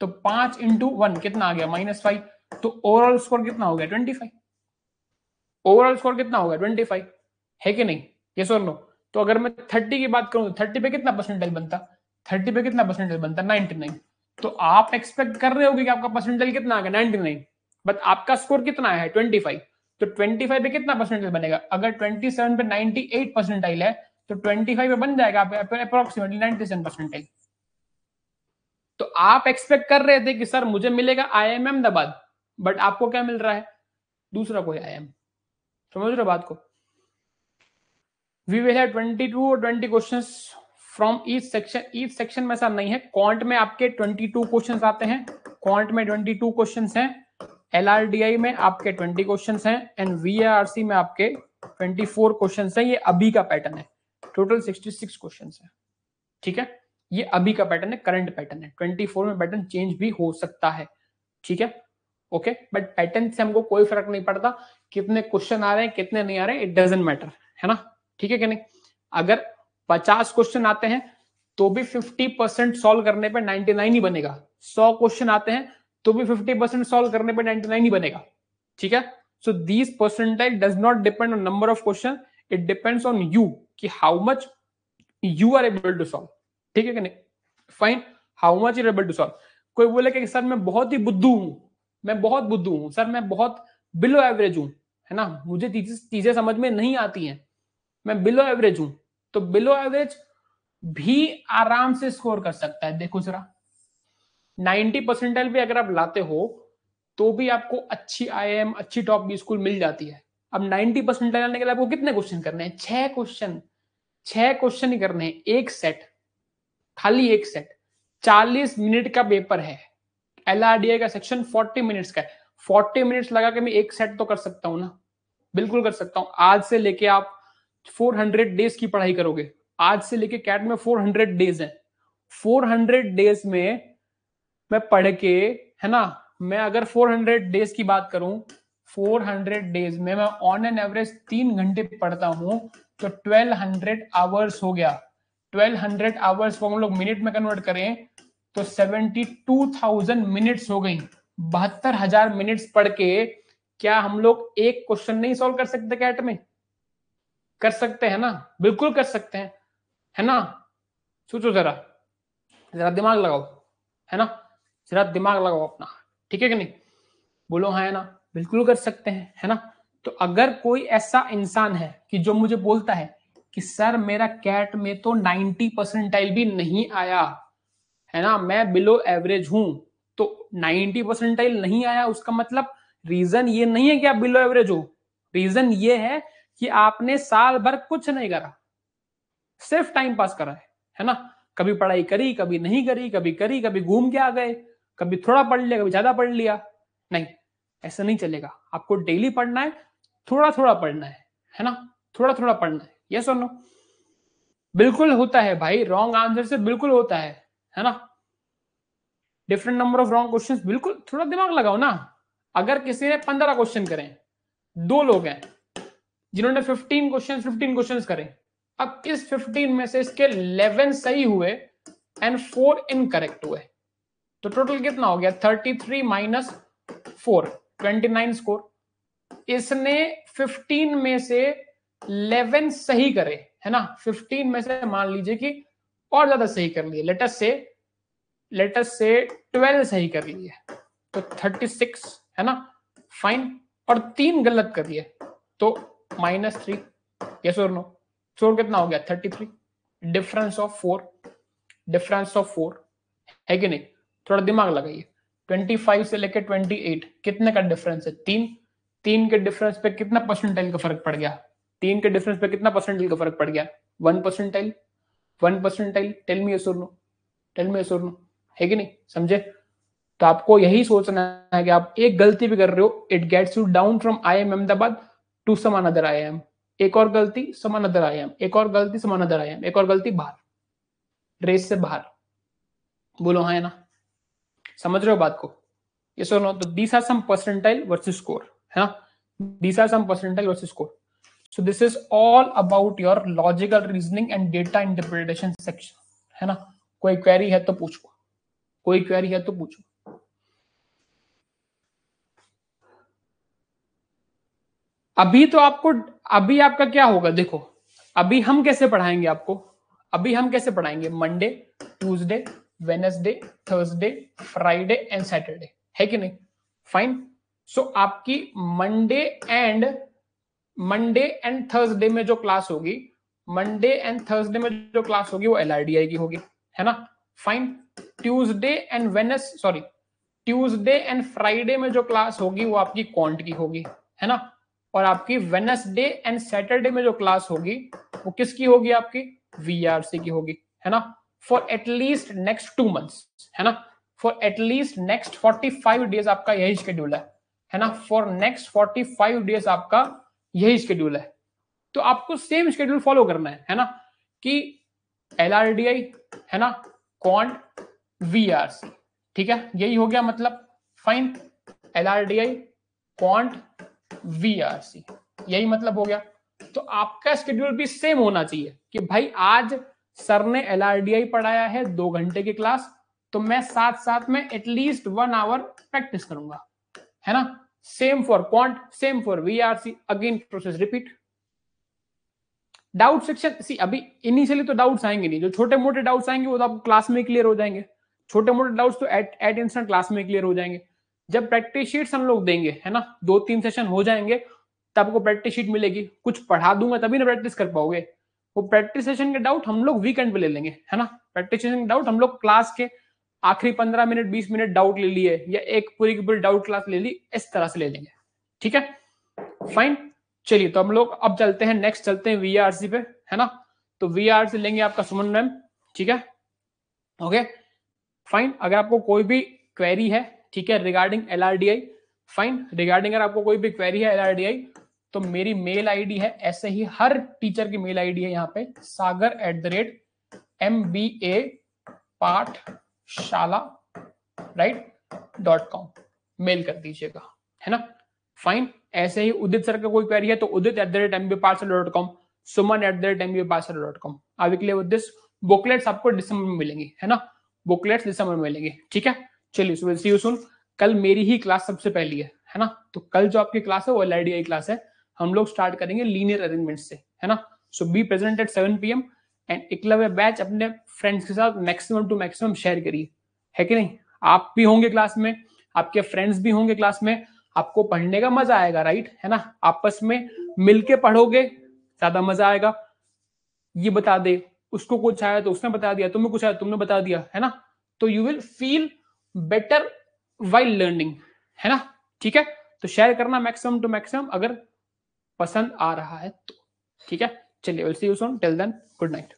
तो पांच इंटू वन कितना आ गया माइनस फाइव तो ओवरऑल स्कोर कितना हो गया ट्वेंटी फाइव ओवरऑल स्कोर कितना होगा ट्वेंटी फाइव है कि नहीं ये सर नो तो अगर मैं थर्टी की बात करूं तो थर्टी पे कितना परसेंटेज बनता थर्टी पे कितना परसेंटेज बनता नाइनटी नाइन तो आप एक्सपेक्ट कर रहे हो कि आपका परसेंटेज कितना आएगा नाइनटी नाइन बट आपका स्कोर कितना आया है ट्वेंटी फाइव तो ट्वेंटी फाइव पे कितना परसेंटेज बनेगा अगर ट्वेंटी सेवन पे नाइनटी एट परसेंटाइल है तो ट्वेंटी फाइव पे बन जाएगा आप अप्रोक्सीमेटली नाइनटी सेवन परसेंटाइल तो आप एक्सपेक्ट कर रहे थे कि सर मुझे मिलेगा आई एम अहमदाबाद बट आपको क्या मिल रहा है दूसरा कोई आई एम समझ रहे बात को वी विल हैव 22 और 20 questions from each section each section में ऐसा नहीं है क्वांट में आपके 22 क्वेश्चंस आते हैं क्वांट में 22 क्वेश्चंस हैं एलआरडीआई में आपके 20 क्वेश्चंस हैं एंड वीआरसी में आपके 24 क्वेश्चंस हैं ये अभी का पैटर्न है टोटल 66 क्वेश्चंस है ठीक है ये अभी का पैटर्न है करंट पैटर्न है 24 में पैटर्न चेंज भी हो सकता है ठीक है ओके बट पैटर्न से हमको कोई फर्क नहीं पड़ता कितने क्वेश्चन आ रहे हैं कितने नहीं आ रहे इट डजेंट मैटर है ना ठीक है कि नहीं अगर 50 क्वेश्चन आते हैं तो भी 50 परसेंट सोल्व करने पे 99 ही बनेगा 100 क्वेश्चन आते हैं तो भी 50 परसेंट सोल्व करने पे 99 ही बनेगा ठीक है so these percentile does not depend on number of question it depends on you कि how much you are able to solve ठीक है कि नहीं fine how much your able to solve कोई बोले कि सर मैं बहुत ही बुद्धू हूं मैं बहुत बुद्धू हूँ सर मैं बहुत बिलो एवरेज हूँ है ना मुझे चीजें समझ में नहीं आती हैं मैं बिलो एवरेज हूँ तो बिलो एवरेज भी आराम से स्कोर कर सकता है देखो जरा नाइनटी परसेंटाइल भी अगर आप लाते हो तो भी आपको अच्छी आई अच्छी टॉप बी स्कूल मिल जाती है अब नाइनटी परसेंटाइल लाने के लिए आपको कितने क्वेश्चन करने हैं छह क्वेश्चन छह क्वेश्चन करने हैं एक सेट खाली एक सेट चालीस मिनट का पेपर है एल का सेक्शन फोर्टी मिनट्स का है फोर्टी मिनट्स लगा के मैं एक सेट तो कर सकता हूँ ना बिल्कुल कर सकता हूँ आज से लेके आप 400 डेज की पढ़ाई करोगे आज से लेके कैट में 400 डेज है 400 डेज में मैं पढ़ के है ना मैं अगर 400 डेज की बात करूं 400 डेज में मैं ऑन एन एवरेज तीन घंटे पढ़ता हूं तो 1200 आवर्स हो गया 1200 आवर्स को हम लोग मिनट में कन्वर्ट करें तो 72,000 मिनट्स हो गई बहत्तर हजार मिनट्स पढ़ के क्या हम लोग एक क्वेश्चन नहीं सॉल्व कर सकते कैट में कर सकते हैं ना बिल्कुल कर सकते हैं है ना सोचो जरा जरा दिमाग लगाओ है ना जरा दिमाग लगाओ अपना ठीक है कि नहीं बोलो हाँ है ना बिल्कुल कर सकते हैं है ना तो अगर कोई ऐसा इंसान है कि जो मुझे बोलता है कि सर मेरा कैट में तो नाइनटी परसेंटाइल भी नहीं आया है ना मैं बिलो एवरेज हूं तो 90 परसेंटाइल नहीं आया उसका मतलब रीजन ये नहीं है कि आप बिलो एवरेज हो रीजन ये है कि आपने साल भर कुछ नहीं करा सिर्फ टाइम पास करा है है ना कभी पढ़ाई करी कभी नहीं करी कभी करी कभी घूम के आ गए कभी थोड़ा पढ़ लिया कभी ज्यादा पढ़ लिया नहीं ऐसा नहीं चलेगा आपको डेली पढ़ना है थोड़ा थोड़ा पढ़ना है है ना थोड़ा थोड़ा पढ़ना है यस और नो बिल्कुल होता है भाई रॉन्ग आंसर से बिल्कुल होता है है ना different number of wrong question बिल्कुल थोड़ा दिमाग लगाओ ना अगर किसी ने पंद्रह क्वेश्चन करें दो लोग हैं जिन्होंने फिफ्टीन क्वेश्चन फिफ्टीन क्वेश्चन करें अब इस फिफ्टीन में से इसके इलेवन सही हुए एंड फोर इनकरेक्ट हुए तो टोटल कितना हो गया thirty three minus four twenty nine score इसने फिफ्टीन में से इलेवन सही करे है ना फिफ्टीन में से मान लीजिए कि और ज्यादा सही कर लिए let's say let's say twelve सही कर लिए तो थर्टी सिक्स है ना फाइन और तीन गलत कर लिए तो माइनस थ्री यस और नो स्कोर कितना हो गया thirty three difference of four difference of four है कि नहीं थोड़ा दिमाग लगाइए ट्वेंटी फाइव से लेकर ट्वेंटी एट कितने का डिफरेंस है तीन तीन के डिफरेंस पे कितना परसेंटाइल का फर्क पड़ गया तीन के डिफरेंस पे कितना परसेंटाइल का फर्क पड़ गया one percentile one percentile tell me असुर नो टेल मी असुर नो है कि नहीं समझे तो आपको यही सोचना है कि आप एक गलती भी कर रहे हो it gets you down from I am Ahmedabad to समान अदर आई एम एक और गलती समान अदर आई एम एक और गलती समान अदर आई एम एक और गलती बाहर रेस से बाहर बोलो हाँ ना समझ रहे हो बात को ये सुनो तो these are some percentile versus score है ना these are some percentile versus score so this is all about your logical reasoning and data interpretation section है ना कोई क्वेरी है तो पूछो कोई क्वेरी है तो पूछो अभी तो आपको अभी आपका क्या होगा देखो अभी हम कैसे पढ़ाएंगे आपको अभी हम कैसे पढ़ाएंगे Monday Tuesday Wednesday Thursday Friday and Saturday है कि नहीं फाइन सो so, आपकी Monday and Monday and Thursday में जो क्लास होगी मंडे एंड थर्सडे में जो क्लास होगी वो एल की होगी है ना fine Tuesday and Wednesday sorry Tuesday and Friday में जो क्लास होगी वो आपकी कॉन्ट की होगी है ना और आपकी वेनसडे एंड सैटरडे में जो क्लास होगी वो किसकी होगी आपकी वीआरसी की होगी है ना for at least next two months है ना for at least next forty five days आपका यही शेड्यूल है है ना फॉर नेक्स्ट फाइव डेज आपका यही शेड्यूल है तो आपको सेम शेड्यूल फॉलो करना है है ना कि एल है ना कॉन वी ठीक है यही हो गया मतलब fine L R D I quant V R C यही मतलब हो गया तो आपका स्केड्यूल भी सेम होना चाहिए कि भाई आज सर ने एल आर डी आई पढ़ाया है दो घंटे की क्लास तो मैं साथ साथ में एटलीस्ट वन आवर प्रैक्टिस करूंगा है ना same for quant same for vrc again process repeat doubt section C अभी इनिशियली तो डाउट्स आएंगे नहीं जो छोटे मोटे डाउट्स आएंगे वो तो आप क्लास में क्लियर हो जाएंगे छोटे मोटे डाउट्स तो एट एट इंस्टेंट क्लास में क्लियर हो जाएंगे जब प्रैक्टिस शीट्स हम लोग देंगे है ना दो तीन सेशन हो जाएंगे तब आपको प्रैक्टिस शीट मिलेगी कुछ पढ़ा दूंगा तभी ना प्रैक्टिस कर पाओगे वो प्रैक्टिस सेशन के डाउट हम लोग वीकेंड पे ले लेंगे है ना प्रैक्टिस सेशन के डाउट हम लोग क्लास के आखिरी पंद्रह मिनट बीस मिनट डाउट ले लिए या एक पूरी की पूरी डाउट क्लास ले ली इस तरह से ले लेंगे ठीक है फाइन चलिए तो हम लोग अब चलते हैं नेक्स्ट चलते हैं वीआरसी पे है ना तो वीआरसी लेंगे आपका सुमन मैम ठीक है ओके फाइन अगर आपको कोई भी क्वेरी है ठीक है रिगार्डिंग एल फाइन रिगार्डिंग अगर आपको कोई भी क्वेरी है एल तो मेरी मेल आईडी है ऐसे ही हर टीचर की मेल आईडी है यहाँ पे Sagar at the rate M B A Pathshala right dot com mail कर दीजिएगा है ना फाइन ऐसे ही उदित सर का कोई क्वेरी है तो Udit at the rate MB parcel dot com Suman at the rate MB parcel dot com अभी के लिए दिस बुकलेट्स आपको दिसंबर में मिलेंगी है ना बुकलेट्स दिसंबर में मिलेंगे ठीक है चलिए सुबह सी यू सुन कल मेरी ही क्लास सबसे पहली है है ना तो कल जो आपकी क्लास है वो एल क्लास है हम लोग स्टार्ट करेंगे लीनियर अरेंजमेंट से है ना so be present at seven P M and Eklavya batch अपने फ्रेंड्स के साथ मैक्सिमम टू मैक्सिमम शेयर करिए है कि नहीं आप भी होंगे क्लास में आपके फ्रेंड्स भी होंगे क्लास में आपको पढ़ने का मजा आएगा राइट है ना आपस में मिलके पढ़ोगे ज्यादा मजा आएगा ये बता दे उसको कुछ आया तो उसने बता दिया तुम्हें कुछ आया तो तुमने बता दिया है ना तो you will feel better while learning है ना ठीक है तो शेयर करना मैक्सिमम टू मैक्सिमम अगर पसंद आ रहा है तो ठीक है चलिए will see you soon till then good night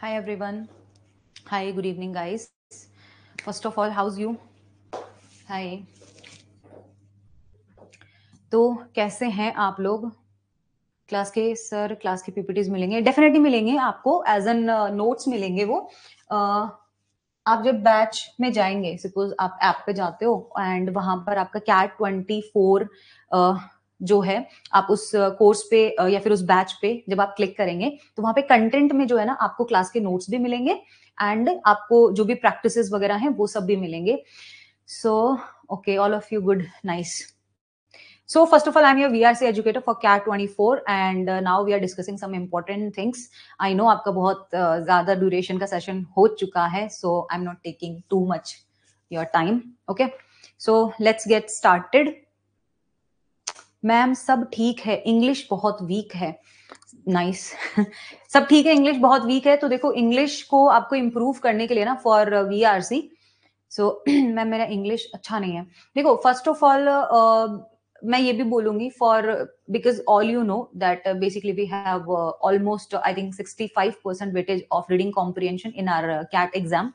hi everyone. Hi, good evening, guys. First of all, how's you? Hi. तो कैसे हैं आप लोग क्लास के सर क्लास के पीपीटीज मिलेंगे डेफिनेटली मिलेंगे आपको एज एन नोट्स मिलेंगे वो uh, आप जब बैच में जाएंगे सपोज आप ऐप पे जाते हो एंड वहां पर आपका कैट ट्वेंटी फोर जो है आप उस कोर्स पे या फिर उस बैच पे जब आप क्लिक करेंगे तो वहां पे कंटेंट में जो है ना आपको क्लास के नोट्स भी मिलेंगे एंड आपको जो भी प्रैक्टिस वगैरह हैं वो सब भी मिलेंगे so okay all of you good nice so first of all I am your V R C educator for CAT twenty four and now we are discussing some important things I know आपका बहुत ज्यादा ड्यूरेशन का सेशन हो चुका है so I am not taking too much your time okay so let's get started ma'am सब ठीक है इंग्लिश बहुत वीक है नाइस nice. सब ठीक है इंग्लिश बहुत वीक है तो देखो इंग्लिश को आपको इम्प्रूव करने के लिए ना for V R C so ma'am मेरा इंग्लिश अच्छा नहीं है देखो फर्स्ट ऑफ ऑल मैं ये भी बोलूंगी for because all you know that basically we have almost I think five percent weightage of reading comprehension in our CAT exam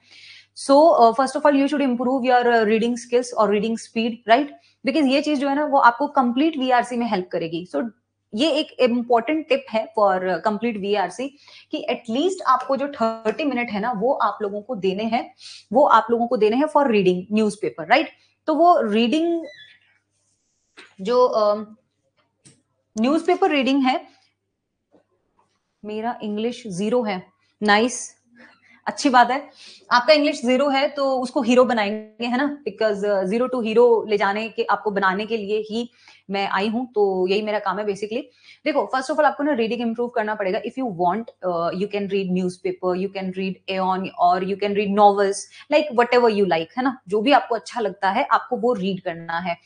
so first of all you should improve your reading skills और रीडिंग स्पीड राइट बिकॉज ये चीज जो है ना वो आपको कंप्लीट वीआरसी में हेल्प करेगी सो so, ये एक इम्पॉर्टेंट टिप है फॉर कंप्लीट वीआरसी कि एटलीस्ट आपको जो थर्टी मिनट है ना वो आप लोगों को देने हैं वो आप लोगों को देने हैं फॉर रीडिंग पेपर राइट तो वो रीडिंग जो न्यूज uh, रीडिंग है मेरा इंग्लिश जीरो है नाइस nice. अच्छी बात है आपका इंग्लिश जीरो है तो उसको हीरो बनाएंगे है ना बिकॉज जीरो टू हीरो ले जाने के आपको बनाने के लिए ही मैं आई हूं तो यही मेरा काम है बेसिकली देखो फर्स्ट ऑफ ऑल आपको ना रीडिंग इंप्रूव करना पड़ेगा if you want you can read news you can read an और you can read novels like whatever you like है ना जो भी आपको अच्छा लगता है आपको वो रीड करना है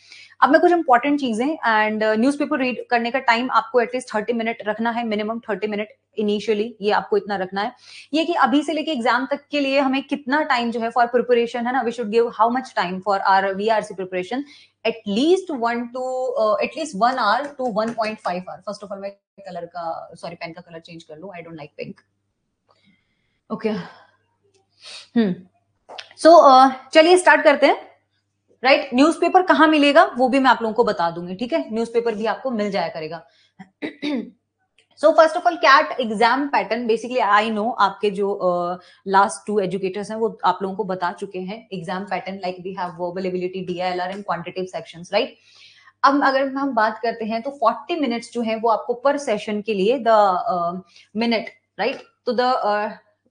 अब मैं कुछ इंपॉर्टेंट चीजें एंड न्यूज़पेपर रीड करने का टाइम आपको एटलीस्ट थर्टी मिनट रखना है मिनिमम थर्टी मिनट इनिशियली ये आपको इतना रखना है ये कि अभी से लेके एग्जाम तक के लिए हमें कितना टाइम जो है फॉर प्रिपरेशन है ना we should give how much time for our V R C preparation at least one to at one hour to one point five hour first of all मैं कलर का सॉरी पेन का कलर चेंज कर लू I don't like pink okay so चलिए स्टार्ट करते हैं राइट right? न्यूज़पेपर पेपर कहाँ मिलेगा वो भी मैं आप लोगों को बता दूंगी ठीक है न्यूज़पेपर भी आपको मिल जाया करेगा so first of all CAT exam pattern basically I know आपके जो लास्ट टू एजुकेटर्स हैं वो आप लोगों को बता चुके हैं exam pattern like we have verbal ability DILR and quantitative sections right अब अगर हम बात करते हैं तो 40 मिनट्स जो है वो आपको पर सेशन के लिए द मिनट राइट तो the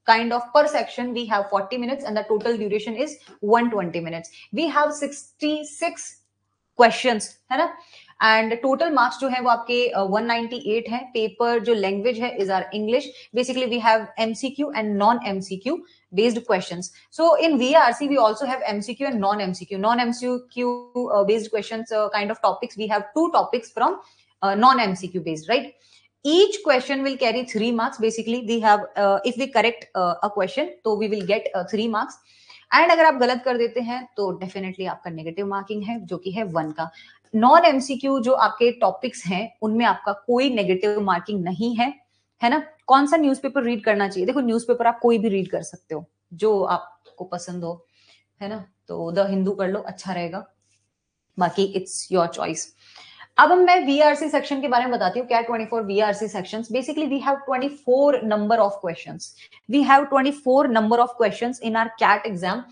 kind of per section we have 40 minutes and the total duration is 120 minutes we have 66 questions है ना एंड टोटल मार्क्स जो है वो आपके वन नाइनटी है पेपर जो लैंग्वेज है is our English basically we have MCQ and non MCQ based questions. So in VRC, we also have MCQ and non-MCQ. Non-MCQ uh, based questions uh, kind of topics. We have two topics from uh, non-MCQ based, right? Each question will carry three marks. Basically, we have if we correct a question, so we will get three marks. And अगर आप गलत कर देते हैं तो डेफिनेटली आपका नेगेटिव मार्किंग है जो कि है वन का नॉन एमसीक्यू जो आपके टॉपिक्स हैं उनमें आपका कोई नेगेटिव मार्किंग नहीं है है ना कौन सा न्यूज़पेपर रीड करना चाहिए देखो न्यूज़पेपर आप कोई भी रीड कर सकते हो जो आपको पसंद हो है ना तो द हिंदू कर लो अच्छा रहेगा बाकी इट्स योर चॉइस अब हम मैं वीआरसी सेक्शन के बारे में बताती हूँ क्या twenty four V R C section basically we have twenty four number of question we have twenty four number of question in our CAT exam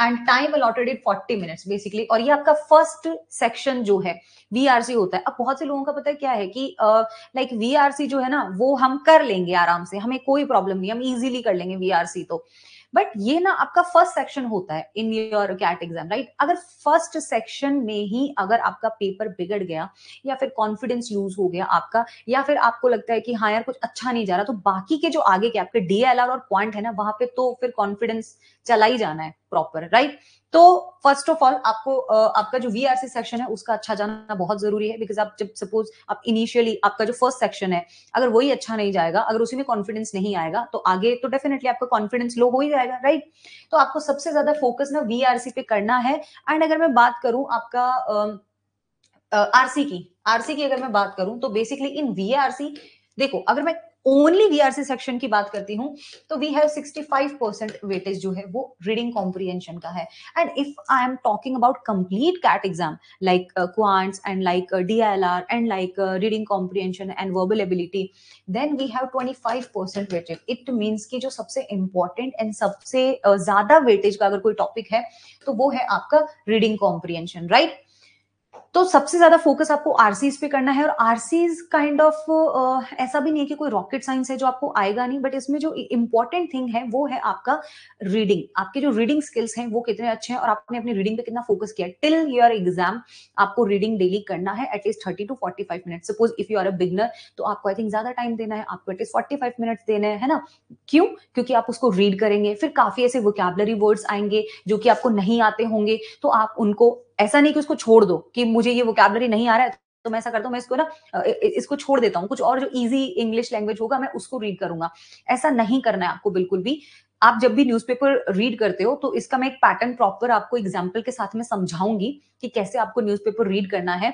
and time allotted it forty minutes basically और ये आपका फर्स्ट सेक्शन जो है वीआरसी होता है अब बहुत से लोगों का पता है क्या है कि लाइक uh, वीआरसी like, जो है ना वो हम कर लेंगे आराम से हमें कोई प्रॉब्लम नहीं हम इजिली कर लेंगे वीआरसी तो बट ये ना आपका फर्स्ट सेक्शन होता है in your CAT exam right अगर फर्स्ट सेक्शन में ही अगर आपका पेपर बिगड़ गया या फिर कॉन्फिडेंस लूज हो गया आपका या फिर आपको लगता है कि हाँ यार कुछ अच्छा नहीं जा रहा तो बाकी के जो आगे के आपके डीएलआर और क्वांट है ना वहां पे तो फिर कॉन्फिडेंस चला ही जाना है प्रॉपर राइट तो फर्स्ट ऑफ ऑल आपको आपका जो वी सेक्शन है उसका अच्छा जाना बहुत जरूरी है बिकॉज आप जब सपोज आप इनिशियली आपका जो फर्स्ट सेक्शन है अगर वही अच्छा नहीं जाएगा अगर उसी में कॉन्फिडेंस नहीं आएगा तो आगे तो डेफिनेटली आपका कॉन्फिडेंस लो हो ही जाएगा राइट तो आपको सबसे ज्यादा फोकस ना वी पे करना है एंड अगर मैं बात करूं आपका आरसी की आरसी की अगर मैं बात करूं तो बेसिकली इन वी देखो अगर मैं ओनली वीआरसी सेक्शन की बात करती हूँ तो वी हैव 65 परसेंट वेटेज जो है वो रीडिंग कॉम्प्रीहेंशन का है and if I am talking about complete CAT exam like quants and like D L R and like reading comprehension and verbal ability then we have 25 percent weightage it means की जो सबसे इंपॉर्टेंट एंड सबसे uh, ज्यादा वेटेज का अगर कोई टॉपिक है तो वो है आपका रीडिंग कॉम्प्रीहेंशन राइट तो सबसे ज्यादा फोकस आपको आरसीज पे करना है और आरसीज काइंड ऑफ ऐसा भी नहीं है कि कोई रॉकेट साइंस है जो आपको आएगा नहीं बट इसमें जो इंपॉर्टेंट थिंग है वो है आपका रीडिंग आपके जो रीडिंग स्किल्स हैं वो कितने अच्छे हैं और आपने अपनी रीडिंग पे कितना फोकस किया टिल योर एग्जाम आपको रीडिंग डेली करना है at least thirty to forty five minute suppose if you are a beginner तो आपको आई थिंक ज्यादा टाइम देना है आपको एटलीस्ट फोर्टी फाइव मिनट देना है ना क्यों क्योंकि आप उसको रीड करेंगे फिर काफी ऐसे वोकेबलरी वर्ड्स आएंगे जो कि आपको नहीं आते होंगे तो आप उनको ऐसा नहीं कि उसको छोड़ दो कि मुझे ये वोकैबलरी नहीं आ रहा है तो मैं ऐसा करता हूँ मैं इसको ना इसको छोड़ देता हूँ कुछ और जो इजी इंग्लिश लैंग्वेज होगा मैं उसको रीड करूंगा ऐसा नहीं करना है आपको बिल्कुल भी आप जब भी न्यूज़पेपर रीड करते हो तो इसका मैं एक पैटर्न प्रॉपर आपको एग्जाम्पल के साथ में समझाऊंगी कि कैसे आपको न्यूज़पेपर रीड करना है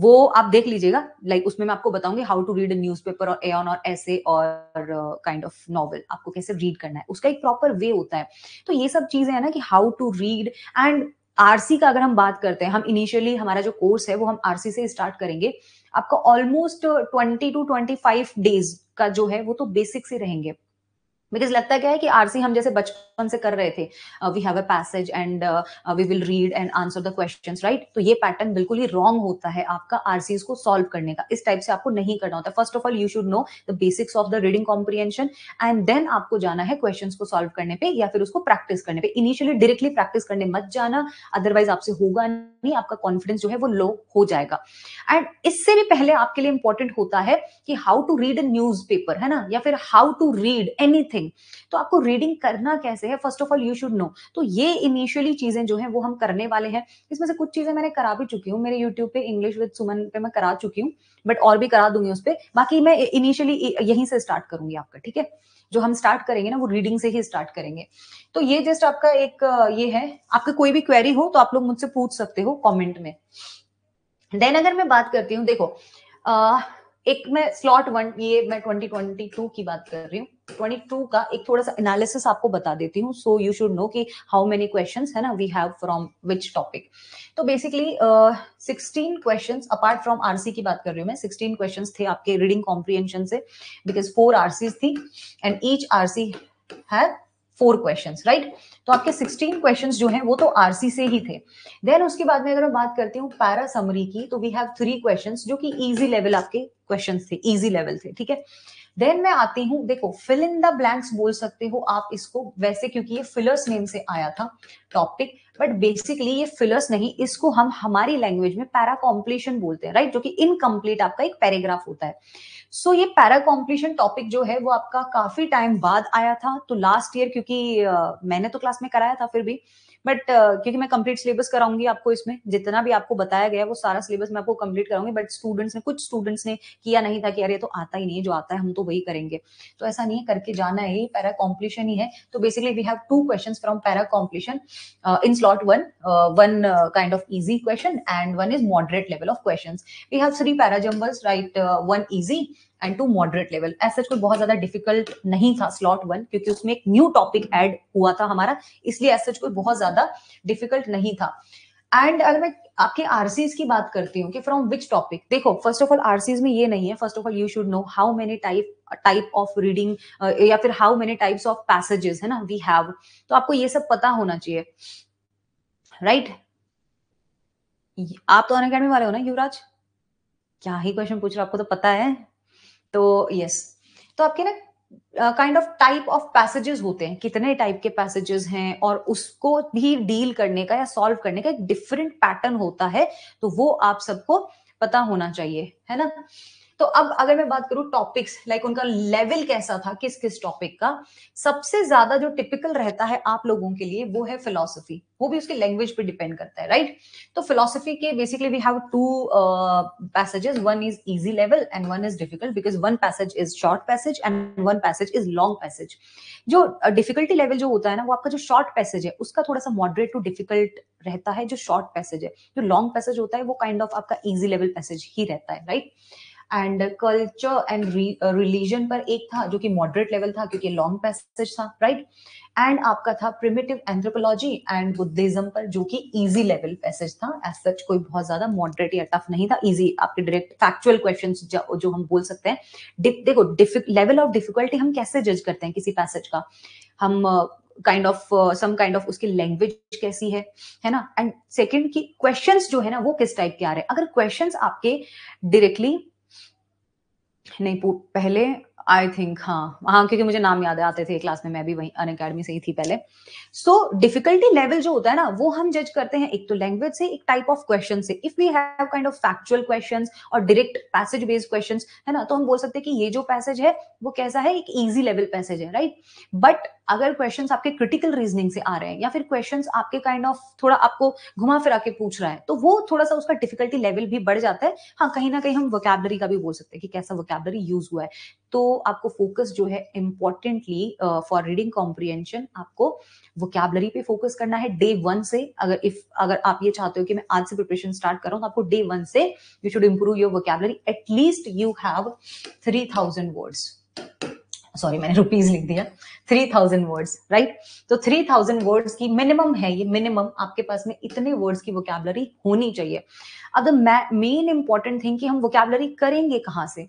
वो आप देख लीजिएगा लाइक उसमें मैं आपको बताऊंगी how to read newspaper और एन और ऐसे और काइंड ऑफ नॉवल आपको कैसे रीड करना है उसका एक प्रॉपर वे होता है तो ये सब चीजें है ना कि how to read and RC का अगर हम बात करते हैं हम इनिशियली हमारा जो कोर्स है वो हम आरसी से स्टार्ट करेंगे आपका almost twenty to twenty five days का जो है वो तो बेसिक से रहेंगे बिकॉज लगता क्या है कि आरसी हम जैसे बचपन से कर रहे थे we have a passage and we will read and answer the question right तो ये पैटर्न बिल्कुल ही रॉन्ग होता है आपका आरसीज को सॉल्व करने का इस टाइप से आपको नहीं करना होता first of all you should know the basics of the reading comprehension and then आपको जाना है क्वेश्चन को सॉल्व करने पे या फिर उसको प्रैक्टिस करने पे इनिशियली डायरेक्टली प्रैक्टिस करने मत जाना अदरवाइज आपसे होगा नहीं आपका कॉन्फिडेंस जो है वो लो हो जाएगा एंड इससे भी पहले आपके लिए इंपॉर्टेंट होता है कि how to read a newspaper है ना या फिर how to read any everything तो आपको रीडिंग करना कैसे है first of all you should know तो ये इनिशियली चीजें जो है वो हम करने वाले हैं इसमें से कुछ चीजें मैंने करा भी चुकी हूँ मेरे यूट्यूब पे इंग्लिश विद सुमन पे मैं करा चुकी हूँ बट और भी करा दूंगी उस पर बाकी मैं इनिशियली यहीं से स्टार्ट करूंगी आपका ठीक है जो हम स्टार्ट करेंगे ना वो रीडिंग से ही स्टार्ट करेंगे तो ये जस्ट आपका एक ये है आपका कोई भी क्वेरी हो तो आप लोग मुझसे पूछ सकते हो कमेंट में देन अगर मैं बात करती हूँ देखो आ, एक मैं स्लॉट वन ये मैं 2022 की बात कर रही हूँ 22 का एक थोड़ा सा एनालिसिस आपको बता देती हूँ सो यू शुड नो कि हाउ मेनी क्वेश्चन है ना we have from which topic तो basically sixteen question apart from RC की बात कर रही हूँ मैं सिक्सटीन क्वेश्चन थे आपके रीडिंग कॉम्प्रीहेंशन से बिकॉज फोर आरसीज थी एंड ईच आरसी है फोर क्वेश्चन राइट तो आपके सिक्सटीन क्वेश्चन जो है वो तो आरसी से ही थे देन उसके बाद में अगर मैं बात करती हूँ पैरा समरी की तो वी हैव थ्री क्वेश्चन जो कि इजी लेवल आपके क्वेश्चन थे इजी लेवल थे ठीक है देन मैं आती हूं देखो फिल इन द ब्लैंक्स बोल सकते हो आप इसको वैसे क्योंकि ये फिलर्स नेम से आया था टॉपिक बट बेसिकली ये फिलर्स नहीं इसको हम हमारी लैंग्वेज में पैरा कॉम्प्लीशन बोलते हैं राइट जो कि इनकम्प्लीट आपका एक पैराग्राफ होता है सो so, ये पैरा कॉम्प्लीशन टॉपिक जो है वो आपका काफी टाइम बाद आया था तो लास्ट ईयर क्योंकि uh, मैंने तो क्लास में कराया था फिर भी uh, बट uh, क्योंकि मैं कंप्लीट सिलेबस कराऊंगी आपको इसमें जितना भी आपको बताया गया वो सारा सिलेबस मैं आपको कंप्लीट कराऊंगी बट स्टूडेंट्स ने कुछ स्टूडेंट्स ने किया नहीं था कि अरे तो आता ही नहीं जो आता है हम तो वही करेंगे तो ऐसा नहीं है करके जाना है पैरा कॉम्प्लीशन ही है तो basically we have two question from para completion in slot one one kind of easy question and one is moderate level of question we have three para jumbles right one easy and two moderate level ऐसा कोई बहुत ज्यादा डिफिकल्ट नहीं था स्लॉट वन क्योंकि उसमें एक न्यू टॉपिक ऐड हुआ था हमारा इसलिए ऐसा कोई बहुत ज्यादा डिफिकल्ट नहीं था एंड अगर मैं आपके आरसीज की बात करती हूँ कि फ्रॉम विच टॉपिक देखो फर्स्ट ऑफ ऑल आरसीज में ये नहीं है first of all you should know how many type type of reading या फिर how many types of passages है ना वी हैव तो आपको ये सब पता होना चाहिए राइट right? आप तो अन अकेडमी वाले हो ना युवराज क्या ही क्वेश्चन पूछ रहे हो आपको तो पता है तो यस तो आपके ना kind of type of passages होते हैं कितने टाइप के पैसेजेस हैं और उसको भी डील करने का या सॉल्व करने का एक डिफरेंट पैटर्न होता है तो वो आप सबको पता होना चाहिए है ना तो अब अगर मैं बात करूं टॉपिक्स लाइक उनका लेवल कैसा था किस किस टॉपिक का सबसे ज्यादा जो टिपिकल रहता है आप लोगों के लिए वो है फिलोसफी वो भी उसके लैंग्वेज पे डिपेंड करता है राइट तो फिलोसफी के basically we have two passages one is easy level and one is difficult because one passage is short passage and one passage is long passage जो डिफिकल्टी uh, लेवल जो होता है ना वो आपका जो शॉर्ट पैसेज है उसका थोड़ा सा मॉडरेट टू डिफिकल्ट रहता है जो शॉर्ट पैसेज है जो लॉन्ग पैसेज होता है वो काइंड kind ऑफ of आपका इजी लेवल पैसेज ही रहता है right right? And culture and religion पर एक था जो कि मॉडरेट लेवल था क्योंकि लॉन्ग पैसेज था राइट right? एंड आपका था प्रिमेटिव एंथ्रोपोलॉजी एंड बुद्धिज्म पर जो कि इजी लेवल पैसेज था एज सच कोई बहुत ज्यादा मॉडरेट या टफ नहीं था इजी आपके डायरेक्ट फैक्चुअल क्वेश्चन जो हम बोल सकते हैं देखो लेवल ऑफ डिफिकल्टी हम कैसे जज करते हैं किसी पैसेज का हम kind of some kind of उसकी लैंग्वेज कैसी है है ना एंड सेकेंड की क्वेश्चन जो है ना वो किस टाइप के आ रहे हैं अगर क्वेश्चन आपके डायरेक्टली नहीं पहले आई थिंक हाँ हाँ क्योंकि मुझे नाम याद आते थे क्लास में मैं भी वही अन अकेडमी से ही थी पहले सो डिफिकल्टी लेवल जो होता है ना वो हम जज करते हैं एक तो लैंग्वेज से एक टाइप ऑफ क्वेश्चन से if we have kind of factual question और डायरेक्ट पैसेज बेस्ड क्वेश्चन है ना तो हम बोल सकते हैं कि ये जो पैसेज है वो कैसा है एक ईजी लेवल पैसेज है राइट बट अगर क्वेश्चन आपके क्रिटिकल रीजनिंग से आ रहे हैं या फिर क्वेश्चन आपके काइंड kind ऑफ of थोड़ा आपको घुमा फिरा के पूछ रहा है तो वो थोड़ा सा उसका डिफिकल्टी लेवल भी बढ़ जाता है हाँ कहीं ना कहीं हम वोकैबलरी का भी बोल सकते हैं कि कैसा वोकैबलरी यूज हुआ है तो आपको फोकस जो है इंपॉर्टेंटली फॉर रीडिंग कॉम्प्रिहेंशन आपको वोकैबलरी पे फोकस करना है डे वन से अगर इफ अगर आप ये चाहते हो कि मैं आज से प्रिपरेशन स्टार्ट कर रहा तो आपको डे वन से you should improve your vocabulary at least you have three thousand words sorry मैंने रुपीज लिख दिया थ्री थाउजेंड वर्ड्स राइट तो थ्री थाउजेंड वर्ड्स की मिनिमम है ये मिनिमम आपके पास में इतने वर्ड्स की वोकैबलरी होनी चाहिए अगर मेन इंपॉर्टेंट थिंग कि हम वोकैबलरी करेंगे कहाँ से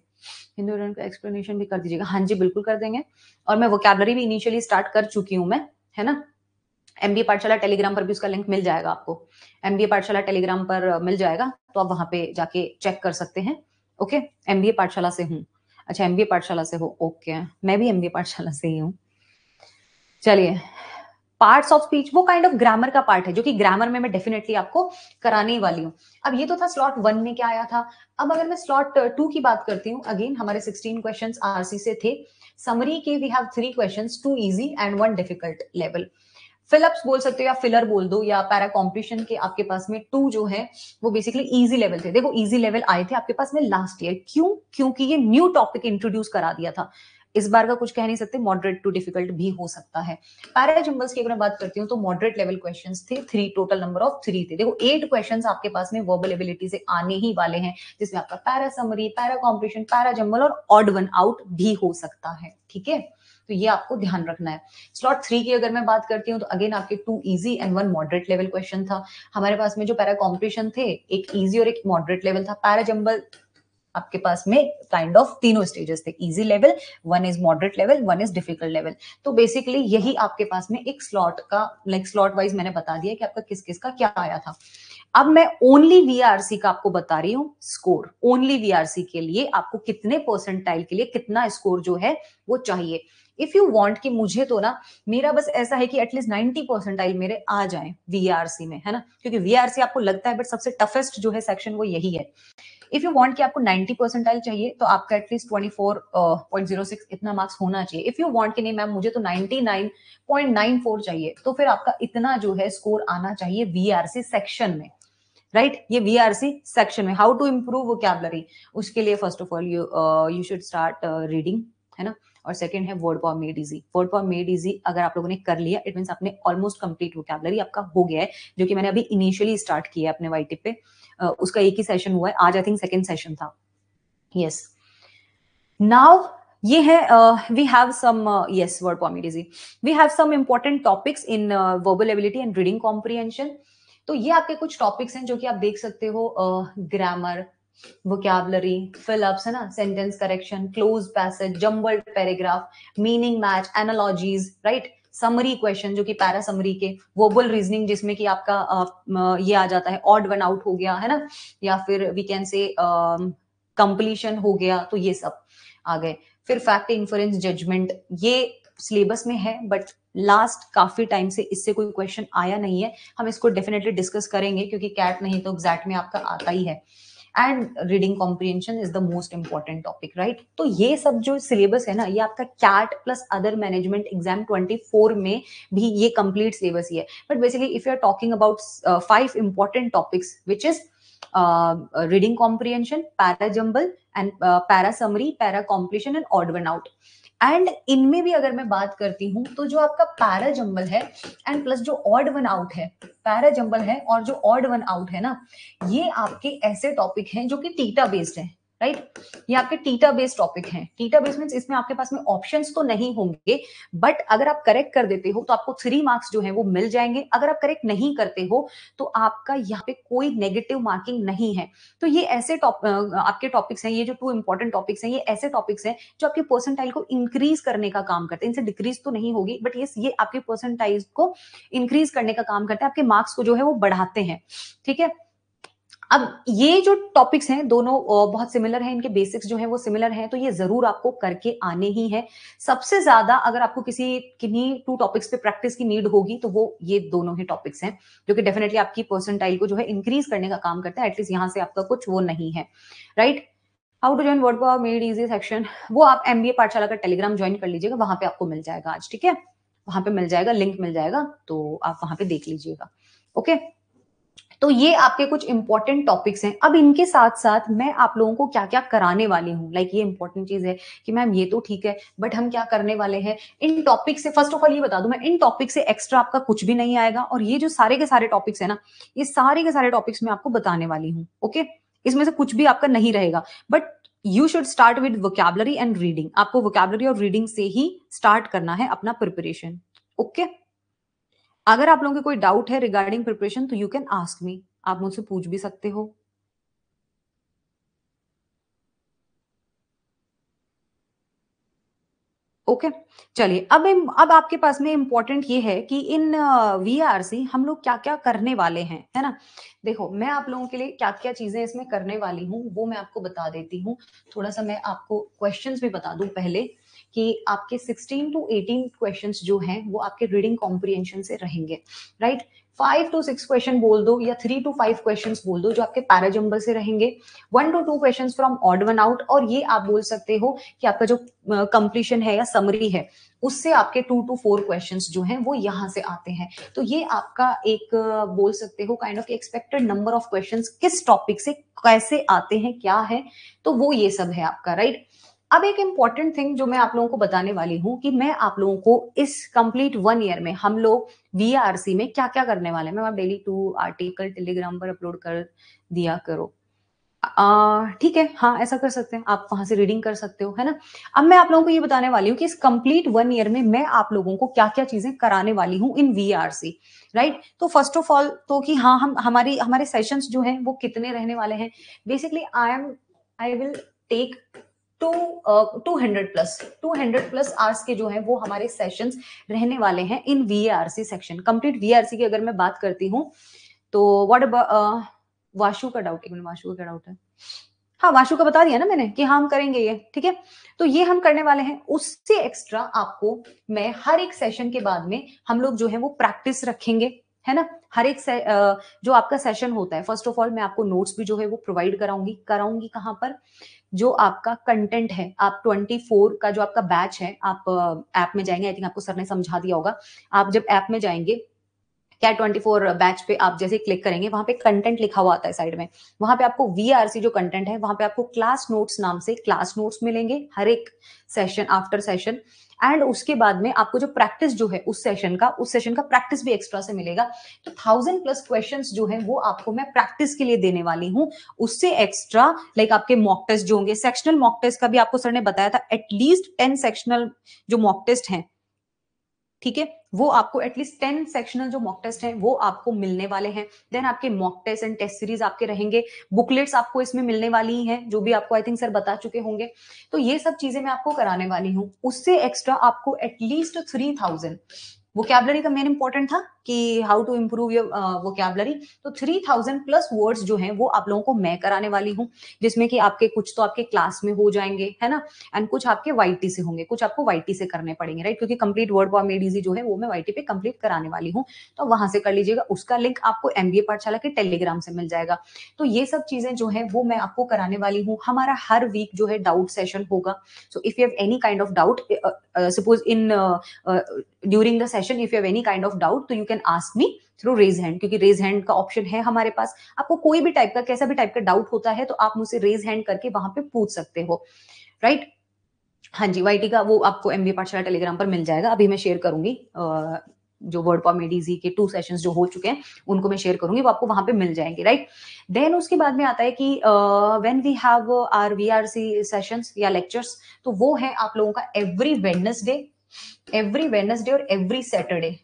हिंदू रिलीजन का एक्सप्लेनेशन भी कर दीजिएगा हाँ जी बिल्कुल कर देंगे और मैं वोकेबलरी भी इनिशियली स्टार्ट कर चुकी हूँ मैं है ना एम एमबीए पाठशाला टेलीग्राम पर भी उसका लिंक मिल जाएगा आपको एम एमबीए पाठशाला टेलीग्राम पर मिल जाएगा तो आप वहां पे जाके चेक कर सकते हैं ओके एम बी ए पाठशाला से हूँ अच्छा एम बी ए पाठशाला से हो ओके मैं भी एम बी ए पाठशाला से ही हूँ चलिए पार्ट्स ऑफ स्पीच वो काइंड ऑफ ग्रामर का पार्ट है जो कि ग्रामर में मैं डेफिनेटली आपको कराने वाली हूँ अब ये तो था स्लॉट वन में क्या आया था अब अगर मैं स्लॉट टू uh, की बात करती हूँ अगेन हमारे सिक्सटीन क्वेश्चन आरसी से थे समरी के we have three question two easy and one difficult level fill ups बोल सकते हो या फिलर बोल दो या पैरा कॉम्पिटिशन के आपके पास में टू जो है वो बेसिकली इजी लेवल थे देखो इजी लेवल आए थे आपके पास में लास्ट ईयर क्यों क्योंकि ये न्यू टॉपिक इंट्रोड्यूस करा दिया था इस बार का कुछ कह नहीं सकते मॉडरेट टू डिफिकल्ट भी हो सकता है पैरा जिम्बल्स की अगर मैं बात करती हूँ तो मॉडरेट लेवल क्वेश्चन थे three total number of three थे देखो एट क्वेश्चन आपके पास में वर्बल एबिलिटी से आने ही वाले हैं जिसमें आपका para summary para competition para jumble और ऑड वन आउट भी हो सकता है ठीक है तो ये आपको ध्यान रखना है स्लॉट थ्री की अगर मैं बात करती हूँ तो अगेन आपके two easy and one moderate level question था हमारे पास में जो पैरा कॉम्पिटिशन थे एक इजी और एक मॉडरेट लेवल था पैरा जम्बल आपके पास में काइंड ऑफ तीनों स्टेजेस थे easy level one is moderate level one is difficult level तो बेसिकली यही आपके पास में एक स्लॉट का लाइक स्लॉट वाइज मैंने बता दिया कि आपका किस किस का क्या आया था अब मैं ओनली वीआरसी का आपको बता रही हूँ स्कोर ओनली वीआरसी के लिए आपको कितने परसेंटाइल के लिए कितना स्कोर जो है वो चाहिए इफ यू वॉन्ट कि मुझे तो ना मेरा बस ऐसा है कि एटलीस्ट नाइनटी परसेंट आई मेरे आ जाए वीआरसी में है ना क्योंकि वीआरसी आपको लगता है बट सबसे टफेस्ट जो है सेक्शन वो यही है इफ यू वांट कि आपको 90 परसेंटाइल चाहिए तो आपका at least twenty four point zero six इतना मार्क्स होना चाहिए इफ यू वॉन्ट कि नहीं मैम मुझे तो ninety nine nine point four चाहिए तो फिर आपका इतना जो है स्कोर आना चाहिए वीआरसी सेक्शन में राइट right? ये वीआरसी सेक्शन में हाउ टू इम्प्रूव वोकैबलरी उसके लिए first of all you you should start reading है ना और सेकंड है word power made easy word power made easy अगर आप लोगों ने कर लिया इट मीनस आपने ऑलमोस्ट कंप्लीट वोकेबलरी आपका हो गया है जो कि मैंने अभी इनिशियली स्टार्ट किया है अपने वाई पे उसका एक ही सेशन हुआ है आज आई थिंक सेकेंड सेशन था यस yes. नाउ ये है we have some yes word power made easy we have some important topics in verbal ability and reading comprehension तो ये आपके कुछ टॉपिक्स हैं जो कि आप देख सकते हो ग्रामर uh, वोकैबलरी फिलअप्स है ना sentence correction cloze passage jumbled paragraph meaning match analogies right summary question जो कि पैरा समरी के वोबल रीजनिंग जिसमें कि आपका आ, ये आ जाता है ऑड वन आउट हो गया है ना या फिर वी कैन से कंप्लीशन हो गया तो ये सब आ गए फिर फैक्ट इन्फ्लुएंस जजमेंट ये सिलेबस में है बट लास्ट काफी टाइम से इससे कोई क्वेश्चन आया नहीं है हम इसको डेफिनेटली डिस्कस करेंगे क्योंकि कैट नहीं तो एग्जैक्ट में आपका आता ही है and reading comprehension is the most important topic right तो ये सब जो सिलेबस है ना ये आपका CAT plus other management exam twenty four में भी ये कंप्लीट सिलेबस ही है but basically if you are talking about five important topics which is reading comprehension para jumble and para summary para completion and order out and इनमें भी अगर मैं बात करती हूँ तो जो आपका पैरा जम्बल है एंड प्लस जो ऑड वन आउट है पैरा जम्बल है और जो ऑड वन आउट है ना ये आपके ऐसे टॉपिक हैं जो कि टीटा बेस्ड है राइट ये आपके टीटा बेस्ड टॉपिक हैं टीटा बेस्ड मीन इसमें आपके पास में ऑप्शंस तो नहीं होंगे बट अगर आप करेक्ट कर देते हो तो आपको थ्री मार्क्स जो है वो मिल जाएंगे अगर आप करेक्ट नहीं करते हो तो आपका यहाँ पे कोई नेगेटिव मार्किंग नहीं है तो ये ऐसे टॉप आपके टॉपिक्स हैं ये जो टू इंपॉर्टेंट टॉपिक्स हैं ये ऐसे टॉपिक्स हैं जो आपके पर्सेंटाइल को इंक्रीज करने का काम करते हैं इनसे डिक्रीज तो नहीं होगी बट ये ये आपके पर्सेंटाइल को इंक्रीज करने का काम करते हैं आपके मार्क्स को जो है वो बढ़ाते हैं ठीक है अब ये जो टॉपिक्स हैं दोनों बहुत सिमिलर हैं इनके बेसिक्स जो हैं वो सिमिलर हैं तो ये जरूर आपको करके आने ही हैं सबसे ज्यादा अगर आपको किसी किन्हीं टू टॉपिक्स पे प्रैक्टिस की नीड होगी तो वो ये दोनों ही टॉपिक्स हैं जो कि डेफिनेटली आपकी पर्सनटाइल को जो है इंक्रीज करने का काम करता है एटलीस्ट यहाँ से आपका कुछ वो नहीं है right how to join word made easy section वो आप एमबीए पाठशाला का टेलीग्राम ज्वाइन कर लीजिएगा वहां पे आपको मिल जाएगा आज ठीक है वहां पे मिल जाएगा लिंक मिल जाएगा तो आप वहां पे देख लीजिएगा ओके okay? तो ये आपके कुछ इंपॉर्टेंट टॉपिक्स हैं अब इनके साथ साथ मैं आप लोगों को क्या क्या कराने वाली हूँ लाइक ये इंपॉर्टेंट चीज है कि मैम ये तो ठीक है बट हम क्या करने वाले हैं इन टॉपिक से फर्स्ट ऑफ ऑल ये बता दू मैं इन टॉपिक से एक्स्ट्रा आपका कुछ भी नहीं आएगा और ये जो सारे के सारे टॉपिक्स है ना ये सारे के सारे टॉपिक्स मैं आपको बताने वाली हूँ ओके इसमें से कुछ भी आपका नहीं रहेगा but you should start with vocabulary and reading आपको वोकेबलरी और रीडिंग से ही स्टार्ट करना है अपना प्रिपरेशन ओके okay? अगर आप लोगों के कोई डाउट है रिगार्डिंग प्रिपरेशन तो यू कैन आस्क मी आप मुझसे पूछ भी सकते हो ओके okay. चलिए अब अब आपके पास में इम्पोर्टेंट ये है कि इन वीआरसी uh, हम लोग क्या क्या करने वाले हैं है ना देखो मैं आप लोगों के लिए क्या क्या चीजें इसमें करने वाली हूँ वो मैं आपको बता देती हूँ थोड़ा सा मैं आपको क्वेश्चंस भी बता दू पहले कि आपके 16 टू 18 क्वेश्चंस जो हैं वो आपके रीडिंग कॉम्प्रिहेंशन से रहेंगे right five two six question बोल दो या थ्री टू फाइव क्वेश्चन बोल दो जो आपके पैराजम्बल से रहेंगे one two two question from odd one out और ये आप बोल सकते हो कि आपका जो कंप्लीशन uh, है या समरी है उससे आपके टू टू फोर क्वेश्चन जो हैं वो यहाँ से आते हैं तो ये आपका एक uh, बोल सकते हो kind of expected number of question किस टॉपिक से कैसे आते हैं क्या है तो वो ये सब है आपका राइट right? अब एक इम्पॉर्टेंट थिंग जो मैं आप लोगों को बताने वाली हूँ कि मैं आप लोगों को इस कंप्लीट वन ईयर में हम लोग वी में क्या क्या करने वाले हैं मैं डेली टू आर्टिकल टेलीग्राम पर अपलोड कर दिया करो ठीक है हाँ ऐसा कर सकते हैं आप वहां से रीडिंग कर सकते हो है ना अब मैं आप लोगों को ये बताने वाली हूँ कि इस कंप्लीट वन ईयर में मैं आप लोगों को क्या क्या चीजें कराने वाली हूँ in V R C right तो फर्स्ट ऑफ ऑल तो कि हाँ हम हमारी हमारे सेशंस जो हैं वो कितने रहने वाले हैं basically I am I will take two hundred plus two hundred plus hours के जो हैं वो हमारे सेशंस रहने वाले हैं इन वी सेक्शन कंप्लीट वी की अगर मैं बात करती हूँ तो वॉट वाशु का डाउट एक मिनट वाशु का क्या डाउट है हाँ वाशु का बता दिया ना मैंने कि हाँ, हम करेंगे ये ठीक है तो ये हम करने वाले हैं उससे एक्स्ट्रा आपको मैं हर एक सेशन के बाद में हम लोग जो है वो प्रैक्टिस रखेंगे है ना हर एक से, जो आपका सेशन होता है फर्स्ट ऑफ ऑल मैं आपको नोट्स भी जो है वो प्रोवाइड कराऊंगी कराऊंगी कहाँ पर जो आपका कंटेंट है आप 24 का जो आपका बैच है आप ऐप में जाएंगे आई थिंक आपको सर ने समझा दिया होगा आप जब ऐप में जाएंगे क्या 24 बैच पे आप जैसे क्लिक करेंगे वहां पे कंटेंट लिखा हुआ आता है साइड में वहां पे आपको वीआरसी जो कंटेंट है वहां पे आपको क्लास नोट्स नाम से क्लास नोट्स मिलेंगे हर एक सेशन आफ्टर सेशन एंड उसके बाद में आपको जो प्रैक्टिस जो है उस सेशन का उस सेशन का प्रैक्टिस भी एक्स्ट्रा से मिलेगा तो थाउजेंड प्लस क्वेश्चन जो है वो आपको मैं प्रैक्टिस के लिए देने वाली हूँ उससे एक्स्ट्रा लाइक आपके मॉक टेस्ट जो होंगे सेक्शनल मॉक टेस्ट का भी आपको सर ने बताया था एटलीस्ट टेन सेक्शनल जो मॉक टेस्ट है ठीक है वो आपको एटलीस्ट टेन सेक्शनल जो मॉक टेस्ट है वो आपको मिलने वाले हैं देन आपके mock test and test series आपके रहेंगे बुकलेट्स आपको इसमें मिलने वाली ही हैं जो भी आपको आई थिंक सर बता चुके होंगे तो ये सब चीजें मैं आपको कराने वाली हूँ उससे एक्स्ट्रा आपको एटलीस्ट थ्री थाउजेंड वो कैबलरी का मेन इंपॉर्टेंट था कि हाउ टू इम्प्रूव योर वो वोकेबलरी तो थ्री थाउजेंड प्लस वर्ड्स जो हैं वो आप लोगों को मैं कराने वाली हूँ जिसमें कि आपके कुछ तो आपके क्लास में हो जाएंगे है ना एंड कुछ आपके वाई से होंगे कुछ आपको वाई से करने पड़ेंगे राइट क्योंकि complete word power made easy जो है वो मैं वाई पे कंप्लीट कराने वाली हूँ तो वहां से कर लीजिएगा उसका लिंक आपको एमबीए पाठशाला के टेलीग्राम से मिल जाएगा तो ये सब चीजें जो है वो मैं आपको कराने वाली हूँ हमारा हर वीक जो है डाउट सेशन होगा so if you have any kind of doubt suppose in during the session if you have any kind of doubt तो you can can ask me through raise hand क्योंकि रेज हैंड का ऑप्शन है हमारे पास आपको कोई भी टाइप का कैसा भी टाइप का डाउट होता है तो आप मुझसे रेज हैंड करके वहां पे पूछ सकते हो राइट right? हाँ जी वाई का वो आपको एमबी पाठशाला टेलीग्राम पर मिल जाएगा अभी मैं शेयर करूंगी जो वर्ड फॉर मेडीजी के टू सेशंस जो हो चुके हैं उनको मैं शेयर करूंगी वो आपको वहां पे मिल जाएंगे राइट देन उसके बाद में आता है कि when we have R V R C sessions या लेक्चर्स तो वो है आप लोगों का एवरी वेडनेसडे एवरी वेडनेसडे और एवरी सैटरडे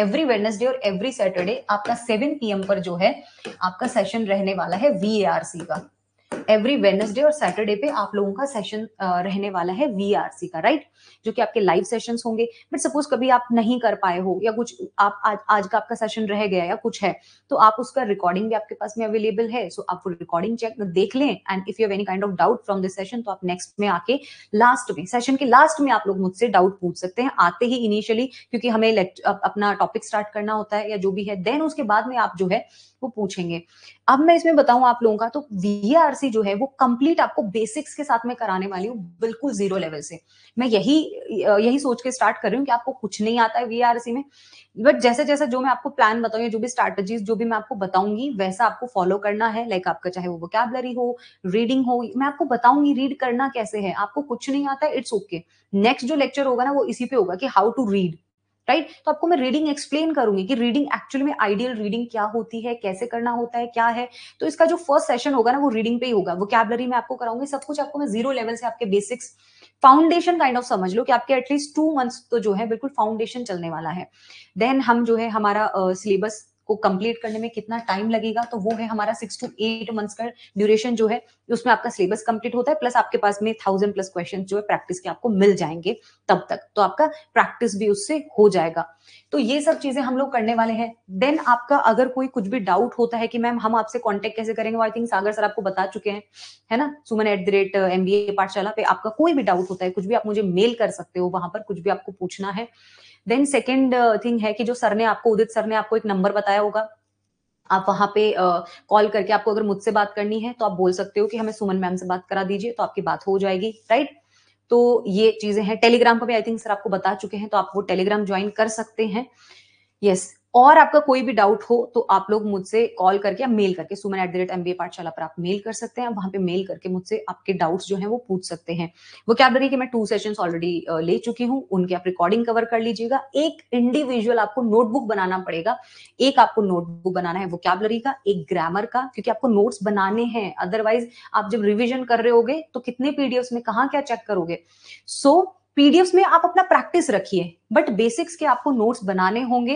एवरी वेडनेसडे और एवरी सैटरडे आपका सेवन पीएम पर जो है आपका सेशन रहने वाला है वी का एवरी वेनसडे और सैटरडे पे आप लोगों का सेशन रहने वाला है वीआरसी का राइट जो कि आपके लाइव सेशंस होंगे बट सपोज कभी आप नहीं कर पाए हो या कुछ आप आज आज का आपका सेशन रह गया या कुछ है तो आप उसका रिकॉर्डिंग भी आपके पास में अवेलेबल है सो so आप रिकॉर्डिंग चेक देख लें and if you have any kind of doubt from this session तो आप नेक्स्ट में आके लास्ट में सेशन के लास्ट में आप लोग मुझसे डाउट पूछ सकते हैं आते ही इनिशियली क्योंकि हमें अपना टॉपिक स्टार्ट करना होता है या जो भी है देन उसके बाद में आप जो है वो पूछेंगे अब मैं इसमें बताऊं आप लोगों का तो वीआरसी जो है वो कंप्लीट आपको बेसिक्स के साथ में कराने वाली हूँ बिल्कुल जीरो लेवल से मैं यही यही सोच के स्टार्ट कर रही हूँ कि आपको कुछ नहीं आता है वीआरसी में बट जैसे जैसे जो मैं आपको प्लान बताऊँ जो भी स्ट्रैटेजीज जो भी मैं आपको बताऊंगी वैसा आपको फॉलो करना है लाइक आपका चाहे वो वोकेबलरी हो रीडिंग हो मैं आपको बताऊंगी रीड करना कैसे है आपको कुछ नहीं आता इट्स ओके नेक्स्ट जो लेक्चर होगा ना वो इसी पे होगा कि हाउ टू रीड राइट तो आपको मैं रीडिंग एक्सप्लेन करूंगी कि रीडिंग एक्चुअली में आइडियल रीडिंग क्या होती है कैसे करना होता है क्या है तो इसका जो फर्स्ट सेशन होगा ना वो रीडिंग पे ही होगा वो कैबलरी में आपको कराऊंगी सब कुछ आपको मैं जीरो लेवल से आपके बेसिक्स फाउंडेशन काइंड ऑफ समझ लो कि आपके एटलीस्ट टू मंथ्स तो जो है बिल्कुल फाउंडेशन चलने वाला है देन हम जो है हमारा सिलेबस uh, को कंप्लीट करने में कितना टाइम लगेगा तो वो है हमारा सिक्स टू एट मंथ्स का ड्यूरेशन जो है उसमें आपका सिलेबस कंप्लीट होता है प्लस आपके पास में थाउजेंड प्लस क्वेश्चन जो है प्रैक्टिस के आपको मिल जाएंगे तब तक तो आपका प्रैक्टिस भी उससे हो जाएगा तो ये सब चीजें हम लोग करने वाले हैं देन आपका अगर कोई कुछ भी डाउट होता है कि मैम हम आपसे कॉन्टेक्ट कैसे करेंगे आई थिंक सागर सर आपको बता चुके हैं है ना Suman at the rate M Pathshala पे आपका कोई भी डाउट होता है कुछ भी आप मुझे मेल कर सकते हो वहां पर कुछ भी आपको पूछना है देन सेकेंड थिंग है कि जो सर ने आपको उदित सर ने आपको एक नंबर बताया होगा आप वहां पे कॉल uh, करके आपको अगर मुझसे बात करनी है तो आप बोल सकते हो कि हमें सुमन मैम से बात करा दीजिए तो आपकी बात हो जाएगी राइट तो ये चीजें हैं टेलीग्राम पर भी आई थिंक सर आपको बता चुके हैं तो आप वो टेलीग्राम ज्वाइन कर सकते हैं यस और आपका कोई भी डाउट हो तो आप लोग मुझसे कॉल करके या मेल करके Suman at the rate MBA Pathshala पर आप मेल कर सकते हैं वहां पे मेल करके मुझसे आपके डाउट्स जो है वो पूछ सकते हैं वो क्या बोल कि मैं टू सेशन ऑलरेडी ले चुकी हूँ उनके आप रिकॉर्डिंग कवर कर लीजिएगा एक इंडिविजुअल आपको नोटबुक बनाना पड़ेगा एक आपको नोटबुक बनाना है वोकेबलरी का एक ग्रामर का क्योंकि आपको नोट्स बनाने हैं अदरवाइज आप जब रिविजन कर रहे होगे तो कितने पीडीएफ में कहा क्या चेक करोगे सो so, पीडीएफ में आप अपना प्रैक्टिस रखिए बट बेसिक्स के आपको नोट्स बनाने होंगे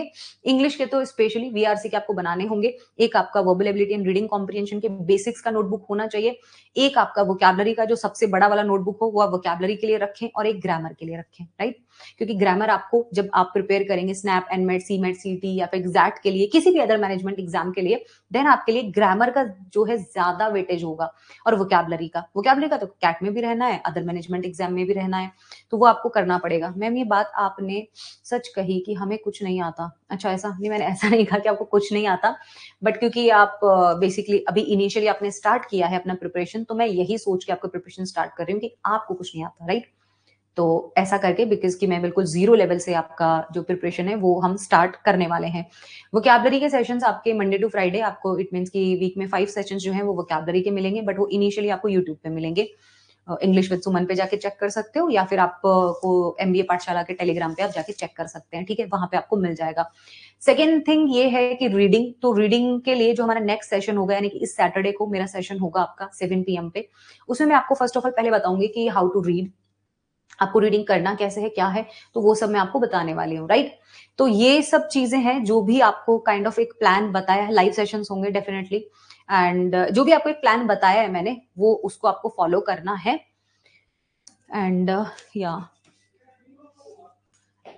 इंग्लिश के तो स्पेशली वीआरसी के आपको बनाने होंगे एक आपका verbal ability and reading comprehension के बेसिक्स का नोटबुक होना चाहिए एक आपका वोकैबलरी का जो सबसे बड़ा वाला नोटबुक हो वो आप वोकैबलरी के लिए रखें और एक ग्रामर के लिए रखें राइट क्योंकि ग्रामर आपको जब आप प्रिपेयर करेंगे SNAP NMAT C MAT C T या फिर एग्जैक्ट के लिए किसी भी अदर मैनेजमेंट एग्जाम के लिए देन आपके लिए ग्रामर का जो है ज्यादा वेटेज होगा और वोकैबलरी का वोकैबलरी का तो कैट में भी रहना है अदर मैनेजमेंट एग्जाम में भी रहना है तो वो आपको करना पड़ेगा मैम ये बात आपने सच कही कि हमें कुछ नहीं आता अच्छा ऐसा नहीं मैंने ऐसा नहीं कहा कि आपको कुछ नहीं आता बट क्योंकि आप बेसिकली अभी इनिशियली आपने स्टार्ट किया है अपना प्रिपरेशन तो मैं यही सोच के आपका प्रिपरेशन स्टार्ट कर रही हूँ कि आपको कुछ नहीं आता राइट right? तो ऐसा करके बिकॉज कि मैं बिल्कुल जीरो लेवल से आपका जो प्रिपरेशन है वो हम स्टार्ट करने वाले हैं कैबलरी के सेशंस आपके मंडे टू फ्राइडे आपको इट मीन्स की वीक में फाइव सेशंस जो है वो कैबलरी के मिलेंगे बट वो इनिशियली आपको यूट्यूब पे मिलेंगे इंग्लिश विद सुमन पे जाके चेक कर सकते हो या फिर आपको एम पाठशाला के टेलीग्राम पे आप जाके चेक कर सकते हैं ठीक है वहां पे आपको मिल जाएगा सेकेंड थिंग ये है कि रीडिंग तो रीडिंग के लिए जो हमारा नेक्स्ट सेशन होगा यानी कि इस सैटरडे को मेरा सेशन होगा आपका सेवन पी पे उसमें मैं आपको फर्स्ट ऑफ ऑल पहले बताऊंगी कि हाउ टू रीड आपको रीडिंग करना कैसे है क्या है तो वो सब मैं आपको बताने वाली हूँ राइट तो ये सब चीजें हैं जो भी आपको काइंड kind ऑफ of एक प्लान बताया है लाइव सेशंस होंगे डेफिनेटली एंड uh, जो भी आपको एक प्लान बताया है मैंने वो उसको आपको फॉलो करना है एंड या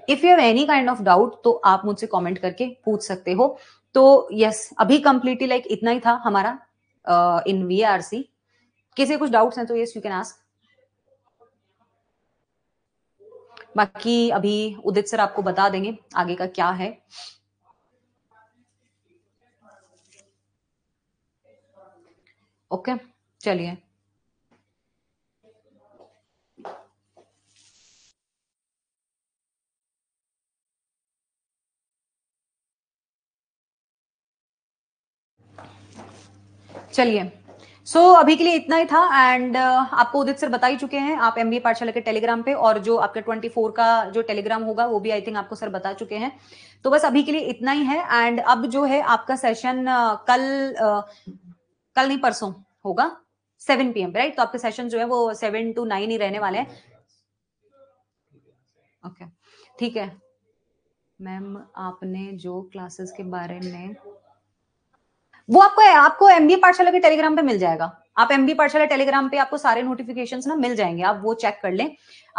if you have any kind of doubt तो आप मुझसे कमेंट करके पूछ सकते हो तो यस yes, अभी कंप्लीटली लाइक like, इतना ही था हमारा इन वी आर सी किसी कुछ डाउट्स हैं तो यस यू कैन आस्क बाकी अभी उदित सर आपको बता देंगे आगे का क्या है ओके चलिए चलिए सो so, अभी के लिए इतना ही था एंड uh, आपको उदित सर बता ही चुके हैं आप एमबीए पाठशाला के टेलीग्राम पे और जो आपके 24 का जो टेलीग्राम होगा वो भी आई थिंक आपको सर बता चुके हैं तो बस अभी के लिए इतना ही है एंड अब जो है आपका सेशन uh, कल uh, कल नहीं परसों होगा सेवन पीएम राइट तो आपके सेशन जो है वो सेवन टू नाइन ही रहने वाले हैं ओके okay. ठीक है मैम आपने जो क्लासेस के बारे में वो आपको आपको बी पाठशाला के टेलीग्राम पे मिल जाएगा आप एमबी पाठशाला टेलीग्राम पे आपको सारे नोटिफिकेशन ना मिल जाएंगे आप वो चेक कर लें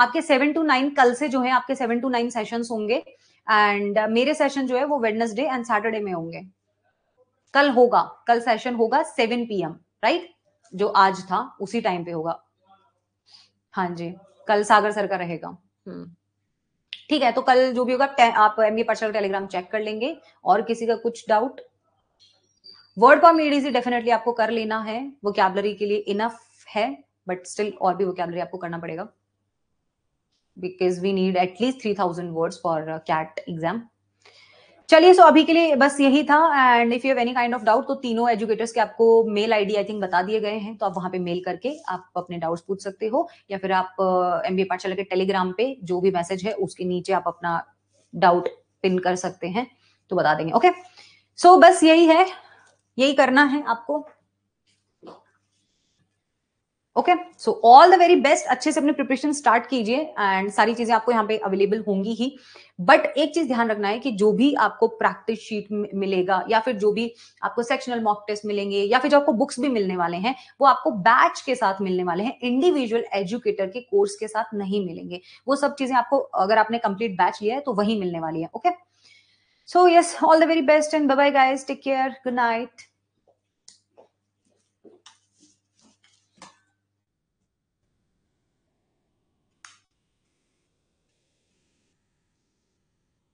आपके सेवन टू नाइन कल से जो है आपके सेवन टू नाइन सेशन होंगे एंड मेरे सेशन जो है वो वेडनेसडे एंड सैटरडे में होंगे कल होगा कल सेशन होगा सेवन पी राइट जो आज था उसी टाइम पे होगा हाँ जी कल सागर सर का रहेगा हम्म। ठीक है तो कल जो भी होगा आप एमबी पाठशाला टेलीग्राम चेक कर लेंगे और किसी का कुछ doubt word form etc definitely आपको कर लेना है वो कैबलरी के लिए इनफ है बट स्टिल और भी वो कैबलरी आपको करना पड़ेगा because we need at least three thousand words for CAT exam चलिए सो अभी के लिए बस यही था and if you have any kind of doubt तो तीनों एजुकेटर्स के आपको मेल आईडी आई थिंक बता दिए गए हैं तो आप वहां पे मेल करके आप अपने डाउट्स पूछ सकते हो या फिर आप एमबीए uh, पाठशाला के टेलीग्राम पे जो भी मैसेज है उसके नीचे आप अपना डाउट पिन कर सकते हैं तो बता देंगे ओके okay? सो so, बस यही है यही करना है आपको okay so all the very best अच्छे से अपने प्रिपरेशन स्टार्ट कीजिए एंड सारी चीजें आपको यहाँ पे अवेलेबल होंगी ही बट एक चीज ध्यान रखना है कि जो भी आपको प्रैक्टिस शीट मिलेगा या फिर जो भी आपको सेक्शनल मॉक टेस्ट मिलेंगे या फिर जो आपको बुक्स भी मिलने वाले हैं वो आपको बैच के साथ मिलने वाले हैं इंडिविजुअल एजुकेटर के कोर्स के साथ नहीं मिलेंगे वो सब चीजें आपको अगर आपने कंप्लीट बैच लिया है तो वही मिलने वाली है okay okay? So, yes, all the very best and bye bye, guys. Take care. Good night.